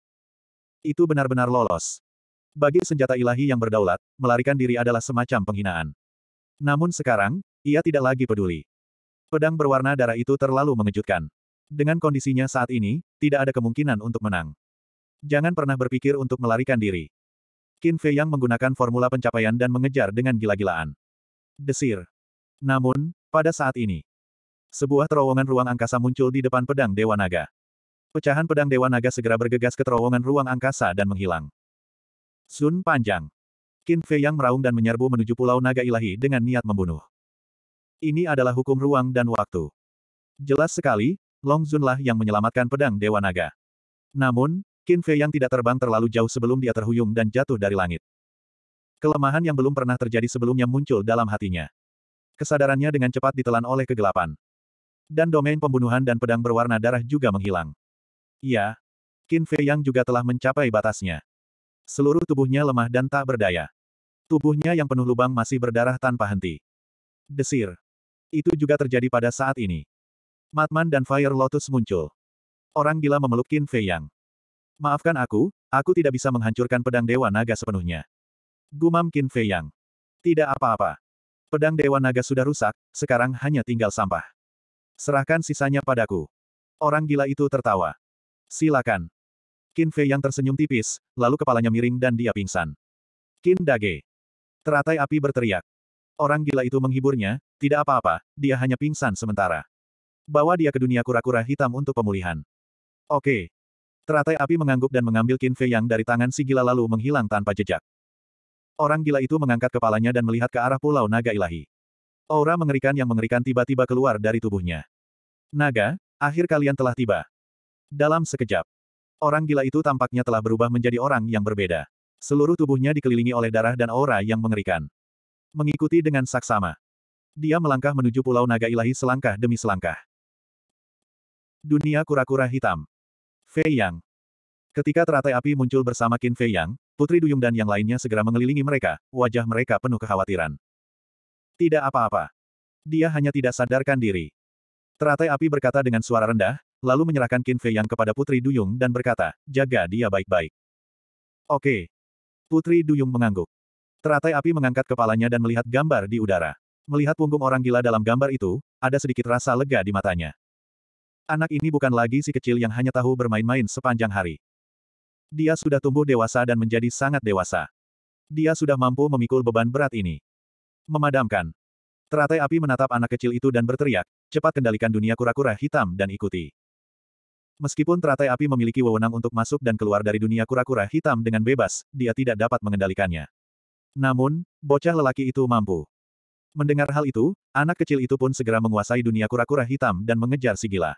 Itu benar-benar lolos. Bagi senjata ilahi yang berdaulat, melarikan diri adalah semacam penghinaan. Namun sekarang, ia tidak lagi peduli. Pedang berwarna darah itu terlalu mengejutkan. Dengan kondisinya saat ini, tidak ada kemungkinan untuk menang. Jangan pernah berpikir untuk melarikan diri. Qin Fei yang menggunakan formula pencapaian dan mengejar dengan gila-gilaan. Desir. Namun, pada saat ini, sebuah terowongan ruang angkasa muncul di depan pedang Dewa Naga. Pecahan pedang Dewa Naga segera bergegas ke terowongan ruang angkasa dan menghilang. Sun panjang. Qin Fei yang meraung dan menyerbu menuju Pulau Naga Ilahi dengan niat membunuh. Ini adalah hukum ruang dan waktu. Jelas sekali, Long Zunlah yang menyelamatkan pedang Dewa Naga. Namun, Qin Fei yang tidak terbang terlalu jauh sebelum dia terhuyung dan jatuh dari langit. Kelemahan yang belum pernah terjadi sebelumnya muncul dalam hatinya. Kesadarannya dengan cepat ditelan oleh kegelapan. Dan domain pembunuhan dan pedang berwarna darah juga menghilang. Iya. Qin Fei yang juga telah mencapai batasnya. Seluruh tubuhnya lemah dan tak berdaya. Tubuhnya yang penuh lubang masih berdarah tanpa henti. Desir. Itu juga terjadi pada saat ini. Matman dan Fire Lotus muncul. Orang gila memeluk Qin Fei Yang. Maafkan aku, aku tidak bisa menghancurkan pedang Dewa Naga sepenuhnya. Gumam Qin Fei Yang. Tidak apa-apa. Pedang Dewa Naga sudah rusak, sekarang hanya tinggal sampah. Serahkan sisanya padaku. Orang gila itu tertawa. Silakan. Qin Fei yang tersenyum tipis, lalu kepalanya miring dan dia pingsan. Qin Dage. Teratai api berteriak. Orang gila itu menghiburnya, tidak apa-apa, dia hanya pingsan sementara. Bawa dia ke dunia kura-kura hitam untuk pemulihan. Oke. Teratai api mengangguk dan mengambil Qin Fei yang dari tangan si gila lalu menghilang tanpa jejak. Orang gila itu mengangkat kepalanya dan melihat ke arah pulau naga ilahi. Aura mengerikan yang mengerikan tiba-tiba keluar dari tubuhnya. Naga, akhir kalian telah tiba. Dalam sekejap, orang gila itu tampaknya telah berubah menjadi orang yang berbeda. Seluruh tubuhnya dikelilingi oleh darah dan aura yang mengerikan. Mengikuti dengan saksama. Dia melangkah menuju pulau naga ilahi selangkah demi selangkah. Dunia kura-kura hitam. Fei Yang. Ketika teratai api muncul bersama Qin Fei Yang, Putri Duyung dan yang lainnya segera mengelilingi mereka, wajah mereka penuh kekhawatiran. Tidak apa-apa. Dia hanya tidak sadarkan diri. Teratai api berkata dengan suara rendah, lalu menyerahkan Qin Fei Yang kepada Putri Duyung dan berkata, jaga dia baik-baik. Oke. Putri Duyung mengangguk. Teratai api mengangkat kepalanya dan melihat gambar di udara. Melihat punggung orang gila dalam gambar itu, ada sedikit rasa lega di matanya. Anak ini bukan lagi si kecil yang hanya tahu bermain-main sepanjang hari. Dia sudah tumbuh dewasa dan menjadi sangat dewasa. Dia sudah mampu memikul beban berat ini. Memadamkan. Teratai api menatap anak kecil itu dan berteriak, cepat kendalikan dunia kura-kura hitam dan ikuti. Meskipun teratai api memiliki wewenang untuk masuk dan keluar dari dunia kura-kura hitam dengan bebas, dia tidak dapat mengendalikannya. Namun, bocah lelaki itu mampu. Mendengar hal itu, anak kecil itu pun segera menguasai dunia kura-kura hitam dan mengejar si gila.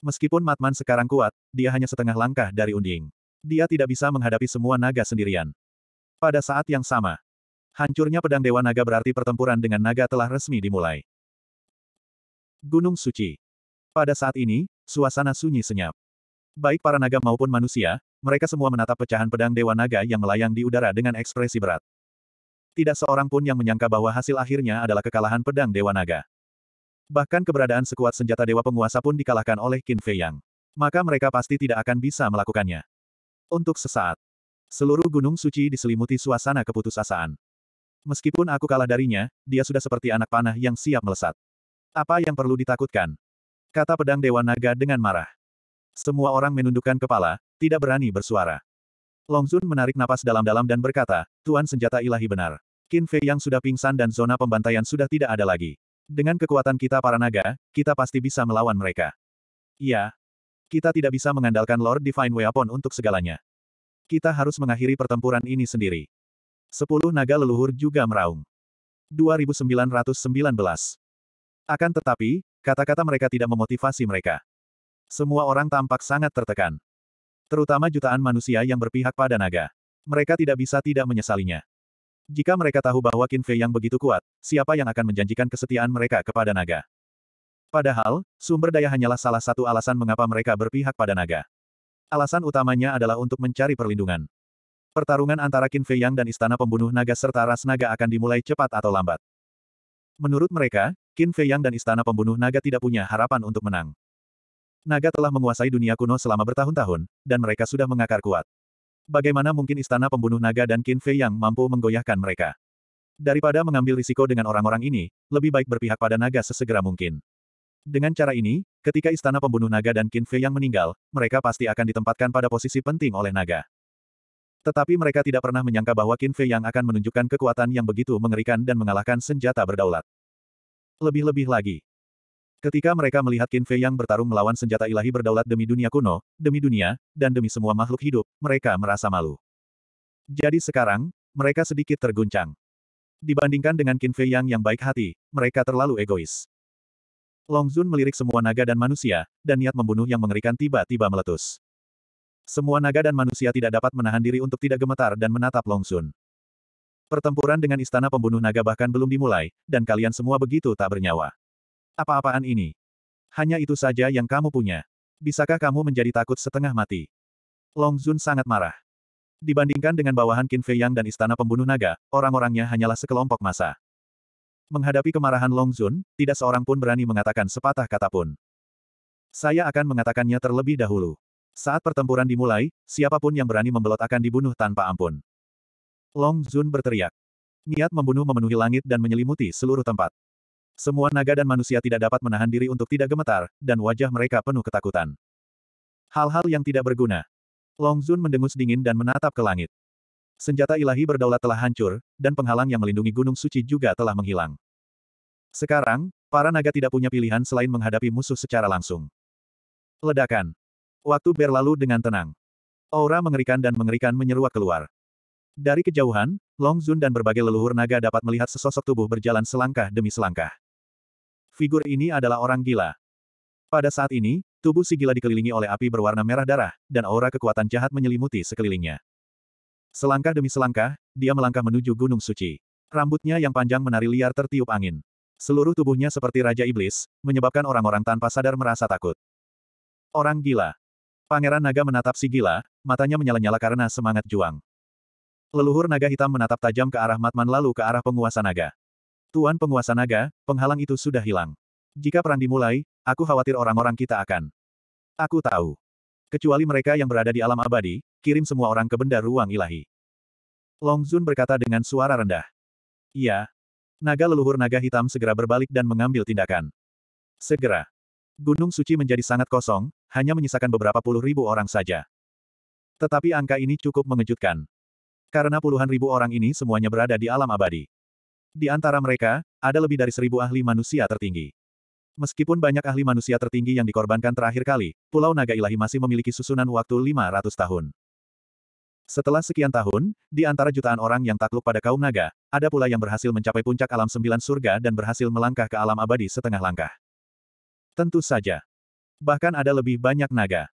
Meskipun Matman sekarang kuat, dia hanya setengah langkah dari unding. Dia tidak bisa menghadapi semua naga sendirian. Pada saat yang sama, hancurnya pedang Dewa Naga berarti pertempuran dengan naga telah resmi dimulai. Gunung Suci. Pada saat ini, suasana sunyi senyap. Baik para naga maupun manusia, mereka semua menatap pecahan pedang Dewa Naga yang melayang di udara dengan ekspresi berat. Tidak seorang pun yang menyangka bahwa hasil akhirnya adalah kekalahan pedang Dewa Naga. Bahkan keberadaan sekuat senjata Dewa Penguasa pun dikalahkan oleh Qin Fei Yang. Maka mereka pasti tidak akan bisa melakukannya. Untuk sesaat, seluruh gunung suci diselimuti suasana keputusasaan. Meskipun aku kalah darinya, dia sudah seperti anak panah yang siap melesat. Apa yang perlu ditakutkan? Kata pedang Dewa Naga dengan marah. Semua orang menundukkan kepala, tidak berani bersuara. Longzun menarik napas dalam-dalam dan berkata, Tuan senjata ilahi benar. Qin Fei yang sudah pingsan dan zona pembantaian sudah tidak ada lagi. Dengan kekuatan kita para naga, kita pasti bisa melawan mereka. Ya. Kita tidak bisa mengandalkan Lord Divine Weapon untuk segalanya. Kita harus mengakhiri pertempuran ini sendiri. Sepuluh naga leluhur juga meraung. 2919. Akan tetapi, kata-kata mereka tidak memotivasi mereka. Semua orang tampak sangat tertekan. Terutama jutaan manusia yang berpihak pada naga. Mereka tidak bisa tidak menyesalinya. Jika mereka tahu bahwa Kinfe yang begitu kuat, siapa yang akan menjanjikan kesetiaan mereka kepada naga? Padahal, sumber daya hanyalah salah satu alasan mengapa mereka berpihak pada naga. Alasan utamanya adalah untuk mencari perlindungan. Pertarungan antara Qin Fei Yang dan Istana Pembunuh Naga serta Ras Naga akan dimulai cepat atau lambat. Menurut mereka, Qin Fei Yang dan Istana Pembunuh Naga tidak punya harapan untuk menang. Naga telah menguasai dunia kuno selama bertahun-tahun, dan mereka sudah mengakar kuat. Bagaimana mungkin Istana Pembunuh Naga dan Qin Fei Yang mampu menggoyahkan mereka? Daripada mengambil risiko dengan orang-orang ini, lebih baik berpihak pada naga sesegera mungkin. Dengan cara ini, ketika istana pembunuh naga dan Qin Fei yang meninggal, mereka pasti akan ditempatkan pada posisi penting oleh naga. Tetapi mereka tidak pernah menyangka bahwa Qin Fei yang akan menunjukkan kekuatan yang begitu mengerikan dan mengalahkan senjata berdaulat. Lebih-lebih lagi. Ketika mereka melihat Qin Fei yang bertarung melawan senjata ilahi berdaulat demi dunia kuno, demi dunia, dan demi semua makhluk hidup, mereka merasa malu. Jadi sekarang, mereka sedikit terguncang. Dibandingkan dengan Qin Fei yang yang baik hati, mereka terlalu egois. Long Zun melirik semua naga dan manusia, dan niat membunuh yang mengerikan tiba-tiba meletus. Semua naga dan manusia tidak dapat menahan diri untuk tidak gemetar dan menatap Long Zun. Pertempuran dengan istana pembunuh naga bahkan belum dimulai, dan kalian semua begitu tak bernyawa. Apa-apaan ini? Hanya itu saja yang kamu punya. Bisakah kamu menjadi takut setengah mati? Long Zun sangat marah. Dibandingkan dengan bawahan Qin Fei Yang dan istana pembunuh naga, orang-orangnya hanyalah sekelompok masa. Menghadapi kemarahan Long Zun, tidak seorang pun berani mengatakan sepatah kata pun. Saya akan mengatakannya terlebih dahulu. Saat pertempuran dimulai, siapapun yang berani membelot akan dibunuh tanpa ampun. Long Zun berteriak. Niat membunuh memenuhi langit dan menyelimuti seluruh tempat. Semua naga dan manusia tidak dapat menahan diri untuk tidak gemetar, dan wajah mereka penuh ketakutan. Hal-hal yang tidak berguna. Long Zun mendengus dingin dan menatap ke langit. Senjata ilahi berdaulat telah hancur, dan penghalang yang melindungi gunung suci juga telah menghilang. Sekarang, para naga tidak punya pilihan selain menghadapi musuh secara langsung. Ledakan. Waktu berlalu dengan tenang. Aura mengerikan dan mengerikan menyeruak keluar. Dari kejauhan, Long Zun dan berbagai leluhur naga dapat melihat sesosok tubuh berjalan selangkah demi selangkah. Figur ini adalah orang gila. Pada saat ini, tubuh si gila dikelilingi oleh api berwarna merah darah, dan aura kekuatan jahat menyelimuti sekelilingnya. Selangkah demi selangkah, dia melangkah menuju Gunung Suci. Rambutnya yang panjang menari liar tertiup angin. Seluruh tubuhnya seperti Raja Iblis, menyebabkan orang-orang tanpa sadar merasa takut. Orang gila. Pangeran naga menatap si gila, matanya menyala-nyala karena semangat juang. Leluhur naga hitam menatap tajam ke arah Matman lalu ke arah penguasa naga. Tuan penguasa naga, penghalang itu sudah hilang. Jika perang dimulai, aku khawatir orang-orang kita akan. Aku tahu. Kecuali mereka yang berada di alam abadi, kirim semua orang ke benda ruang ilahi. Long Zun berkata dengan suara rendah. Iya. Naga leluhur naga hitam segera berbalik dan mengambil tindakan. Segera. Gunung suci menjadi sangat kosong, hanya menyisakan beberapa puluh ribu orang saja. Tetapi angka ini cukup mengejutkan. Karena puluhan ribu orang ini semuanya berada di alam abadi. Di antara mereka, ada lebih dari seribu ahli manusia tertinggi. Meskipun banyak ahli manusia tertinggi yang dikorbankan terakhir kali, Pulau Naga Ilahi masih memiliki susunan waktu 500 tahun. Setelah sekian tahun, di antara jutaan orang yang takluk pada kaum naga, ada pula yang berhasil mencapai puncak alam sembilan surga dan berhasil melangkah ke alam abadi setengah langkah. Tentu saja. Bahkan ada lebih banyak naga.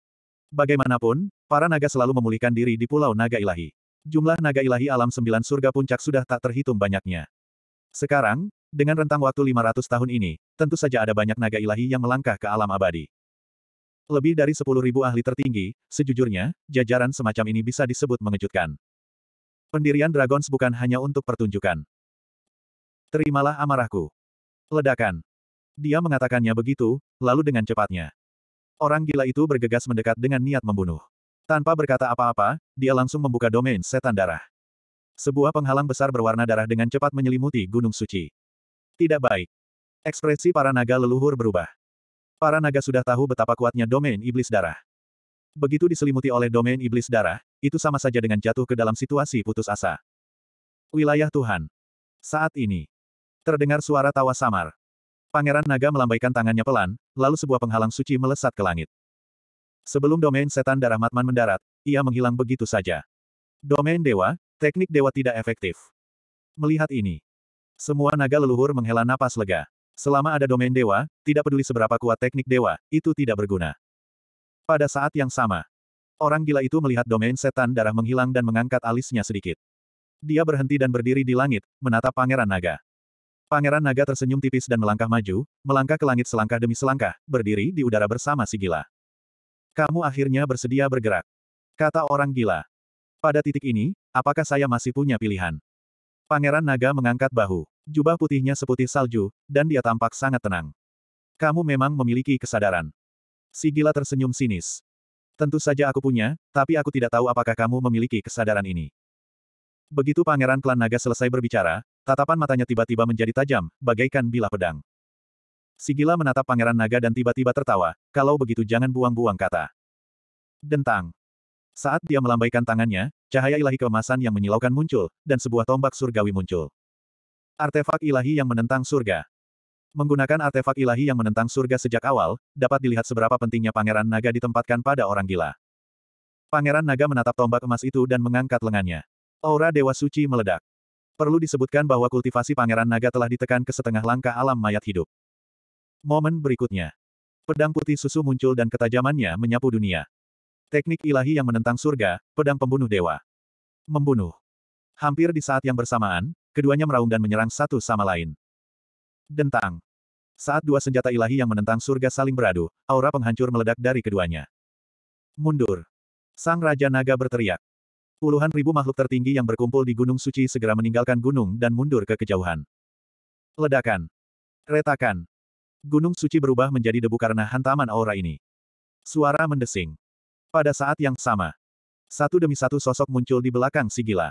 Bagaimanapun, para naga selalu memulihkan diri di Pulau Naga Ilahi. Jumlah naga ilahi alam sembilan surga puncak sudah tak terhitung banyaknya. Sekarang, dengan rentang waktu 500 tahun ini, tentu saja ada banyak naga ilahi yang melangkah ke alam abadi. Lebih dari 10.000 ahli tertinggi, sejujurnya, jajaran semacam ini bisa disebut mengejutkan. Pendirian Dragons bukan hanya untuk pertunjukan. Terimalah amarahku. Ledakan. Dia mengatakannya begitu, lalu dengan cepatnya. Orang gila itu bergegas mendekat dengan niat membunuh. Tanpa berkata apa-apa, dia langsung membuka domain setan darah. Sebuah penghalang besar berwarna darah dengan cepat menyelimuti Gunung Suci. Tidak baik. Ekspresi para naga leluhur berubah. Para naga sudah tahu betapa kuatnya domain iblis darah. Begitu diselimuti oleh domain iblis darah, itu sama saja dengan jatuh ke dalam situasi putus asa. Wilayah Tuhan. Saat ini. Terdengar suara tawa samar. Pangeran naga melambaikan tangannya pelan, lalu sebuah penghalang suci melesat ke langit. Sebelum domain setan darah Matman mendarat, ia menghilang begitu saja. Domain dewa, teknik dewa tidak efektif. Melihat ini, semua naga leluhur menghela napas lega. Selama ada domain dewa, tidak peduli seberapa kuat teknik dewa, itu tidak berguna. Pada saat yang sama, orang gila itu melihat domain setan darah menghilang dan mengangkat alisnya sedikit. Dia berhenti dan berdiri di langit, menatap pangeran naga. Pangeran naga tersenyum tipis dan melangkah maju, melangkah ke langit selangkah demi selangkah, berdiri di udara bersama si gila. Kamu akhirnya bersedia bergerak. Kata orang gila. Pada titik ini, apakah saya masih punya pilihan? Pangeran Naga mengangkat bahu. Jubah putihnya seputih salju, dan dia tampak sangat tenang. Kamu memang memiliki kesadaran. Si gila tersenyum sinis. Tentu saja aku punya, tapi aku tidak tahu apakah kamu memiliki kesadaran ini. Begitu pangeran klan naga selesai berbicara, tatapan matanya tiba-tiba menjadi tajam, bagaikan bilah pedang. Sigila menatap pangeran naga dan tiba-tiba tertawa, kalau begitu jangan buang-buang kata. Dentang. Saat dia melambaikan tangannya, cahaya ilahi keemasan yang menyilaukan muncul, dan sebuah tombak surgawi muncul. Artefak ilahi yang menentang surga. Menggunakan artefak ilahi yang menentang surga sejak awal, dapat dilihat seberapa pentingnya Pangeran Naga ditempatkan pada orang gila. Pangeran Naga menatap tombak emas itu dan mengangkat lengannya. Aura Dewa Suci meledak. Perlu disebutkan bahwa kultivasi Pangeran Naga telah ditekan ke setengah langkah alam mayat hidup. Momen berikutnya. Pedang putih susu muncul dan ketajamannya menyapu dunia. Teknik ilahi yang menentang surga, pedang pembunuh dewa. Membunuh. Hampir di saat yang bersamaan, keduanya meraung dan menyerang satu sama lain. Dentang. Saat dua senjata ilahi yang menentang surga saling beradu, aura penghancur meledak dari keduanya. Mundur. Sang Raja Naga berteriak. Puluhan ribu makhluk tertinggi yang berkumpul di Gunung Suci segera meninggalkan gunung dan mundur ke kejauhan. Ledakan. Retakan. Gunung Suci berubah menjadi debu karena hantaman aura ini. Suara mendesing. Pada saat yang sama, satu demi satu sosok muncul di belakang si gila.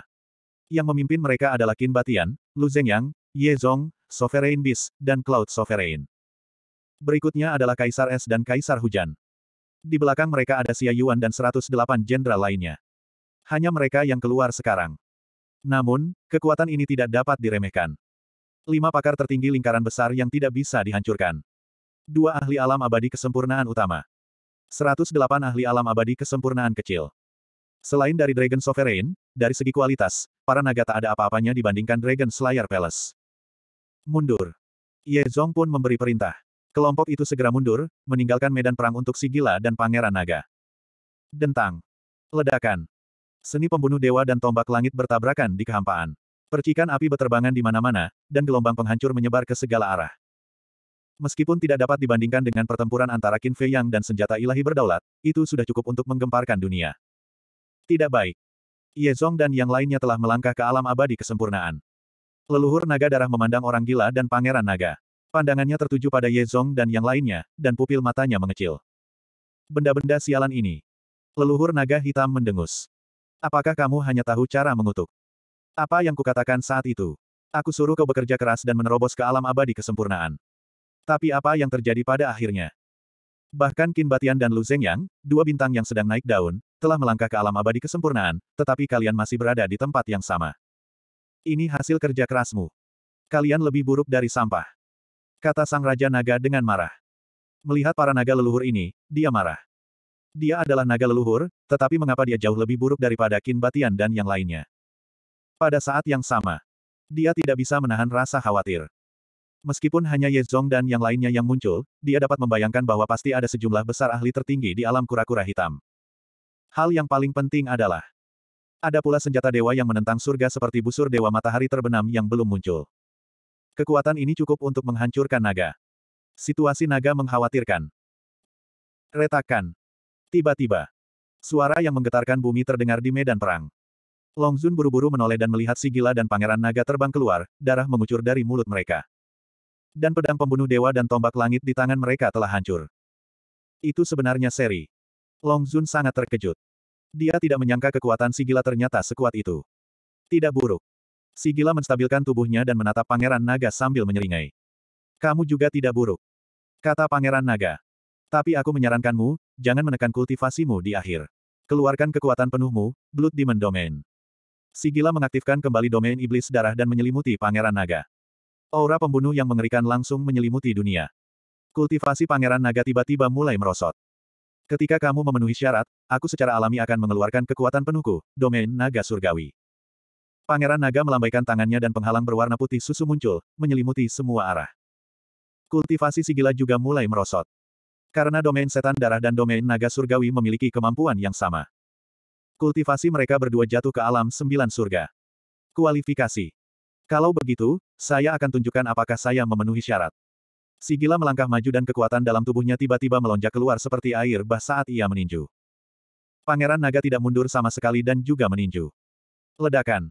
Yang memimpin mereka adalah Qin Batian, Lu Zhengyang, Ye Zong, Sovereign Beast, dan Cloud Sovereign. Berikutnya adalah Kaisar Es dan Kaisar Hujan. Di belakang mereka ada Xia Yuan dan 108 jenderal lainnya. Hanya mereka yang keluar sekarang. Namun, kekuatan ini tidak dapat diremehkan. Lima pakar tertinggi lingkaran besar yang tidak bisa dihancurkan. Dua ahli alam abadi kesempurnaan utama. 108 ahli alam abadi kesempurnaan kecil. Selain dari Dragon Sovereign, dari segi kualitas, para naga tak ada apa-apanya dibandingkan Dragon Slayer Palace. Mundur. Ye Zong pun memberi perintah. Kelompok itu segera mundur, meninggalkan medan perang untuk si gila dan pangeran naga. Dentang. Ledakan. Seni pembunuh dewa dan tombak langit bertabrakan di kehampaan. Percikan api beterbangan di mana-mana, dan gelombang penghancur menyebar ke segala arah. Meskipun tidak dapat dibandingkan dengan pertempuran antara Qin Fei Yang dan senjata ilahi berdaulat, itu sudah cukup untuk menggemparkan dunia. Tidak baik. Ye Zong dan yang lainnya telah melangkah ke alam abadi kesempurnaan. Leluhur naga darah memandang orang gila dan pangeran naga. Pandangannya tertuju pada Ye Zong dan yang lainnya, dan pupil matanya mengecil. Benda-benda sialan ini. Leluhur naga hitam mendengus. Apakah kamu hanya tahu cara mengutuk? Apa yang kukatakan saat itu? Aku suruh kau bekerja keras dan menerobos ke alam abadi kesempurnaan. Tapi apa yang terjadi pada akhirnya? Bahkan Qin Batian dan Lu Yang, dua bintang yang sedang naik daun, telah melangkah ke alam abadi kesempurnaan, tetapi kalian masih berada di tempat yang sama. Ini hasil kerja kerasmu. Kalian lebih buruk dari sampah. Kata Sang Raja Naga dengan marah. Melihat para naga leluhur ini, dia marah. Dia adalah naga leluhur, tetapi mengapa dia jauh lebih buruk daripada Qin Batian dan yang lainnya? Pada saat yang sama, dia tidak bisa menahan rasa khawatir. Meskipun hanya Ye Zong dan yang lainnya yang muncul, dia dapat membayangkan bahwa pasti ada sejumlah besar ahli tertinggi di alam kura-kura hitam. Hal yang paling penting adalah ada pula senjata dewa yang menentang surga seperti busur dewa matahari terbenam yang belum muncul. Kekuatan ini cukup untuk menghancurkan naga. Situasi naga mengkhawatirkan. Retakan. Tiba-tiba. Suara yang menggetarkan bumi terdengar di medan perang. Longzun buru-buru menoleh dan melihat si gila dan pangeran naga terbang keluar, darah mengucur dari mulut mereka dan pedang pembunuh dewa dan tombak langit di tangan mereka telah hancur. Itu sebenarnya seri. Long Zun sangat terkejut. Dia tidak menyangka kekuatan Sigila ternyata sekuat itu. Tidak buruk. Sigila menstabilkan tubuhnya dan menatap Pangeran Naga sambil menyeringai. Kamu juga tidak buruk. Kata Pangeran Naga. Tapi aku menyarankanmu, jangan menekan kultivasimu di akhir. Keluarkan kekuatan penuhmu, Blood Demon Domain. Sigila mengaktifkan kembali domain iblis darah dan menyelimuti Pangeran Naga. Aura pembunuh yang mengerikan langsung menyelimuti dunia. Kultivasi Pangeran Naga tiba-tiba mulai merosot. Ketika kamu memenuhi syarat, aku secara alami akan mengeluarkan kekuatan penuhku, domain naga surgawi. Pangeran Naga melambaikan tangannya dan penghalang berwarna putih susu muncul, menyelimuti semua arah. Kultivasi Sigila juga mulai merosot. Karena domain setan darah dan domain naga surgawi memiliki kemampuan yang sama. Kultivasi mereka berdua jatuh ke alam sembilan surga. Kualifikasi kalau begitu, saya akan tunjukkan apakah saya memenuhi syarat. Sigila melangkah maju dan kekuatan dalam tubuhnya tiba-tiba melonjak keluar seperti air bah saat ia meninju. Pangeran naga tidak mundur sama sekali dan juga meninju. Ledakan.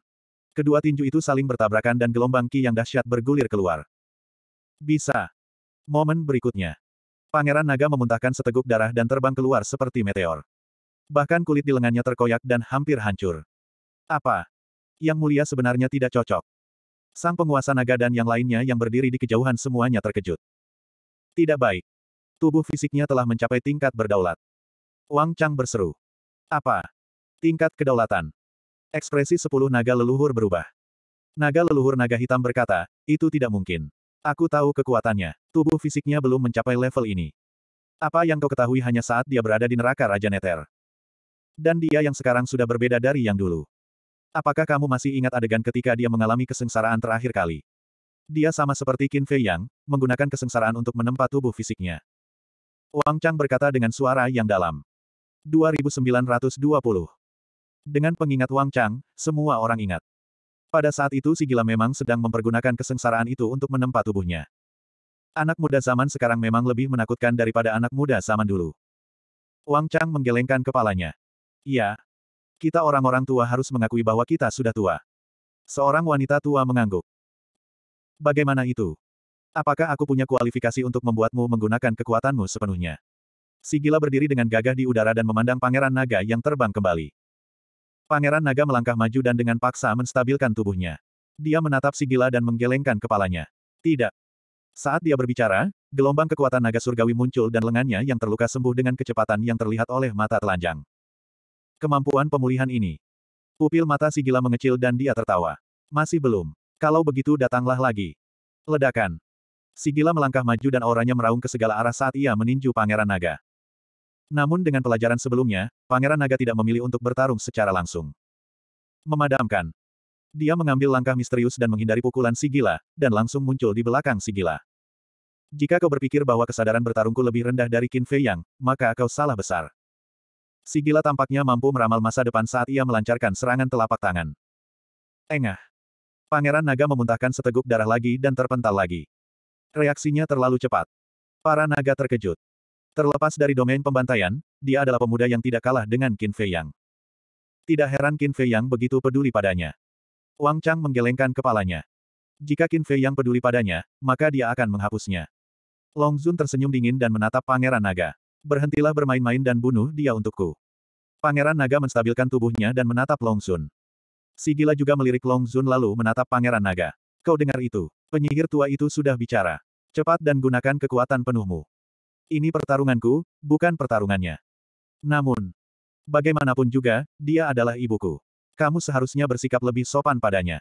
Kedua tinju itu saling bertabrakan dan gelombang ki yang dahsyat bergulir keluar. Bisa. Momen berikutnya. Pangeran naga memuntahkan seteguk darah dan terbang keluar seperti meteor. Bahkan kulit di lengannya terkoyak dan hampir hancur. Apa? Yang mulia sebenarnya tidak cocok. Sang penguasa naga dan yang lainnya yang berdiri di kejauhan semuanya terkejut. Tidak baik. Tubuh fisiknya telah mencapai tingkat berdaulat. Wang Chang berseru. Apa? Tingkat kedaulatan. Ekspresi sepuluh naga leluhur berubah. Naga leluhur naga hitam berkata, itu tidak mungkin. Aku tahu kekuatannya. Tubuh fisiknya belum mencapai level ini. Apa yang kau ketahui hanya saat dia berada di neraka Raja Neter. Dan dia yang sekarang sudah berbeda dari yang dulu. Apakah kamu masih ingat adegan ketika dia mengalami kesengsaraan terakhir kali? Dia sama seperti Qin Fei Yang, menggunakan kesengsaraan untuk menempa tubuh fisiknya. Wang Chang berkata dengan suara yang dalam. 2920. Dengan pengingat Wang Chang, semua orang ingat. Pada saat itu si gila memang sedang mempergunakan kesengsaraan itu untuk menempa tubuhnya. Anak muda zaman sekarang memang lebih menakutkan daripada anak muda zaman dulu. Wang Chang menggelengkan kepalanya. Ya, kita orang-orang tua harus mengakui bahwa kita sudah tua. Seorang wanita tua mengangguk. Bagaimana itu? Apakah aku punya kualifikasi untuk membuatmu menggunakan kekuatanmu sepenuhnya? Sigila berdiri dengan gagah di udara dan memandang Pangeran Naga yang terbang kembali. Pangeran Naga melangkah maju dan dengan paksa menstabilkan tubuhnya. Dia menatap Sigila dan menggelengkan kepalanya. Tidak. Saat dia berbicara, gelombang kekuatan naga surgawi muncul dan lengannya yang terluka sembuh dengan kecepatan yang terlihat oleh mata telanjang. Kemampuan pemulihan ini. Pupil mata si gila mengecil dan dia tertawa. Masih belum. Kalau begitu datanglah lagi. Ledakan. Si gila melangkah maju dan auranya meraung ke segala arah saat ia meninju Pangeran Naga. Namun dengan pelajaran sebelumnya, Pangeran Naga tidak memilih untuk bertarung secara langsung. Memadamkan. Dia mengambil langkah misterius dan menghindari pukulan si gila, dan langsung muncul di belakang si gila. Jika kau berpikir bahwa kesadaran bertarungku lebih rendah dari Qin Fei Yang, maka kau salah besar. Si gila tampaknya mampu meramal masa depan saat ia melancarkan serangan telapak tangan. Engah. Pangeran naga memuntahkan seteguk darah lagi dan terpental lagi. Reaksinya terlalu cepat. Para naga terkejut. Terlepas dari domain pembantaian, dia adalah pemuda yang tidak kalah dengan Qin Fei Yang. Tidak heran Qin Fei Yang begitu peduli padanya. Wang Chang menggelengkan kepalanya. Jika Qin Fei Yang peduli padanya, maka dia akan menghapusnya. Long Zun tersenyum dingin dan menatap pangeran naga. Berhentilah bermain-main dan bunuh dia untukku. Pangeran Naga menstabilkan tubuhnya dan menatap Long Sun. Si gila juga melirik Long Sun lalu menatap Pangeran Naga. Kau dengar itu. Penyihir tua itu sudah bicara. Cepat dan gunakan kekuatan penuhmu. Ini pertarunganku, bukan pertarungannya. Namun, bagaimanapun juga, dia adalah ibuku. Kamu seharusnya bersikap lebih sopan padanya.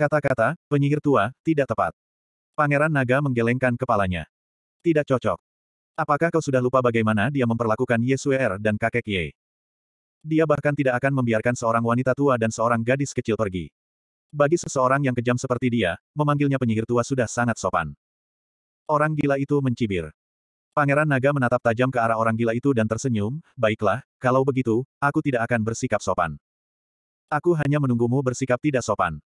Kata-kata, penyihir tua, tidak tepat. Pangeran Naga menggelengkan kepalanya. Tidak cocok. Apakah kau sudah lupa bagaimana dia memperlakukan Yesuer dan kakek Ye? Dia bahkan tidak akan membiarkan seorang wanita tua dan seorang gadis kecil pergi. Bagi seseorang yang kejam seperti dia, memanggilnya penyihir tua sudah sangat sopan. Orang gila itu mencibir. Pangeran Naga menatap tajam ke arah orang gila itu dan tersenyum, baiklah, kalau begitu, aku tidak akan bersikap sopan. Aku hanya menunggumu bersikap tidak sopan.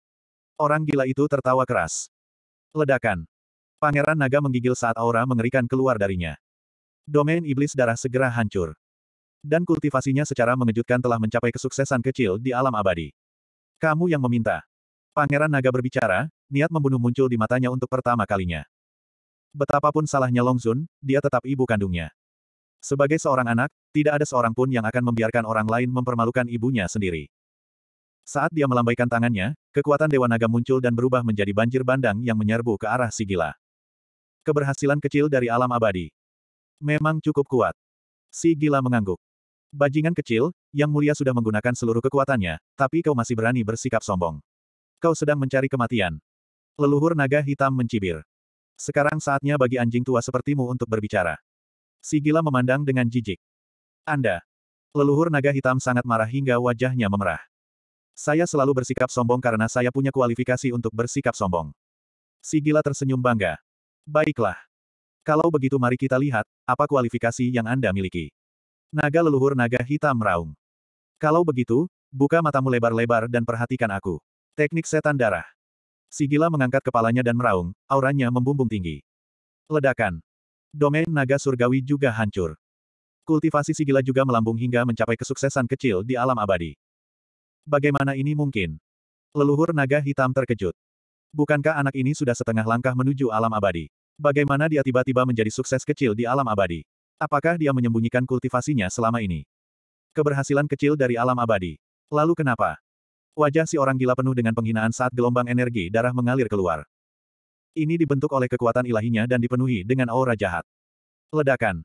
Orang gila itu tertawa keras. Ledakan. Pangeran Naga menggigil saat aura mengerikan keluar darinya. Domain iblis darah segera hancur. Dan kultivasinya secara mengejutkan telah mencapai kesuksesan kecil di alam abadi. Kamu yang meminta. Pangeran naga berbicara, niat membunuh muncul di matanya untuk pertama kalinya. Betapapun salahnya Longzun, dia tetap ibu kandungnya. Sebagai seorang anak, tidak ada seorang pun yang akan membiarkan orang lain mempermalukan ibunya sendiri. Saat dia melambaikan tangannya, kekuatan Dewa Naga muncul dan berubah menjadi banjir bandang yang menyerbu ke arah Sigila. Keberhasilan kecil dari alam abadi. Memang cukup kuat. Si gila mengangguk. Bajingan kecil, yang mulia sudah menggunakan seluruh kekuatannya, tapi kau masih berani bersikap sombong. Kau sedang mencari kematian. Leluhur naga hitam mencibir. Sekarang saatnya bagi anjing tua sepertimu untuk berbicara. Si gila memandang dengan jijik. Anda. Leluhur naga hitam sangat marah hingga wajahnya memerah. Saya selalu bersikap sombong karena saya punya kualifikasi untuk bersikap sombong. Si gila tersenyum bangga. Baiklah. Kalau begitu mari kita lihat, apa kualifikasi yang Anda miliki. Naga leluhur naga hitam meraung. Kalau begitu, buka matamu lebar-lebar dan perhatikan aku. Teknik setan darah. Sigila mengangkat kepalanya dan meraung, auranya membumbung tinggi. Ledakan. Domain naga surgawi juga hancur. Kultivasi sigila juga melambung hingga mencapai kesuksesan kecil di alam abadi. Bagaimana ini mungkin? Leluhur naga hitam terkejut. Bukankah anak ini sudah setengah langkah menuju alam abadi? Bagaimana dia tiba-tiba menjadi sukses kecil di alam abadi? Apakah dia menyembunyikan kultivasinya selama ini? Keberhasilan kecil dari alam abadi. Lalu kenapa? Wajah si orang gila penuh dengan penghinaan saat gelombang energi darah mengalir keluar. Ini dibentuk oleh kekuatan ilahinya dan dipenuhi dengan aura jahat. Ledakan.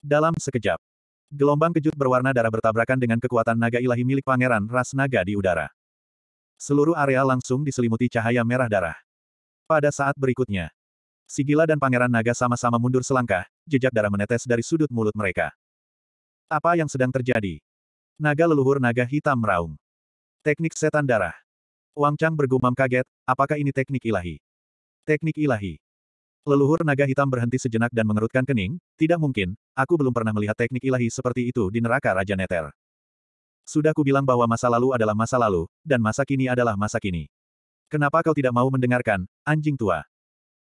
Dalam sekejap. Gelombang kejut berwarna darah bertabrakan dengan kekuatan naga ilahi milik pangeran ras naga di udara. Seluruh area langsung diselimuti cahaya merah darah. Pada saat berikutnya, Sigila dan Pangeran Naga sama-sama mundur selangkah, jejak darah menetes dari sudut mulut mereka. Apa yang sedang terjadi? Naga leluhur naga hitam meraung. Teknik setan darah. Wang Chang bergumam kaget, apakah ini teknik ilahi? Teknik ilahi. Leluhur naga hitam berhenti sejenak dan mengerutkan kening, tidak mungkin, aku belum pernah melihat teknik ilahi seperti itu di neraka Raja Neter. Sudah kubilang bahwa masa lalu adalah masa lalu, dan masa kini adalah masa kini. Kenapa kau tidak mau mendengarkan, anjing tua?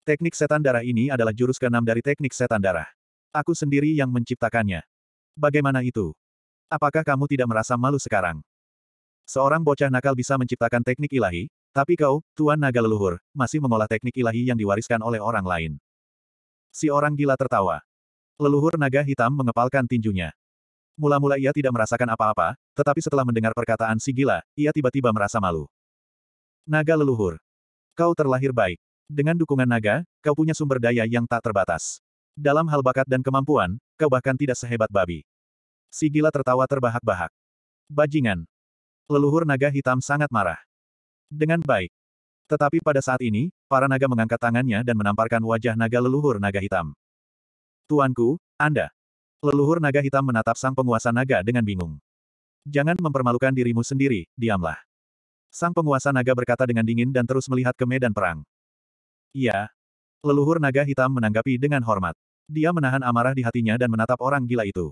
Teknik setan darah ini adalah jurus keenam dari teknik setan darah. Aku sendiri yang menciptakannya. Bagaimana itu? Apakah kamu tidak merasa malu sekarang? Seorang bocah nakal bisa menciptakan teknik ilahi, tapi kau, Tuan Naga Leluhur, masih mengolah teknik ilahi yang diwariskan oleh orang lain. Si orang gila tertawa. Leluhur naga hitam mengepalkan tinjunya. Mula-mula ia tidak merasakan apa-apa, tetapi setelah mendengar perkataan si gila, ia tiba-tiba merasa malu. Naga leluhur. Kau terlahir baik. Dengan dukungan naga, kau punya sumber daya yang tak terbatas. Dalam hal bakat dan kemampuan, kau bahkan tidak sehebat babi. Si gila tertawa terbahak-bahak. Bajingan. Leluhur naga hitam sangat marah. Dengan baik. Tetapi pada saat ini, para naga mengangkat tangannya dan menamparkan wajah naga leluhur naga hitam. Tuanku, Anda. Leluhur naga hitam menatap sang penguasa naga dengan bingung. Jangan mempermalukan dirimu sendiri, diamlah. Sang penguasa naga berkata dengan dingin dan terus melihat ke medan perang. Iya. Leluhur naga hitam menanggapi dengan hormat. Dia menahan amarah di hatinya dan menatap orang gila itu.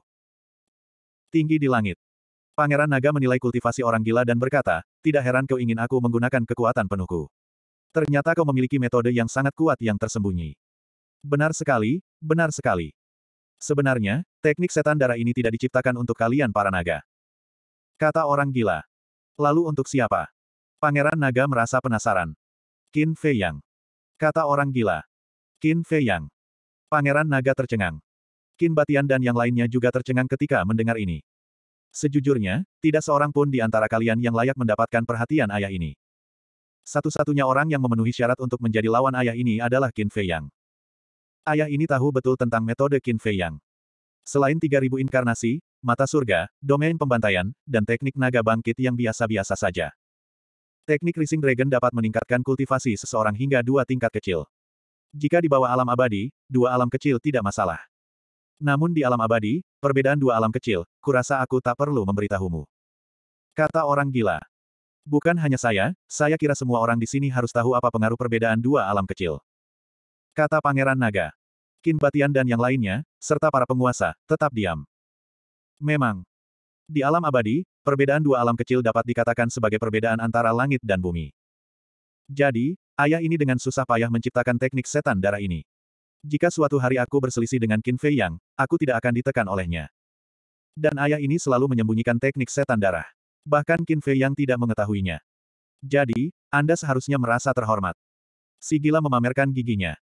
Tinggi di langit. Pangeran naga menilai kultivasi orang gila dan berkata, tidak heran kau ingin aku menggunakan kekuatan penuhku. Ternyata kau memiliki metode yang sangat kuat yang tersembunyi. Benar sekali, benar sekali. Sebenarnya, teknik setan darah ini tidak diciptakan untuk kalian para naga. Kata orang gila. Lalu untuk siapa? Pangeran naga merasa penasaran. Qin Fei Yang. Kata orang gila. Qin Fei Yang. Pangeran naga tercengang. Qin Batian dan yang lainnya juga tercengang ketika mendengar ini. Sejujurnya, tidak seorang pun di antara kalian yang layak mendapatkan perhatian ayah ini. Satu-satunya orang yang memenuhi syarat untuk menjadi lawan ayah ini adalah Qin Fei Yang. Ayah ini tahu betul tentang metode Qin Fei Yang. Selain 3000 inkarnasi, mata surga, domain pembantaian, dan teknik naga bangkit yang biasa-biasa saja. Teknik Rising Dragon dapat meningkatkan kultivasi seseorang hingga dua tingkat kecil. Jika di bawah alam abadi, dua alam kecil tidak masalah. Namun di alam abadi, perbedaan dua alam kecil, kurasa aku tak perlu memberitahumu. Kata orang gila. Bukan hanya saya, saya kira semua orang di sini harus tahu apa pengaruh perbedaan dua alam kecil. Kata Pangeran Naga. Kin dan yang lainnya, serta para penguasa, tetap diam. Memang, di alam abadi, perbedaan dua alam kecil dapat dikatakan sebagai perbedaan antara langit dan bumi. Jadi, ayah ini dengan susah payah menciptakan teknik setan darah ini. Jika suatu hari aku berselisih dengan Qin Fei Yang, aku tidak akan ditekan olehnya. Dan ayah ini selalu menyembunyikan teknik setan darah. Bahkan Qin Fei Yang tidak mengetahuinya. Jadi, Anda seharusnya merasa terhormat. Si gila memamerkan giginya.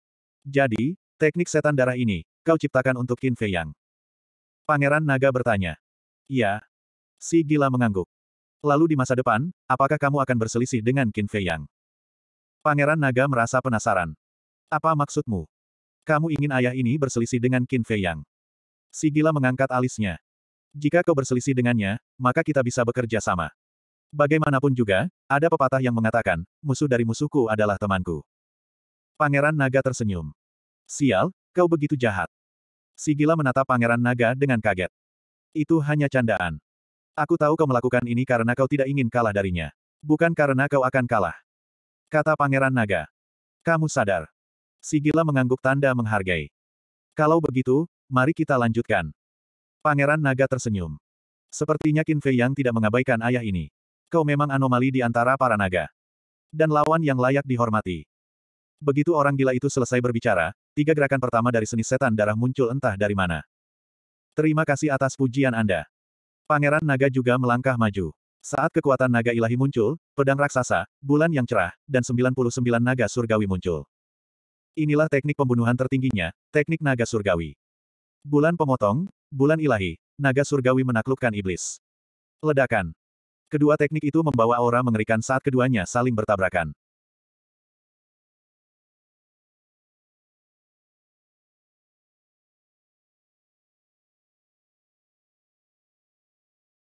Jadi, teknik setan darah ini, kau ciptakan untuk Qin Fei Yang. Pangeran Naga bertanya. Iya, Si gila mengangguk. Lalu di masa depan, apakah kamu akan berselisih dengan Qin Fei Yang? Pangeran Naga merasa penasaran. Apa maksudmu? Kamu ingin ayah ini berselisih dengan Qin Fei Yang? Si gila mengangkat alisnya. Jika kau berselisih dengannya, maka kita bisa bekerja sama. Bagaimanapun juga, ada pepatah yang mengatakan, musuh dari musuhku adalah temanku. Pangeran Naga tersenyum. Sial, kau begitu jahat. Si gila menatap Pangeran Naga dengan kaget. Itu hanya candaan. Aku tahu kau melakukan ini karena kau tidak ingin kalah darinya. Bukan karena kau akan kalah. Kata Pangeran Naga. Kamu sadar. Sigila mengangguk tanda menghargai. Kalau begitu, mari kita lanjutkan. Pangeran Naga tersenyum. Sepertinya Qin Fei yang tidak mengabaikan ayah ini. Kau memang anomali di antara para naga. Dan lawan yang layak dihormati. Begitu orang gila itu selesai berbicara, tiga gerakan pertama dari seni setan darah muncul entah dari mana. Terima kasih atas pujian Anda. Pangeran Naga juga melangkah maju. Saat kekuatan naga ilahi muncul, pedang raksasa, bulan yang cerah, dan 99 naga surgawi muncul. Inilah teknik pembunuhan tertingginya, teknik naga surgawi. Bulan pemotong, bulan ilahi, naga surgawi menaklukkan iblis. Ledakan. Kedua teknik itu membawa aura mengerikan saat keduanya saling bertabrakan.